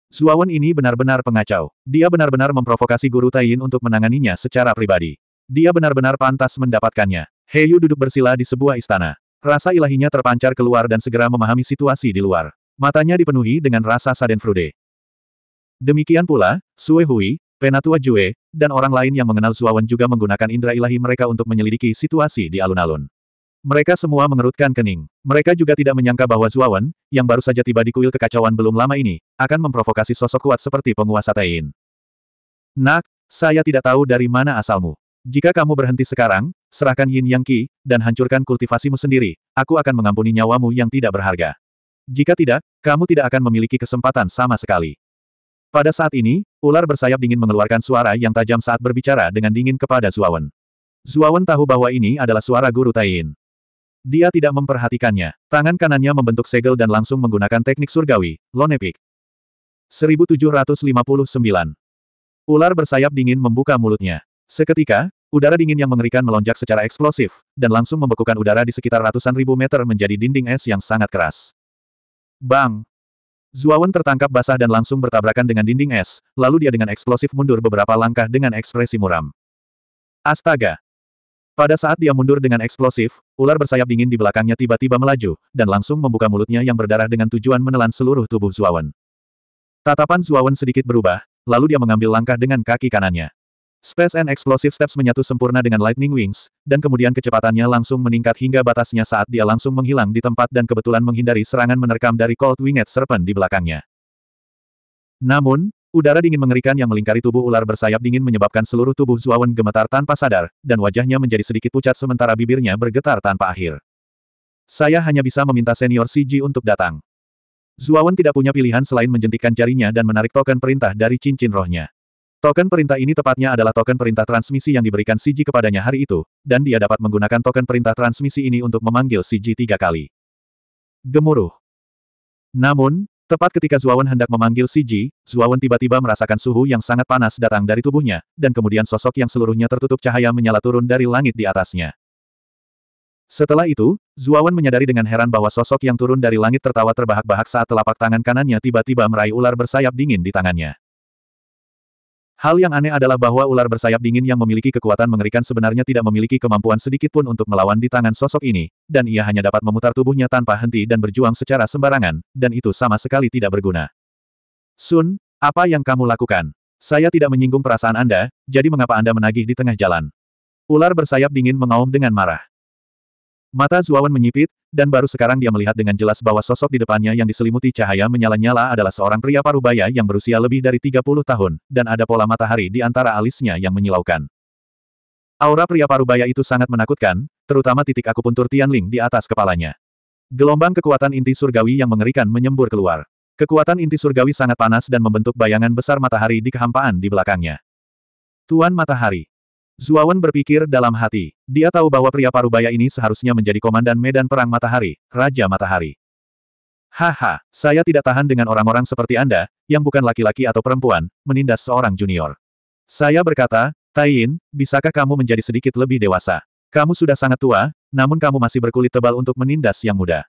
Zuawan ini benar-benar pengacau. Dia benar-benar memprovokasi Guru Taiyin untuk menanganinya secara pribadi. Dia benar-benar pantas mendapatkannya. Heyu duduk bersila di sebuah istana. Rasa ilahinya terpancar keluar dan segera memahami situasi di luar. Matanya dipenuhi dengan rasa sadenfrude. Demikian pula, Sue Hui, Penatua Jue, dan orang lain yang mengenal Zuawan juga menggunakan indera ilahi mereka untuk menyelidiki situasi di alun-alun. Mereka semua mengerutkan kening. Mereka juga tidak menyangka bahwa Zuawan, yang baru saja tiba di kuil kekacauan belum lama ini, akan memprovokasi sosok kuat seperti penguasa Tain. Nak, saya tidak tahu dari mana asalmu. Jika kamu berhenti sekarang, serahkan Yin Yang Ki dan hancurkan kultivasimu sendiri, aku akan mengampuni nyawamu yang tidak berharga. Jika tidak, kamu tidak akan memiliki kesempatan sama sekali. Pada saat ini, ular bersayap dingin mengeluarkan suara yang tajam saat berbicara dengan dingin kepada Zuawan. Zuawan tahu bahwa ini adalah suara guru Tain. Dia tidak memperhatikannya. Tangan kanannya membentuk segel dan langsung menggunakan teknik surgawi, Lonepik. 1759. Ular bersayap dingin membuka mulutnya. Seketika, udara dingin yang mengerikan melonjak secara eksplosif, dan langsung membekukan udara di sekitar ratusan ribu meter menjadi dinding es yang sangat keras. Bang! Zuawan tertangkap basah dan langsung bertabrakan dengan dinding es, lalu dia dengan eksplosif mundur beberapa langkah dengan ekspresi muram. Astaga! Pada saat dia mundur dengan eksplosif, ular bersayap dingin di belakangnya tiba-tiba melaju, dan langsung membuka mulutnya yang berdarah dengan tujuan menelan seluruh tubuh Zuawan. Tatapan Zuawan sedikit berubah, lalu dia mengambil langkah dengan kaki kanannya. Space and Explosive Steps menyatu sempurna dengan Lightning Wings, dan kemudian kecepatannya langsung meningkat hingga batasnya saat dia langsung menghilang di tempat dan kebetulan menghindari serangan menerkam dari Cold Winged Serpent di belakangnya. Namun, udara dingin mengerikan yang melingkari tubuh ular bersayap dingin menyebabkan seluruh tubuh Zuawan gemetar tanpa sadar, dan wajahnya menjadi sedikit pucat sementara bibirnya bergetar tanpa akhir. Saya hanya bisa meminta senior CG untuk datang. Zuawan tidak punya pilihan selain menjentikkan jarinya dan menarik token perintah dari cincin rohnya. Token perintah ini tepatnya adalah token perintah transmisi yang diberikan Siji kepadanya hari itu, dan dia dapat menggunakan token perintah transmisi ini untuk memanggil Siji tiga kali. Gemuruh. Namun, tepat ketika Zuawan hendak memanggil Siji, Zuawan tiba-tiba merasakan suhu yang sangat panas datang dari tubuhnya, dan kemudian sosok yang seluruhnya tertutup cahaya menyala turun dari langit di atasnya. Setelah itu, Zuawan menyadari dengan heran bahwa sosok yang turun dari langit tertawa terbahak-bahak saat telapak tangan kanannya tiba-tiba meraih ular bersayap dingin di tangannya. Hal yang aneh adalah bahwa ular bersayap dingin yang memiliki kekuatan mengerikan sebenarnya tidak memiliki kemampuan sedikit pun untuk melawan di tangan sosok ini, dan ia hanya dapat memutar tubuhnya tanpa henti dan berjuang secara sembarangan, dan itu sama sekali tidak berguna. Sun, apa yang kamu lakukan? Saya tidak menyinggung perasaan Anda, jadi mengapa Anda menagih di tengah jalan? Ular bersayap dingin mengaum dengan marah. Mata Zuawan menyipit, dan baru sekarang dia melihat dengan jelas bahwa sosok di depannya yang diselimuti cahaya menyala-nyala adalah seorang pria parubaya yang berusia lebih dari 30 tahun, dan ada pola matahari di antara alisnya yang menyilaukan. Aura pria parubaya itu sangat menakutkan, terutama titik akupuntur Tianling di atas kepalanya. Gelombang kekuatan inti surgawi yang mengerikan menyembur keluar. Kekuatan inti surgawi sangat panas dan membentuk bayangan besar matahari di kehampaan di belakangnya. Tuan Matahari, Zuawan berpikir dalam hati. Dia tahu bahwa pria parubaya ini seharusnya menjadi komandan Medan Perang Matahari, Raja Matahari. Haha, saya tidak tahan dengan orang-orang seperti Anda, yang bukan laki-laki atau perempuan, menindas seorang junior. Saya berkata, Tain, bisakah kamu menjadi sedikit lebih dewasa? Kamu sudah sangat tua, namun kamu masih berkulit tebal untuk menindas yang muda.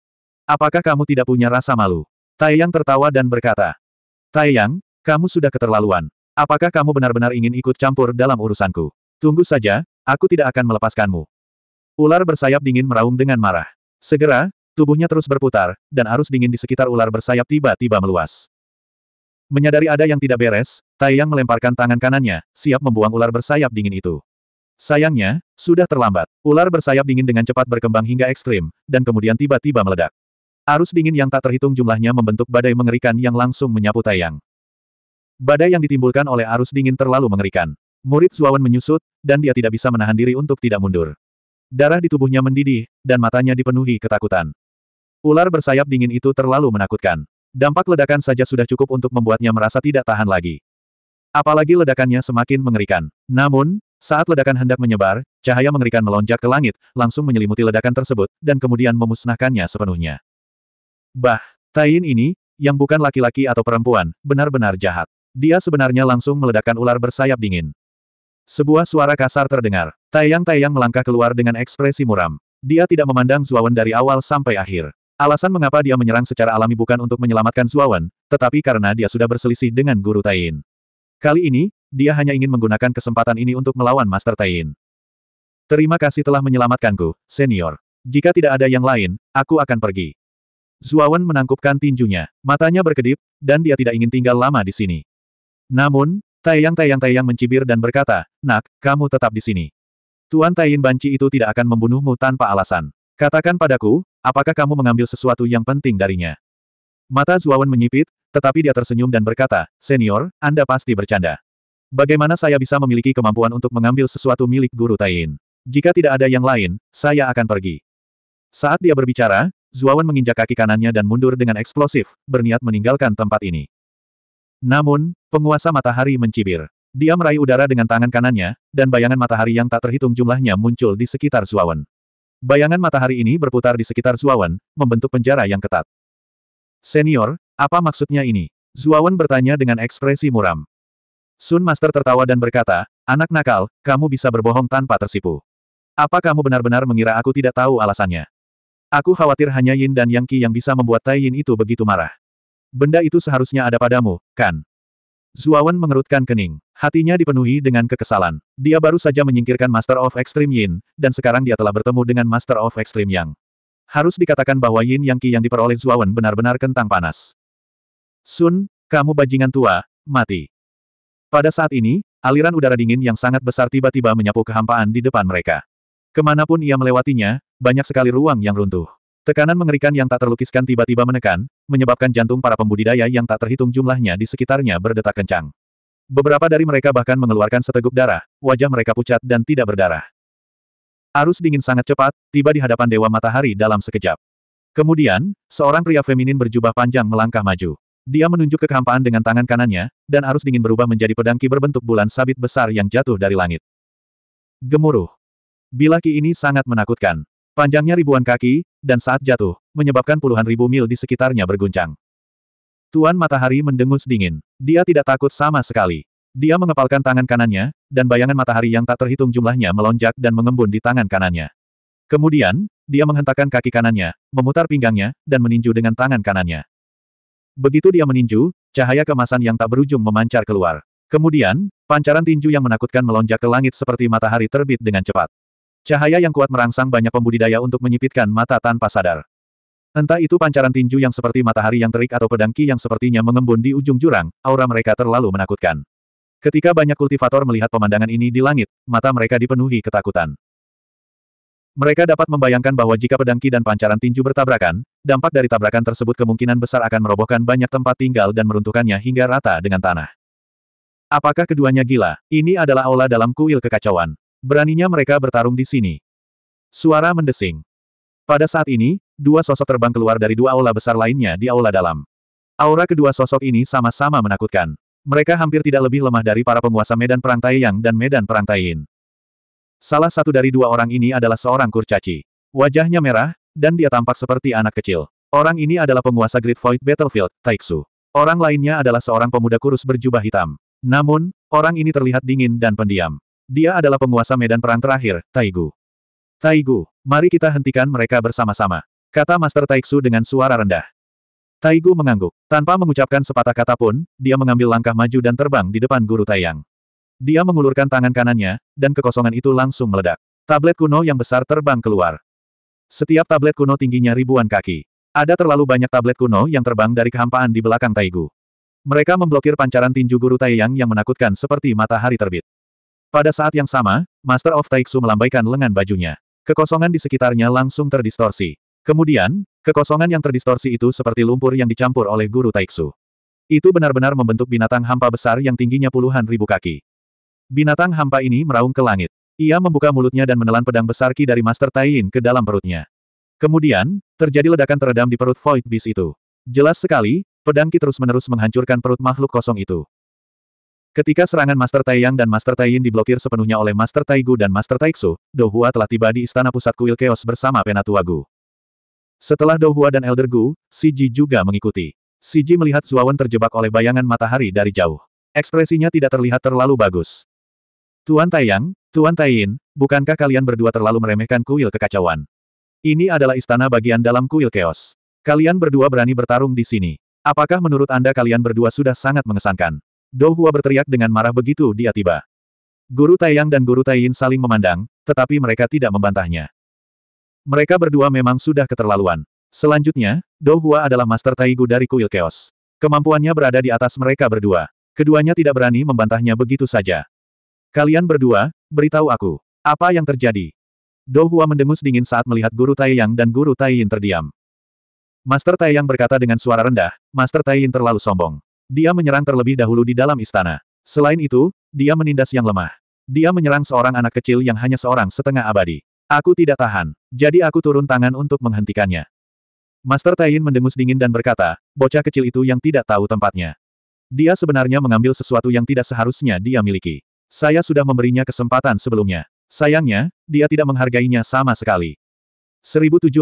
Apakah kamu tidak punya rasa malu? Taiyang tertawa dan berkata, Taiyang, kamu sudah keterlaluan. Apakah kamu benar-benar ingin ikut campur dalam urusanku? Tunggu saja, aku tidak akan melepaskanmu. Ular bersayap dingin meraung dengan marah. Segera, tubuhnya terus berputar, dan arus dingin di sekitar ular bersayap tiba-tiba meluas. Menyadari ada yang tidak beres, Taiyang melemparkan tangan kanannya, siap membuang ular bersayap dingin itu. Sayangnya, sudah terlambat. Ular bersayap dingin dengan cepat berkembang hingga ekstrim, dan kemudian tiba-tiba meledak. Arus dingin yang tak terhitung jumlahnya membentuk badai mengerikan yang langsung menyapu Taiyang. Badai yang ditimbulkan oleh arus dingin terlalu mengerikan. Murid Zuawan menyusut, dan dia tidak bisa menahan diri untuk tidak mundur. Darah di tubuhnya mendidih, dan matanya dipenuhi ketakutan. Ular bersayap dingin itu terlalu menakutkan. Dampak ledakan saja sudah cukup untuk membuatnya merasa tidak tahan lagi. Apalagi ledakannya semakin mengerikan. Namun, saat ledakan hendak menyebar, cahaya mengerikan melonjak ke langit, langsung menyelimuti ledakan tersebut, dan kemudian memusnahkannya sepenuhnya. Bah, Tain ini, yang bukan laki-laki atau perempuan, benar-benar jahat. Dia sebenarnya langsung meledakkan ular bersayap dingin. Sebuah suara kasar terdengar. Tayang-tayang melangkah keluar dengan ekspresi muram. Dia tidak memandang Zuawan dari awal sampai akhir. Alasan mengapa dia menyerang secara alami bukan untuk menyelamatkan Zuawan, tetapi karena dia sudah berselisih dengan Guru Tain. Kali ini, dia hanya ingin menggunakan kesempatan ini untuk melawan Master Tain. Terima kasih telah menyelamatkanku, senior. Jika tidak ada yang lain, aku akan pergi. Zuawan menangkupkan tinjunya, matanya berkedip, dan dia tidak ingin tinggal lama di sini. Namun, Taiyang Taiyang Taiyang mencibir dan berkata, Nak, kamu tetap di sini. Tuan Taiyin Banci itu tidak akan membunuhmu tanpa alasan. Katakan padaku, apakah kamu mengambil sesuatu yang penting darinya? Mata Zuawan menyipit, tetapi dia tersenyum dan berkata, Senior, Anda pasti bercanda. Bagaimana saya bisa memiliki kemampuan untuk mengambil sesuatu milik Guru Taiyin? Jika tidak ada yang lain, saya akan pergi. Saat dia berbicara, Zuawan menginjak kaki kanannya dan mundur dengan eksplosif, berniat meninggalkan tempat ini. Namun, penguasa matahari mencibir. Dia meraih udara dengan tangan kanannya, dan bayangan matahari yang tak terhitung jumlahnya muncul di sekitar Zuawan. Bayangan matahari ini berputar di sekitar Zuawan, membentuk penjara yang ketat. Senior, apa maksudnya ini? Zuawan bertanya dengan ekspresi muram. Sun Master tertawa dan berkata, anak nakal, kamu bisa berbohong tanpa tersipu. Apa kamu benar-benar mengira aku tidak tahu alasannya? Aku khawatir hanya Yin dan Yang Qi yang bisa membuat Tai Yin itu begitu marah. Benda itu seharusnya ada padamu, kan? Zuawan mengerutkan kening. Hatinya dipenuhi dengan kekesalan. Dia baru saja menyingkirkan Master of Extreme Yin, dan sekarang dia telah bertemu dengan Master of Extreme Yang. Harus dikatakan bahwa Yin Yang Qi yang diperoleh Zuawan benar-benar kentang panas. Sun, kamu bajingan tua, mati. Pada saat ini, aliran udara dingin yang sangat besar tiba-tiba menyapu kehampaan di depan mereka. Kemanapun ia melewatinya, banyak sekali ruang yang runtuh. Tekanan mengerikan yang tak terlukiskan tiba-tiba menekan, menyebabkan jantung para pembudidaya yang tak terhitung jumlahnya di sekitarnya berdetak kencang. Beberapa dari mereka bahkan mengeluarkan seteguk darah, wajah mereka pucat dan tidak berdarah. Arus dingin sangat cepat, tiba di hadapan Dewa Matahari dalam sekejap. Kemudian, seorang pria feminin berjubah panjang melangkah maju. Dia menunjuk ke kehampaan dengan tangan kanannya, dan arus dingin berubah menjadi pedang ki berbentuk bulan sabit besar yang jatuh dari langit. Gemuruh. Bilaki ini sangat menakutkan. Panjangnya ribuan kaki, dan saat jatuh, menyebabkan puluhan ribu mil di sekitarnya berguncang. Tuan Matahari mendengus dingin. Dia tidak takut sama sekali. Dia mengepalkan tangan kanannya, dan bayangan matahari yang tak terhitung jumlahnya melonjak dan mengembun di tangan kanannya. Kemudian, dia menghentakkan kaki kanannya, memutar pinggangnya, dan meninju dengan tangan kanannya. Begitu dia meninju, cahaya kemasan yang tak berujung memancar keluar. Kemudian, pancaran tinju yang menakutkan melonjak ke langit seperti matahari terbit dengan cepat. Cahaya yang kuat merangsang banyak pembudidaya untuk menyipitkan mata tanpa sadar. Entah itu pancaran tinju yang seperti matahari yang terik atau pedangki yang sepertinya mengembun di ujung jurang, aura mereka terlalu menakutkan. Ketika banyak kultivator melihat pemandangan ini di langit, mata mereka dipenuhi ketakutan. Mereka dapat membayangkan bahwa jika pedangki dan pancaran tinju bertabrakan, dampak dari tabrakan tersebut kemungkinan besar akan merobohkan banyak tempat tinggal dan meruntuhkannya hingga rata dengan tanah. Apakah keduanya gila? Ini adalah aula dalam kuil kekacauan. Beraninya mereka bertarung di sini. Suara mendesing. Pada saat ini, dua sosok terbang keluar dari dua aula besar lainnya di aula dalam. Aura kedua sosok ini sama-sama menakutkan. Mereka hampir tidak lebih lemah dari para penguasa Medan Perang Taiyang dan Medan Perang Taiyin. Salah satu dari dua orang ini adalah seorang kurcaci. Wajahnya merah, dan dia tampak seperti anak kecil. Orang ini adalah penguasa Great Void Battlefield, Taiksu. Orang lainnya adalah seorang pemuda kurus berjubah hitam. Namun, orang ini terlihat dingin dan pendiam. Dia adalah penguasa medan perang terakhir, Taigu. Taigu, mari kita hentikan mereka bersama-sama. Kata Master Taiksu dengan suara rendah. Taigu mengangguk. Tanpa mengucapkan sepatah kata pun, dia mengambil langkah maju dan terbang di depan Guru Taiyang. Dia mengulurkan tangan kanannya, dan kekosongan itu langsung meledak. Tablet kuno yang besar terbang keluar. Setiap tablet kuno tingginya ribuan kaki. Ada terlalu banyak tablet kuno yang terbang dari kehampaan di belakang Taigu. Mereka memblokir pancaran tinju Guru Taiyang yang menakutkan seperti matahari terbit. Pada saat yang sama, Master of Taiksu melambaikan lengan bajunya. Kekosongan di sekitarnya langsung terdistorsi. Kemudian, kekosongan yang terdistorsi itu seperti lumpur yang dicampur oleh guru Taiksu. Itu benar-benar membentuk binatang hampa besar yang tingginya puluhan ribu kaki. Binatang hampa ini meraung ke langit. Ia membuka mulutnya dan menelan pedang besar Ki dari Master Taiyin ke dalam perutnya. Kemudian, terjadi ledakan teredam di perut Void Beast itu. Jelas sekali, pedang Ki terus-menerus menghancurkan perut makhluk kosong itu. Ketika serangan Master Taiyang dan Master Taiyin diblokir sepenuhnya oleh Master Taigu dan Master Taiksu, Dohua telah tiba di istana pusat kuil Chaos bersama Penatua Gu. Setelah Dohua dan Elder Gu, Si Ji juga mengikuti. Si Ji melihat Zuawan terjebak oleh bayangan matahari dari jauh. Ekspresinya tidak terlihat terlalu bagus. Tuan Taiyang, Tuan Taiyin, bukankah kalian berdua terlalu meremehkan kuil kekacauan? Ini adalah istana bagian dalam kuil Chaos. Kalian berdua berani bertarung di sini. Apakah menurut Anda kalian berdua sudah sangat mengesankan? Dohua berteriak dengan marah begitu dia tiba. Guru Taiyang dan Guru Taiyin saling memandang, tetapi mereka tidak membantahnya. Mereka berdua memang sudah keterlaluan. Selanjutnya, Dohua adalah Master Taigu dari Kuil Chaos. Kemampuannya berada di atas mereka berdua. Keduanya tidak berani membantahnya begitu saja. Kalian berdua, beritahu aku. Apa yang terjadi? Dohua mendengus dingin saat melihat Guru Taiyang dan Guru Taiyin terdiam. Master Taiyang berkata dengan suara rendah, Master Taiyin terlalu sombong. Dia menyerang terlebih dahulu di dalam istana. Selain itu, dia menindas yang lemah. Dia menyerang seorang anak kecil yang hanya seorang setengah abadi. Aku tidak tahan, jadi aku turun tangan untuk menghentikannya. Master Tain mendengus dingin dan berkata, bocah kecil itu yang tidak tahu tempatnya. Dia sebenarnya mengambil sesuatu yang tidak seharusnya dia miliki. Saya sudah memberinya kesempatan sebelumnya. Sayangnya, dia tidak menghargainya sama sekali. 1760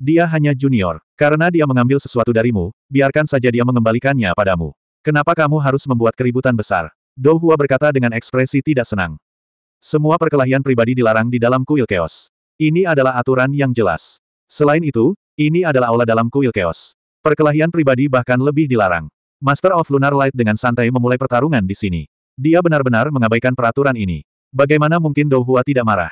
dia hanya junior. Karena dia mengambil sesuatu darimu, biarkan saja dia mengembalikannya padamu. Kenapa kamu harus membuat keributan besar? Dou Hua berkata dengan ekspresi tidak senang. Semua perkelahian pribadi dilarang di dalam kuil keos. Ini adalah aturan yang jelas. Selain itu, ini adalah aula dalam kuil keos. Perkelahian pribadi bahkan lebih dilarang. Master of Lunar Light dengan santai memulai pertarungan di sini. Dia benar-benar mengabaikan peraturan ini. Bagaimana mungkin Dou Hua tidak marah?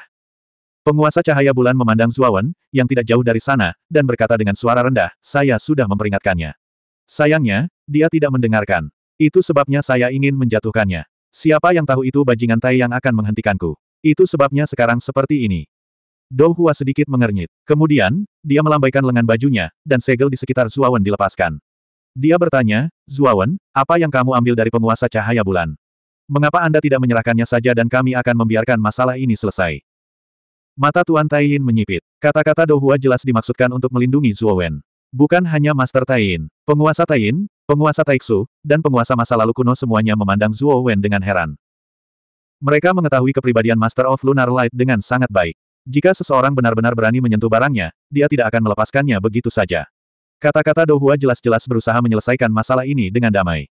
Penguasa cahaya bulan memandang Zuawan, yang tidak jauh dari sana, dan berkata dengan suara rendah, saya sudah memperingatkannya. Sayangnya, dia tidak mendengarkan. Itu sebabnya saya ingin menjatuhkannya. Siapa yang tahu itu bajingan Tai yang akan menghentikanku. Itu sebabnya sekarang seperti ini. Dou Hua sedikit mengernyit. Kemudian, dia melambaikan lengan bajunya, dan segel di sekitar Zuawan dilepaskan. Dia bertanya, Zuawan, apa yang kamu ambil dari penguasa cahaya bulan? Mengapa Anda tidak menyerahkannya saja dan kami akan membiarkan masalah ini selesai? Mata Tuan Taiyin menyipit. Kata-kata Dohua jelas dimaksudkan untuk melindungi Wen. Bukan hanya Master Taiyin, penguasa Taiyin, penguasa Taixu, dan penguasa masa lalu kuno semuanya memandang Wen dengan heran. Mereka mengetahui kepribadian Master of Lunar Light dengan sangat baik. Jika seseorang benar-benar berani menyentuh barangnya, dia tidak akan melepaskannya begitu saja. Kata-kata Dohua jelas-jelas berusaha menyelesaikan masalah ini dengan damai.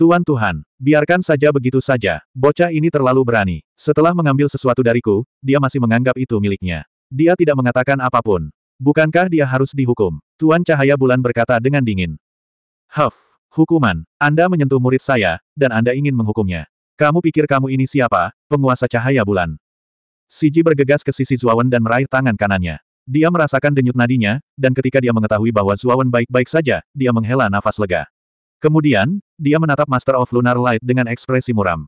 Tuan Tuhan, biarkan saja begitu saja, bocah ini terlalu berani. Setelah mengambil sesuatu dariku, dia masih menganggap itu miliknya. Dia tidak mengatakan apapun. Bukankah dia harus dihukum? Tuan Cahaya Bulan berkata dengan dingin. Huff, hukuman, Anda menyentuh murid saya, dan Anda ingin menghukumnya. Kamu pikir kamu ini siapa, penguasa Cahaya Bulan? Siji bergegas ke sisi Zuawan dan meraih tangan kanannya. Dia merasakan denyut nadinya, dan ketika dia mengetahui bahwa Zuawan baik-baik saja, dia menghela nafas lega. Kemudian, dia menatap Master of Lunar Light dengan ekspresi muram.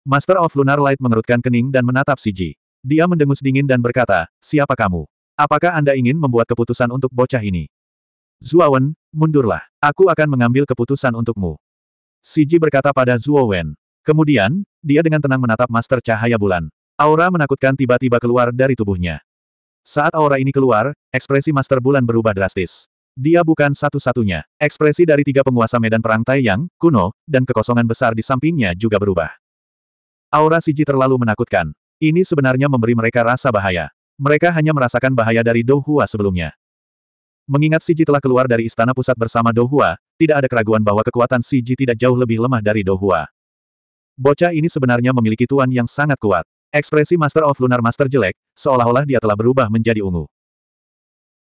Master of Lunar Light mengerutkan kening dan menatap Si Ji. Dia mendengus dingin dan berkata, siapa kamu? Apakah Anda ingin membuat keputusan untuk bocah ini? Wen, mundurlah. Aku akan mengambil keputusan untukmu. Si Ji berkata pada Zuowen. Kemudian, dia dengan tenang menatap Master Cahaya Bulan. Aura menakutkan tiba-tiba keluar dari tubuhnya. Saat aura ini keluar, ekspresi Master Bulan berubah drastis. Dia bukan satu-satunya. Ekspresi dari tiga penguasa medan perang Tai kuno, dan kekosongan besar di sampingnya juga berubah. Aura Siji terlalu menakutkan. Ini sebenarnya memberi mereka rasa bahaya. Mereka hanya merasakan bahaya dari Dohua sebelumnya. Mengingat Siji telah keluar dari istana pusat bersama Dohua, tidak ada keraguan bahwa kekuatan Siji tidak jauh lebih lemah dari Dohua. Bocah ini sebenarnya memiliki tuan yang sangat kuat. Ekspresi Master of Lunar Master jelek, seolah-olah dia telah berubah menjadi ungu.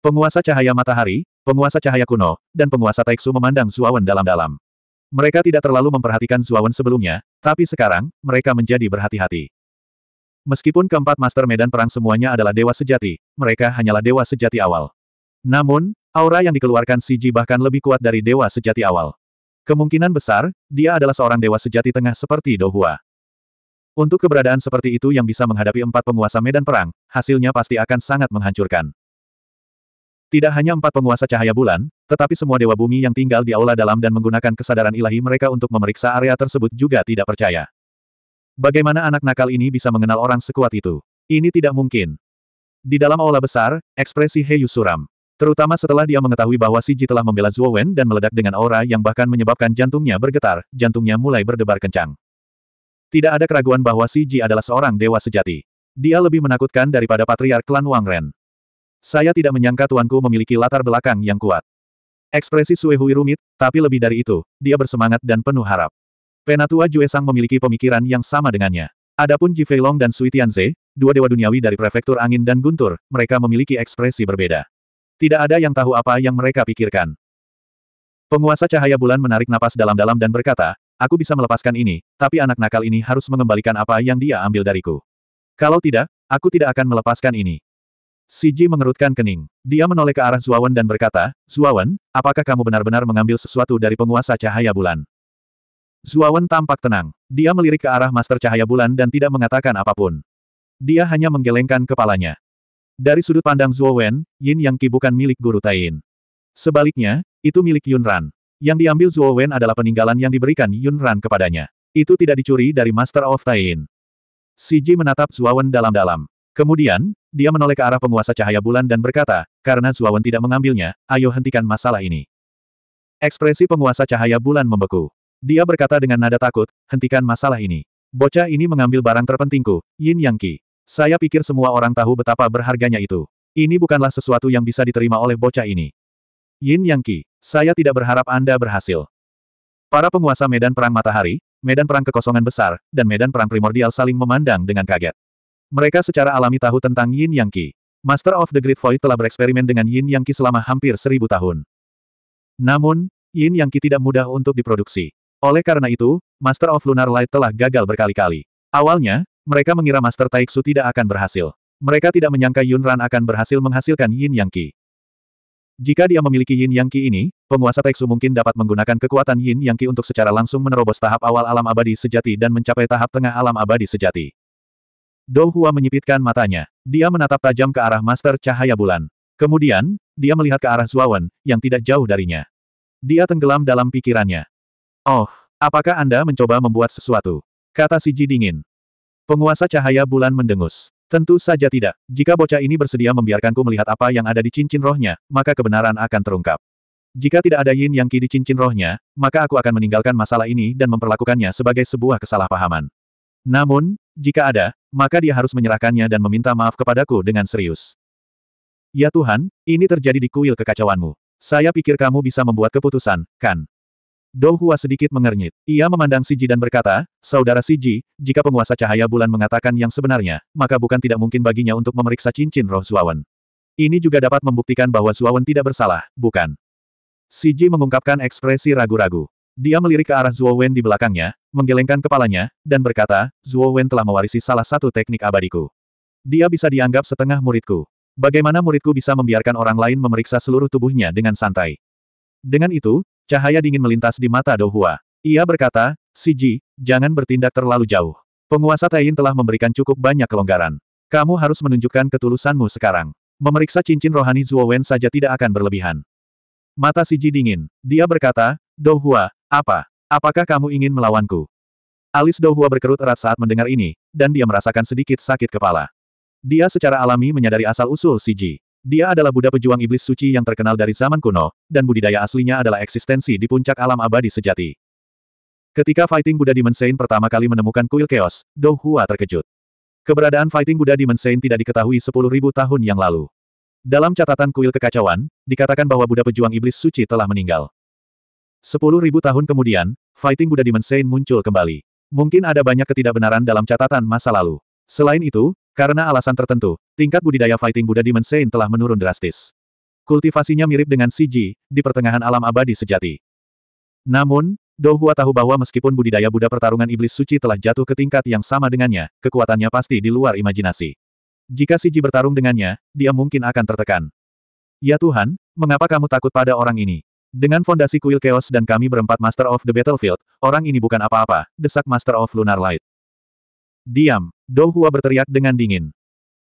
Penguasa cahaya matahari, penguasa cahaya kuno, dan penguasa Taiksu memandang Zuawan dalam-dalam. Mereka tidak terlalu memperhatikan Zuawan sebelumnya, tapi sekarang, mereka menjadi berhati-hati. Meskipun keempat master medan perang semuanya adalah dewa sejati, mereka hanyalah dewa sejati awal. Namun, aura yang dikeluarkan Siji bahkan lebih kuat dari dewa sejati awal. Kemungkinan besar, dia adalah seorang dewa sejati tengah seperti Dohua. Untuk keberadaan seperti itu yang bisa menghadapi empat penguasa medan perang, hasilnya pasti akan sangat menghancurkan. Tidak hanya empat penguasa cahaya bulan, tetapi semua dewa bumi yang tinggal di aula dalam dan menggunakan kesadaran ilahi mereka untuk memeriksa area tersebut juga tidak percaya. Bagaimana anak nakal ini bisa mengenal orang sekuat itu? Ini tidak mungkin. Di dalam aula besar, ekspresi Heyu suram. Terutama setelah dia mengetahui bahwa Siji telah membela Zhuo Wen dan meledak dengan aura yang bahkan menyebabkan jantungnya bergetar, jantungnya mulai berdebar kencang. Tidak ada keraguan bahwa Siji adalah seorang dewa sejati. Dia lebih menakutkan daripada patriark klan Wang Ren. Saya tidak menyangka tuanku memiliki latar belakang yang kuat. Ekspresi Sue Hui rumit, tapi lebih dari itu, dia bersemangat dan penuh harap. Penatua Jue Sang memiliki pemikiran yang sama dengannya. Adapun Ji Fei Long dan Sui Tianze, dua dewa duniawi dari prefektur angin dan guntur, mereka memiliki ekspresi berbeda. Tidak ada yang tahu apa yang mereka pikirkan. Penguasa cahaya bulan menarik napas dalam-dalam dan berkata, aku bisa melepaskan ini, tapi anak nakal ini harus mengembalikan apa yang dia ambil dariku. Kalau tidak, aku tidak akan melepaskan ini. Si Ji mengerutkan kening. Dia menoleh ke arah Zuawan dan berkata, Zuawan, apakah kamu benar-benar mengambil sesuatu dari penguasa cahaya bulan? Zuawan tampak tenang. Dia melirik ke arah Master Cahaya Bulan dan tidak mengatakan apapun. Dia hanya menggelengkan kepalanya. Dari sudut pandang Zuowen, Yin Yang Qi bukan milik Guru Tain. Sebaliknya, itu milik Yunran. Yang diambil Zuowen adalah peninggalan yang diberikan Yunran kepadanya. Itu tidak dicuri dari Master of Tain. Si menatap Zuowen dalam-dalam. Kemudian, dia menoleh ke arah penguasa cahaya bulan dan berkata, karena Zuawan tidak mengambilnya, ayo hentikan masalah ini. Ekspresi penguasa cahaya bulan membeku. Dia berkata dengan nada takut, hentikan masalah ini. Bocah ini mengambil barang terpentingku, Yin Yang Ki. Saya pikir semua orang tahu betapa berharganya itu. Ini bukanlah sesuatu yang bisa diterima oleh bocah ini. Yin Yang Ki, saya tidak berharap Anda berhasil. Para penguasa medan perang matahari, medan perang kekosongan besar, dan medan perang primordial saling memandang dengan kaget. Mereka secara alami tahu tentang Yin Yang Qi. Master of the Great Void telah bereksperimen dengan Yin Yang Qi selama hampir seribu tahun. Namun, Yin Yang Qi tidak mudah untuk diproduksi. Oleh karena itu, Master of Lunar Light telah gagal berkali-kali. Awalnya, mereka mengira Master Taiksu tidak akan berhasil. Mereka tidak menyangka Yun Ran akan berhasil menghasilkan Yin Yang Qi. Jika dia memiliki Yin Yang Qi ini, penguasa Taiksu mungkin dapat menggunakan kekuatan Yin Yang Qi untuk secara langsung menerobos tahap awal alam abadi sejati dan mencapai tahap tengah alam abadi sejati. Dou Hua menyipitkan matanya. Dia menatap tajam ke arah Master Cahaya Bulan. Kemudian, dia melihat ke arah Zuawan, yang tidak jauh darinya. Dia tenggelam dalam pikirannya. Oh, apakah Anda mencoba membuat sesuatu? Kata si Ji dingin. Penguasa Cahaya Bulan mendengus. Tentu saja tidak. Jika bocah ini bersedia membiarkanku melihat apa yang ada di cincin rohnya, maka kebenaran akan terungkap. Jika tidak ada yin yang ki di cincin rohnya, maka aku akan meninggalkan masalah ini dan memperlakukannya sebagai sebuah kesalahpahaman. Namun, jika ada, maka dia harus menyerahkannya dan meminta maaf kepadaku dengan serius. Ya Tuhan, ini terjadi di kuil kekacauanmu. Saya pikir kamu bisa membuat keputusan, kan? Dou sedikit mengernyit. Ia memandang Siji dan berkata, Saudara Siji, jika penguasa cahaya bulan mengatakan yang sebenarnya, maka bukan tidak mungkin baginya untuk memeriksa cincin roh Zuawan. Ini juga dapat membuktikan bahwa Zuawan tidak bersalah, bukan? Siji mengungkapkan ekspresi ragu-ragu. Dia melirik ke arah Zhuo Wen di belakangnya, menggelengkan kepalanya, dan berkata, Zhuo Wen telah mewarisi salah satu teknik abadiku. Dia bisa dianggap setengah muridku. Bagaimana muridku bisa membiarkan orang lain memeriksa seluruh tubuhnya dengan santai? Dengan itu, cahaya dingin melintas di mata Dohua. Ia berkata, Siji, jangan bertindak terlalu jauh. Penguasa Taiyin telah memberikan cukup banyak kelonggaran. Kamu harus menunjukkan ketulusanmu sekarang. Memeriksa cincin rohani Zhuo Wen saja tidak akan berlebihan. Mata Siji dingin. Dia berkata, Dohua, apa? Apakah kamu ingin melawanku? Alis Douhua berkerut erat saat mendengar ini, dan dia merasakan sedikit sakit kepala. Dia secara alami menyadari asal-usul Siji. Dia adalah Buddha pejuang iblis suci yang terkenal dari zaman kuno, dan budidaya aslinya adalah eksistensi di puncak alam abadi sejati. Ketika Fighting Buddha Demon Saint pertama kali menemukan kuil chaos, Dou terkejut. Keberadaan Fighting Buddha Demon Saint tidak diketahui 10.000 tahun yang lalu. Dalam catatan kuil kekacauan, dikatakan bahwa Buddha pejuang iblis suci telah meninggal. Sepuluh ribu tahun kemudian, Fighting Buddha Saint muncul kembali. Mungkin ada banyak ketidakbenaran dalam catatan masa lalu. Selain itu, karena alasan tertentu, tingkat budidaya Fighting Buddha Saint telah menurun drastis. Kultivasinya mirip dengan Siji, di pertengahan alam abadi sejati. Namun, Dohua tahu bahwa meskipun budidaya Buddha pertarungan iblis suci telah jatuh ke tingkat yang sama dengannya, kekuatannya pasti di luar imajinasi. Jika Siji bertarung dengannya, dia mungkin akan tertekan. Ya Tuhan, mengapa kamu takut pada orang ini? Dengan fondasi kuil chaos dan kami berempat Master of the Battlefield, orang ini bukan apa-apa, desak Master of Lunar Light. Diam, Dou Hua berteriak dengan dingin.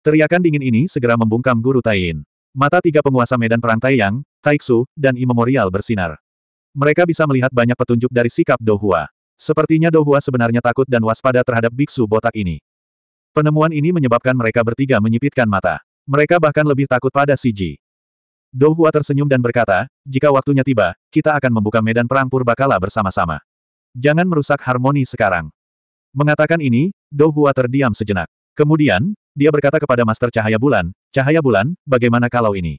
Teriakan dingin ini segera membungkam Guru Taiyin. Mata tiga penguasa medan perang Taiyang, Taiksu, dan Imemorial bersinar. Mereka bisa melihat banyak petunjuk dari sikap Dou Hua. Sepertinya Dou Hua sebenarnya takut dan waspada terhadap biksu botak ini. Penemuan ini menyebabkan mereka bertiga menyipitkan mata. Mereka bahkan lebih takut pada Siji. Douhua tersenyum dan berkata, jika waktunya tiba, kita akan membuka medan perang purbakala bersama-sama. Jangan merusak harmoni sekarang. Mengatakan ini, Douhua terdiam sejenak. Kemudian, dia berkata kepada Master Cahaya Bulan, Cahaya Bulan, bagaimana kalau ini?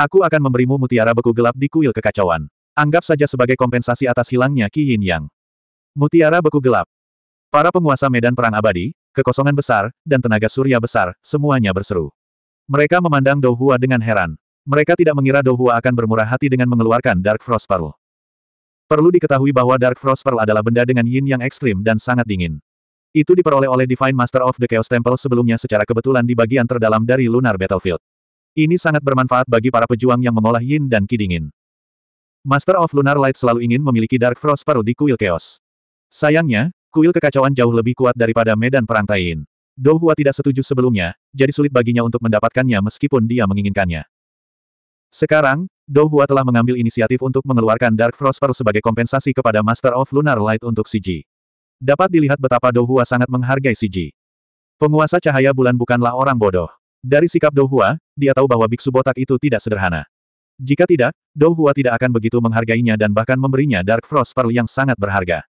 Aku akan memberimu mutiara beku gelap di kuil kekacauan. Anggap saja sebagai kompensasi atas hilangnya Qi Yin Yang. Mutiara beku gelap. Para penguasa medan perang abadi, kekosongan besar, dan tenaga surya besar, semuanya berseru. Mereka memandang Douhua dengan heran. Mereka tidak mengira Dohua akan bermurah hati dengan mengeluarkan Dark Frost Pearl. Perlu diketahui bahwa Dark Frost Pearl adalah benda dengan yin yang ekstrim dan sangat dingin. Itu diperoleh oleh Divine Master of the Chaos Temple sebelumnya secara kebetulan di bagian terdalam dari Lunar Battlefield. Ini sangat bermanfaat bagi para pejuang yang mengolah yin dan ki dingin. Master of Lunar Light selalu ingin memiliki Dark Frost Pearl di kuil Chaos. Sayangnya, kuil kekacauan jauh lebih kuat daripada medan perang Tain. Dohua tidak setuju sebelumnya, jadi sulit baginya untuk mendapatkannya meskipun dia menginginkannya. Sekarang, Douhua telah mengambil inisiatif untuk mengeluarkan Dark Frost Pearl sebagai kompensasi kepada Master of Lunar Light untuk CG. Dapat dilihat betapa Douhua sangat menghargai CG. Penguasa cahaya bulan bukanlah orang bodoh. Dari sikap Douhua, dia tahu bahwa biksu botak itu tidak sederhana. Jika tidak, Douhua tidak akan begitu menghargainya dan bahkan memberinya Dark Frost Pearl yang sangat berharga.